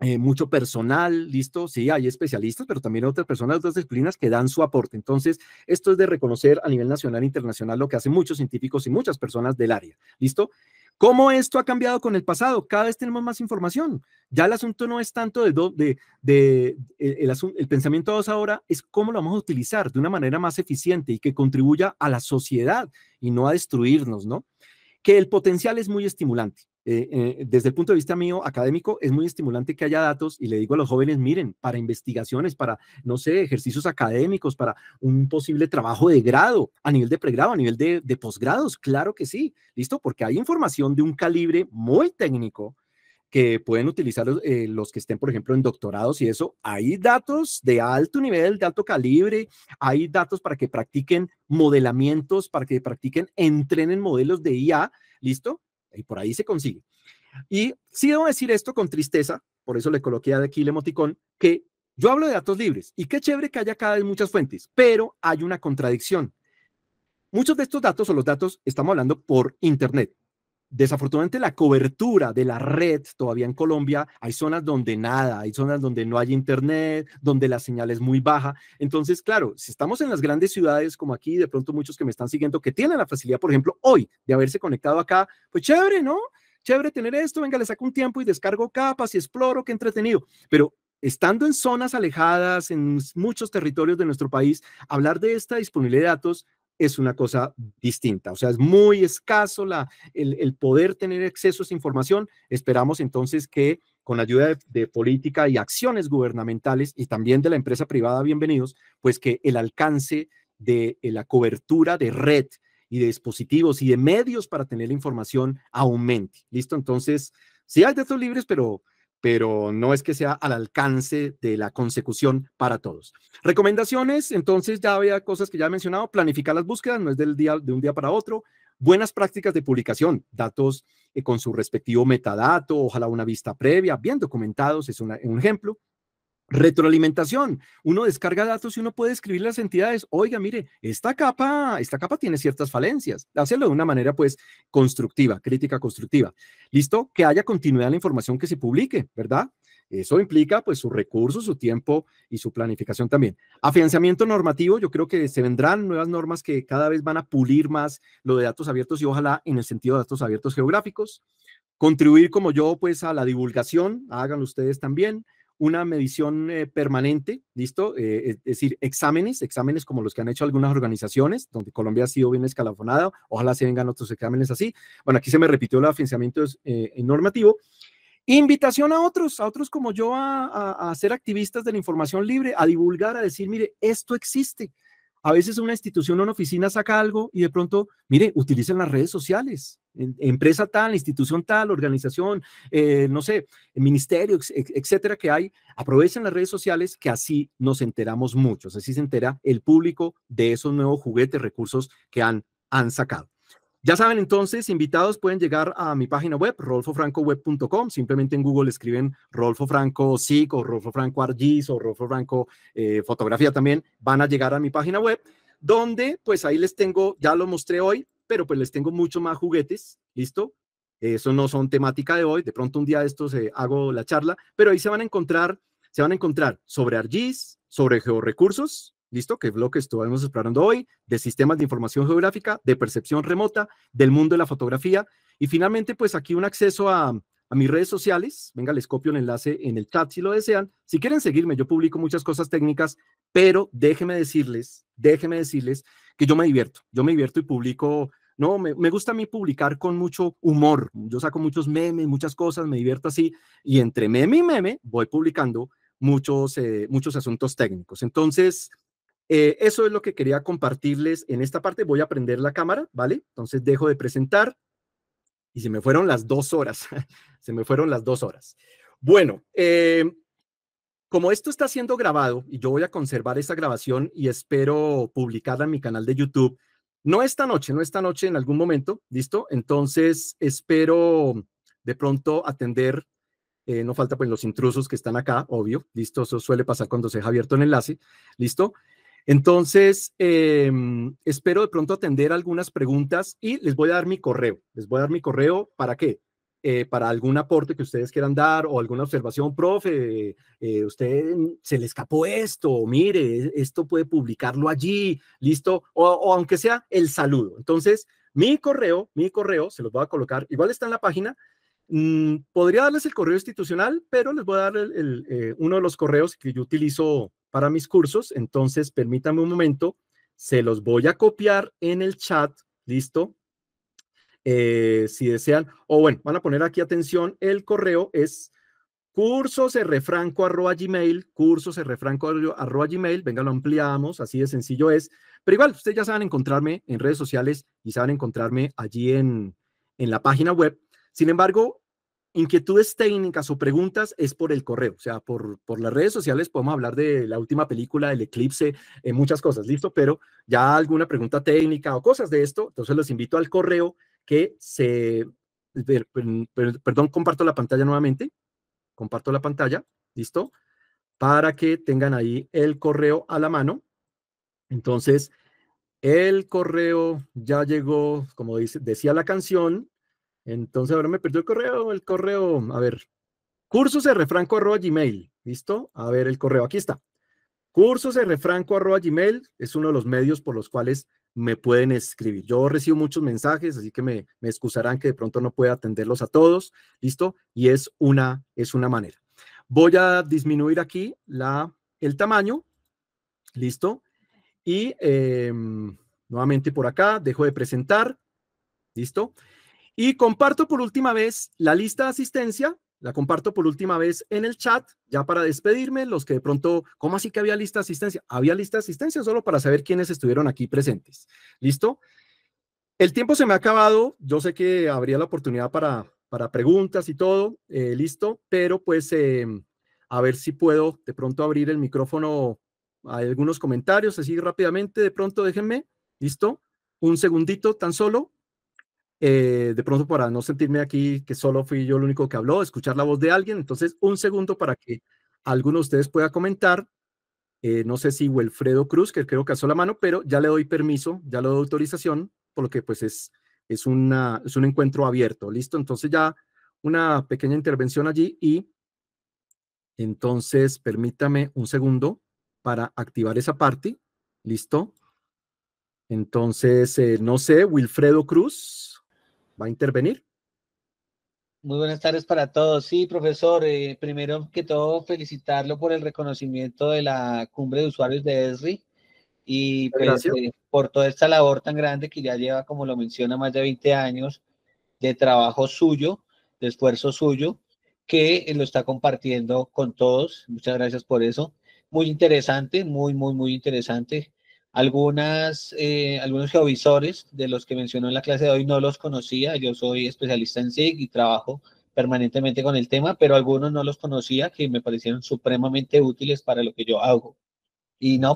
Eh, mucho personal, listo, sí, hay especialistas, pero también otras personas otras disciplinas que dan su aporte. Entonces, esto es de reconocer a nivel nacional e internacional lo que hacen muchos científicos y muchas personas del área, listo. ¿Cómo esto ha cambiado con el pasado? Cada vez tenemos más información. Ya el asunto no es tanto de, de, e, el, pensamiento dos ahora, es cómo lo vamos a utilizar de una manera más eficiente y que contribuya a la sociedad y no a destruirnos, ¿no? Que el potencial es muy estimulante. Eh, eh, desde el punto de vista mío académico, es muy estimulante que haya datos y le digo a los jóvenes, miren, para investigaciones, para, no sé, ejercicios académicos, para un posible trabajo de grado, a nivel de pregrado, a nivel de, posgrados, claro que sí, listo, porque hay información de un calibre muy técnico que pueden utilizar eh, los que estén, por ejemplo, en doctorados y eso. Hay datos de alto nivel, de alto calibre, hay datos para que practiquen modelamientos, para que practiquen, entrenen modelos de IA, ¿listo? Y por ahí se consigue. Y sí debo decir esto con tristeza, por eso le coloqué aquí el emoticón, que yo hablo de datos libres y qué chévere que haya cada vez muchas fuentes, pero hay una contradicción. Muchos de estos datos o los datos estamos hablando por Internet desafortunadamente la cobertura de la red todavía en Colombia, hay zonas donde nada, hay zonas donde no hay internet, donde la señal es muy baja. Entonces, claro, si estamos en las grandes ciudades como aquí, de pronto muchos que me están siguiendo que tienen la facilidad, por ejemplo, hoy de haberse conectado acá, pues chévere, ¿no? Chévere tener esto, venga, le saco un tiempo y descargo capas y exploro, qué entretenido. Pero estando en zonas alejadas, en muchos territorios de nuestro país, hablar de esta disponibilidad de datos es una cosa distinta. O sea, es muy escaso la, el, poder tener acceso a esa información. Esperamos entonces que con la ayuda de, política y acciones gubernamentales y también de la empresa privada, bienvenidos, pues que el alcance de, de la cobertura de red y de dispositivos y de medios para tener la información aumente. ¿Listo? Entonces, sí hay datos libres, pero pero no es que sea al alcance de la consecución para todos. Recomendaciones, entonces ya había cosas que ya he mencionado, planificar las búsquedas, no es del día, de un día para otro, buenas prácticas de publicación, datos eh, con su respectivo metadato, ojalá una vista previa, bien documentados, es un ejemplo, Retroalimentación. Uno descarga datos y uno puede escribir las entidades. Oiga, mire, esta capa, esta capa tiene ciertas falencias. Hacerlo de una manera, pues, constructiva, crítica constructiva. Listo, que haya continuidad en la información que se publique, ¿verdad? Eso implica, pues, su recurso su tiempo y su planificación también. Afianzamiento normativo. Yo creo que se vendrán nuevas normas que cada vez van a pulir más lo de datos abiertos y ojalá en el sentido de datos abiertos geográficos. Contribuir como yo, pues, a la divulgación. Háganlo ustedes también una medición eh, permanente, ¿listo? Eh, es decir, exámenes, exámenes como los que han hecho algunas organizaciones, donde Colombia ha sido bien escalafonada, ojalá se vengan otros exámenes así. Bueno, aquí se me repitió el afianzamiento eh, normativo. Invitación a otros, a otros como yo, a ser activistas de la información libre, a divulgar, a decir, mire, esto existe, a veces una institución o una oficina saca algo y de pronto, mire, utilicen las redes sociales, empresa tal, institución tal, organización, eh, no sé, ministerio, etcétera, que hay, aprovechen las redes sociales que así nos enteramos muchos, así se entera el público de esos nuevos juguetes, recursos que han, han sacado. Ya saben, entonces, invitados pueden llegar a mi página web, rolfofrancoweb.com. Simplemente en Google escriben Rolfo Franco SIC o Rolfo Franco Argis o Rolfo Franco eh, Fotografía también. Van a llegar a mi página web, donde pues ahí les tengo, ya lo mostré hoy, pero pues les tengo mucho más juguetes, ¿listo? Eso no son temática de hoy, de pronto un día de estos eh, hago la charla, pero ahí se van a encontrar, se van a encontrar sobre Argis, sobre georrecursos, ¿Listo? Que es lo que estuvimos explorando hoy, de sistemas de información geográfica, de percepción remota, del mundo de la fotografía. Y finalmente, pues aquí un acceso a, a mis redes sociales. Venga, les copio el enlace en el chat si lo desean. Si quieren seguirme, yo publico muchas cosas técnicas, pero déjenme decirles, déjenme decirles que yo me divierto. Yo me divierto y publico no, me, gusta a mí publicar con mucho humor. Yo saco muchos memes, muchas cosas, me divierto así. Y entre meme y meme voy publicando muchos, eh, muchos asuntos técnicos. Entonces, eh, eso es lo que quería compartirles en esta parte. Voy a prender la cámara, ¿vale? Entonces dejo de presentar y se me fueron las dos horas. se me fueron las dos horas. Bueno, eh, como esto está siendo grabado y yo voy a conservar esta grabación y espero publicarla en mi canal de YouTube, no esta noche, no esta noche, en algún momento, ¿listo? Entonces espero de pronto atender, eh, no falta pues los intrusos que están acá, obvio, ¿listo? Eso suele pasar cuando se deja abierto el enlace, ¿listo? Entonces, em, espero de pronto atender algunas preguntas y les voy a dar mi correo. Les voy a dar mi correo para qué? Eh, para algún aporte que ustedes quieran dar o alguna observación, profe, eh, usted mm, se le escapó esto, mire, e-, esto puede publicarlo allí, listo, o, o, aunque sea el saludo. Entonces, mi correo, mi correo, se los voy a colocar, igual está en la página, Mm, podría darles el correo institucional, pero les voy a dar eh, uno de los correos que yo utilizo para mis cursos. Entonces, permítanme un momento, se los voy a copiar en el chat, ¿listo? Eh, si desean, o bueno, van a poner aquí atención, el correo es cursoserrefranco arroba gmail, arroba gmail, venga, lo ampliamos, así de sencillo es. Pero igual, ustedes ya saben encontrarme en redes sociales y saben encontrarme allí en, en la página web. Sin embargo, inquietudes técnicas o preguntas es por el correo, o sea, por, las redes sociales podemos hablar de la última película, del eclipse, eh, muchas cosas, listo, pero ya alguna pregunta técnica o cosas de esto, entonces los invito al correo que se, perdón, comparto la pantalla nuevamente, comparto la pantalla, listo, para que tengan ahí el correo a la mano. Entonces, el correo ya llegó, como decía la canción, entonces ahora me perdió el correo, el correo, a ver, cursos de ¿listo? A ver el correo, aquí está. Cursos es uno de los medios por los cuales me pueden escribir. Yo recibo muchos mensajes, así que me, excusarán que de pronto no pueda atenderlos a todos, ¿listo? Y es una, es una manera. Voy a disminuir aquí la, el tamaño, ¿listo? Y em, nuevamente por acá, dejo de presentar, ¿listo? listo y comparto por última vez la lista de asistencia, la comparto por última vez en el chat, ya para despedirme, los que de pronto, ¿cómo así que había lista de asistencia? Había lista de asistencia solo para saber quiénes estuvieron aquí presentes. ¿Listo? El tiempo se me ha acabado, yo sé que habría la oportunidad para, para preguntas y todo, eh, listo, pero pues eh, a ver si puedo de pronto abrir el micrófono a algunos comentarios, así rápidamente, de pronto déjenme, listo, un segundito tan solo. Eh, de pronto para no sentirme aquí que solo fui yo el único que habló, escuchar la voz de alguien. Entonces, un segundo para que alguno de ustedes pueda comentar. Eh, no sé si Wilfredo Cruz, que creo que alzó la mano, pero ya le doy permiso, ya le doy autorización, por lo que pues es, es, un encuentro abierto. ¿Listo? Entonces ya una pequeña intervención allí y entonces permítame un segundo para activar esa parte. ¿Listo? Entonces, eh, no sé, Wilfredo Cruz, a intervenir. Muy buenas tardes para todos. Sí, profesor, eh, primero que todo felicitarlo por el reconocimiento de la cumbre de usuarios de ESRI y pues, eh, por toda esta labor tan grande que ya lleva, como lo menciona, más de 20 años de trabajo suyo, de esfuerzo suyo, que eh, lo está compartiendo con todos. Muchas gracias por eso. Muy interesante, muy, muy, muy interesante. Algunas, eh, algunos geovisores de los que mencionó en la clase de hoy no los conocía. Yo soy especialista en SIG y trabajo permanentemente con el tema, pero algunos no los conocía que me parecieron supremamente útiles para lo que yo hago. Y no,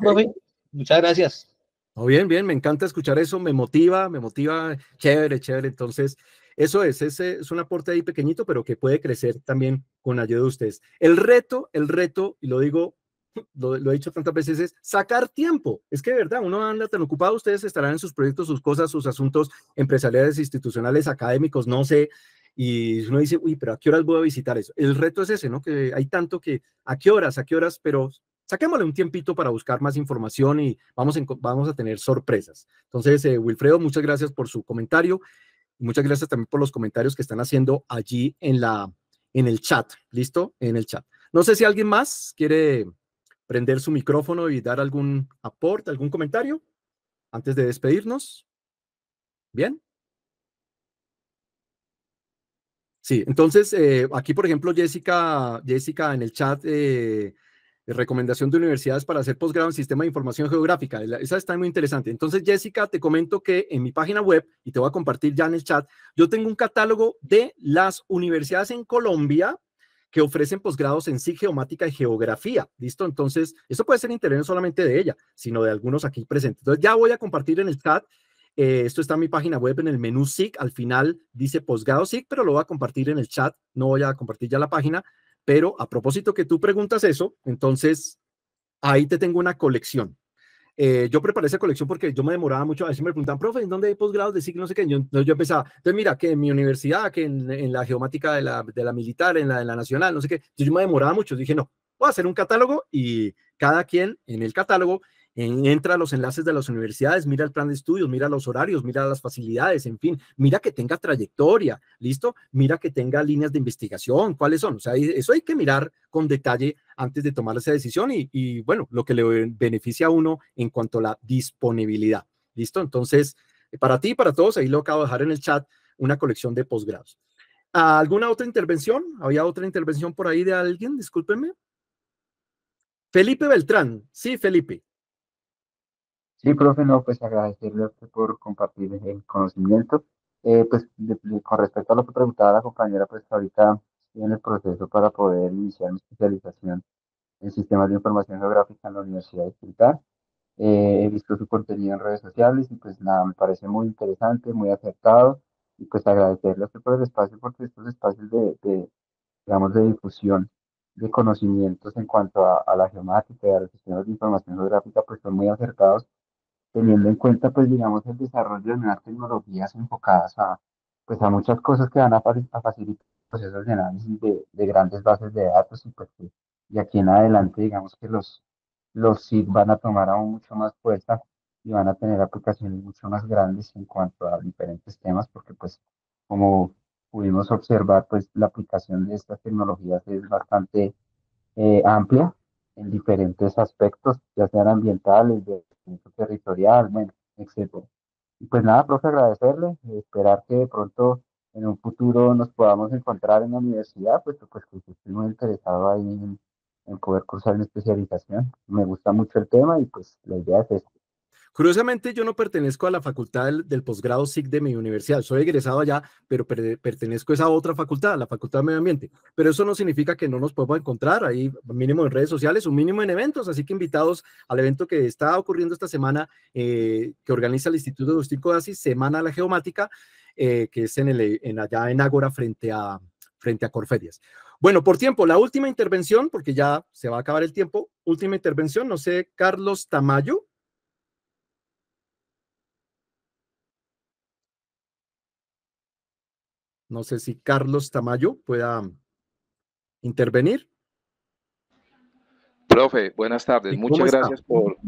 muchas gracias. Muy bien, bien, me encanta escuchar eso, me motiva, me motiva, chévere, chévere. Entonces, eso es, ese es un aporte ahí pequeñito, pero que puede crecer también con ayuda de ustedes. El reto, el reto, y lo digo lo, he dicho tantas veces, es sacar tiempo. Es que de verdad, uno anda tan ocupado, ustedes estarán en sus proyectos, sus cosas, sus asuntos empresariales, institucionales, académicos, no sé. Y uno dice, uy, pero ¿a qué horas voy a visitar eso? El reto es ese, ¿no? Que hay tanto que, ¿a qué horas? ¿A qué horas? Pero saquémosle un tiempito para buscar más información y vamos, vamos a tener sorpresas. Entonces, eh, Wilfredo, muchas gracias por su comentario. Muchas gracias también por los comentarios que están haciendo allí en, la, en el chat. ¿Listo? En el chat. No sé si alguien más quiere prender su micrófono y dar algún aporte, algún comentario antes de despedirnos. Bien. Sí, entonces eh, aquí, por ejemplo, Jessica, Jessica en el chat, eh, recomendación de universidades para hacer posgrado en sistema de información geográfica. Esa está muy interesante. Entonces, Jessica, te comento que en mi página web, y te voy a compartir ya en el chat, yo tengo un catálogo de las universidades en Colombia que ofrecen posgrados en SIG, geomática y geografía. ¿Listo? Entonces, eso puede ser interés no solamente de ella, sino de algunos aquí presentes. Entonces, ya voy a compartir en el chat. Eh, esto está en mi página web en el menú SIC. Al final dice posgrado SIG, pero lo voy a compartir en el chat. No voy a compartir ya la página. Pero a propósito que tú preguntas eso, entonces ahí te tengo una colección. Eh, yo preparé esa colección porque yo me demoraba mucho, a veces me preguntan, profe, ¿en dónde hay posgrados de ciclo? No sé qué, yo, yo empezaba, entonces mira, que en mi universidad, que en, en la geomática de la, de la militar, en la, la nacional, no sé qué, yo me demoraba mucho, dije, no, voy a hacer un catálogo y cada quien en el catálogo entra a los enlaces de las universidades, mira el plan de estudios, mira los horarios, mira las facilidades, en fin, mira que tenga trayectoria, ¿listo? Mira que tenga líneas de investigación, cuáles son. O sea, eso hay que mirar con detalle antes de tomar esa decisión y, bueno, lo que le beneficia a uno en cuanto a la disponibilidad, ¿listo? Entonces, para ti y para todos, ahí lo acabo de dejar en el chat, una colección de posgrados. ¿Alguna otra intervención? ¿Había otra intervención por ahí de alguien? Discúlpenme. Felipe Beltrán. Sí, Felipe. Sí, profe, no, pues agradecerle a usted por compartir el conocimiento. Eh, pues con respecto a lo que preguntaba la compañera, pues ahorita en el proceso para poder iniciar mi especialización en sistemas de información geográfica en la Universidad de Eh, he visto su contenido en redes sociales y pues nada, me parece muy interesante, muy acertado y pues agradecerle a usted por el espacio porque estos espacios de, de digamos, de difusión de conocimientos en cuanto a, a la geomática y a los sistemas de información geográfica pues son muy acertados teniendo en cuenta, pues, digamos, el desarrollo de nuevas tecnologías enfocadas a, pues, a muchas cosas que van a, facilitar procesos de análisis de, grandes bases de datos y pues aquí en adelante, digamos que los, los SIG van a tomar aún mucho más fuerza y van a tener aplicaciones mucho más grandes en cuanto a diferentes temas, porque pues, como pudimos observar, pues, la aplicación de estas tecnologías es bastante eh, amplia en diferentes aspectos, ya sean ambientales, de territorial, bueno, etcétera. Y pues nada, profe, agradecerle, esperar que de pronto en un futuro nos podamos encontrar en la universidad, pues que estoy muy interesado ahí en, poder cursar mi especialización. Me gusta mucho el tema y pues la idea es esta. Curiosamente, yo no pertenezco a la facultad del, posgrado SIC de mi universidad. Soy egresado allá, pero pertenezco a esa otra facultad, la Facultad de Medio Ambiente. Pero eso no significa que no nos podemos encontrar ahí, mínimo en redes sociales un mínimo en eventos. Así que invitados al evento que está ocurriendo esta semana, eh, que organiza el Instituto de Agustín así Semana de la Geomática, eh, que es en, allá en Ágora frente a, frente a Corferias. Bueno, por tiempo, la última intervención, porque ya se va a acabar el tiempo, última intervención, no sé, Carlos Tamayo. No sé si Carlos Tamayo pueda intervenir. Profe, buenas tardes. Muchas gracias por,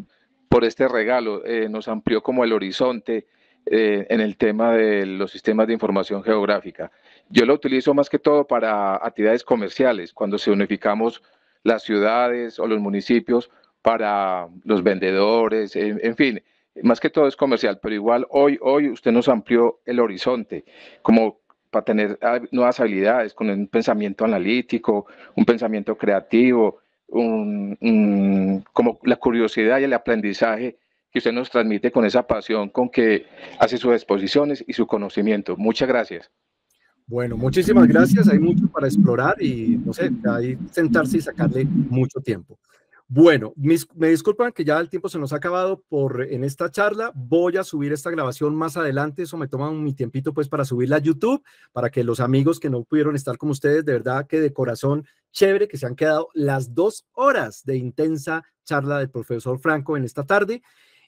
por este regalo. Eh, nos amplió como el horizonte eh, en el tema de los sistemas de información geográfica. Yo lo utilizo más que todo para actividades comerciales, cuando se unificamos las ciudades o los municipios para los vendedores, en, fin, más que todo es comercial, pero igual hoy, hoy usted nos amplió el horizonte, como tener nuevas habilidades, con un pensamiento analítico, un pensamiento creativo, como la curiosidad y el aprendizaje que usted nos transmite con esa pasión con que hace sus exposiciones y su conocimiento. Muchas gracias. Bueno, muchísimas gracias. Hay mucho para explorar y, no sé, ahí sentarse y sacarle mucho tiempo. Bueno, me disculpan que ya el tiempo se nos ha acabado por eh, en esta charla. Voy a subir esta grabación más adelante. Eso me toma mi tiempito pues para subirla a YouTube, para que los amigos que no pudieron estar con ustedes, de verdad que de corazón chévere, que se han quedado las dos horas de intensa charla del profesor Franco en esta tarde.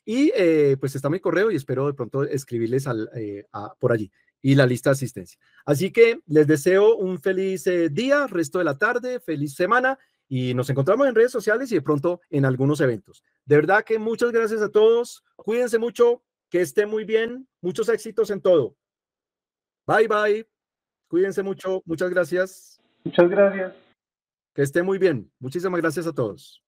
Y eh, pues está mi correo y espero de pronto escribirles eh, por allí y la lista de asistencia. Así que les deseo un feliz día, resto de la tarde, feliz semana y nos encontramos en redes sociales y de pronto en algunos eventos. De verdad que muchas gracias a todos. Cuídense mucho, que esté muy bien. Muchos éxitos en todo. Bye bye. Cuídense mucho. Muchas gracias. Muchas gracias. Que esté muy bien. Muchísimas gracias a todos.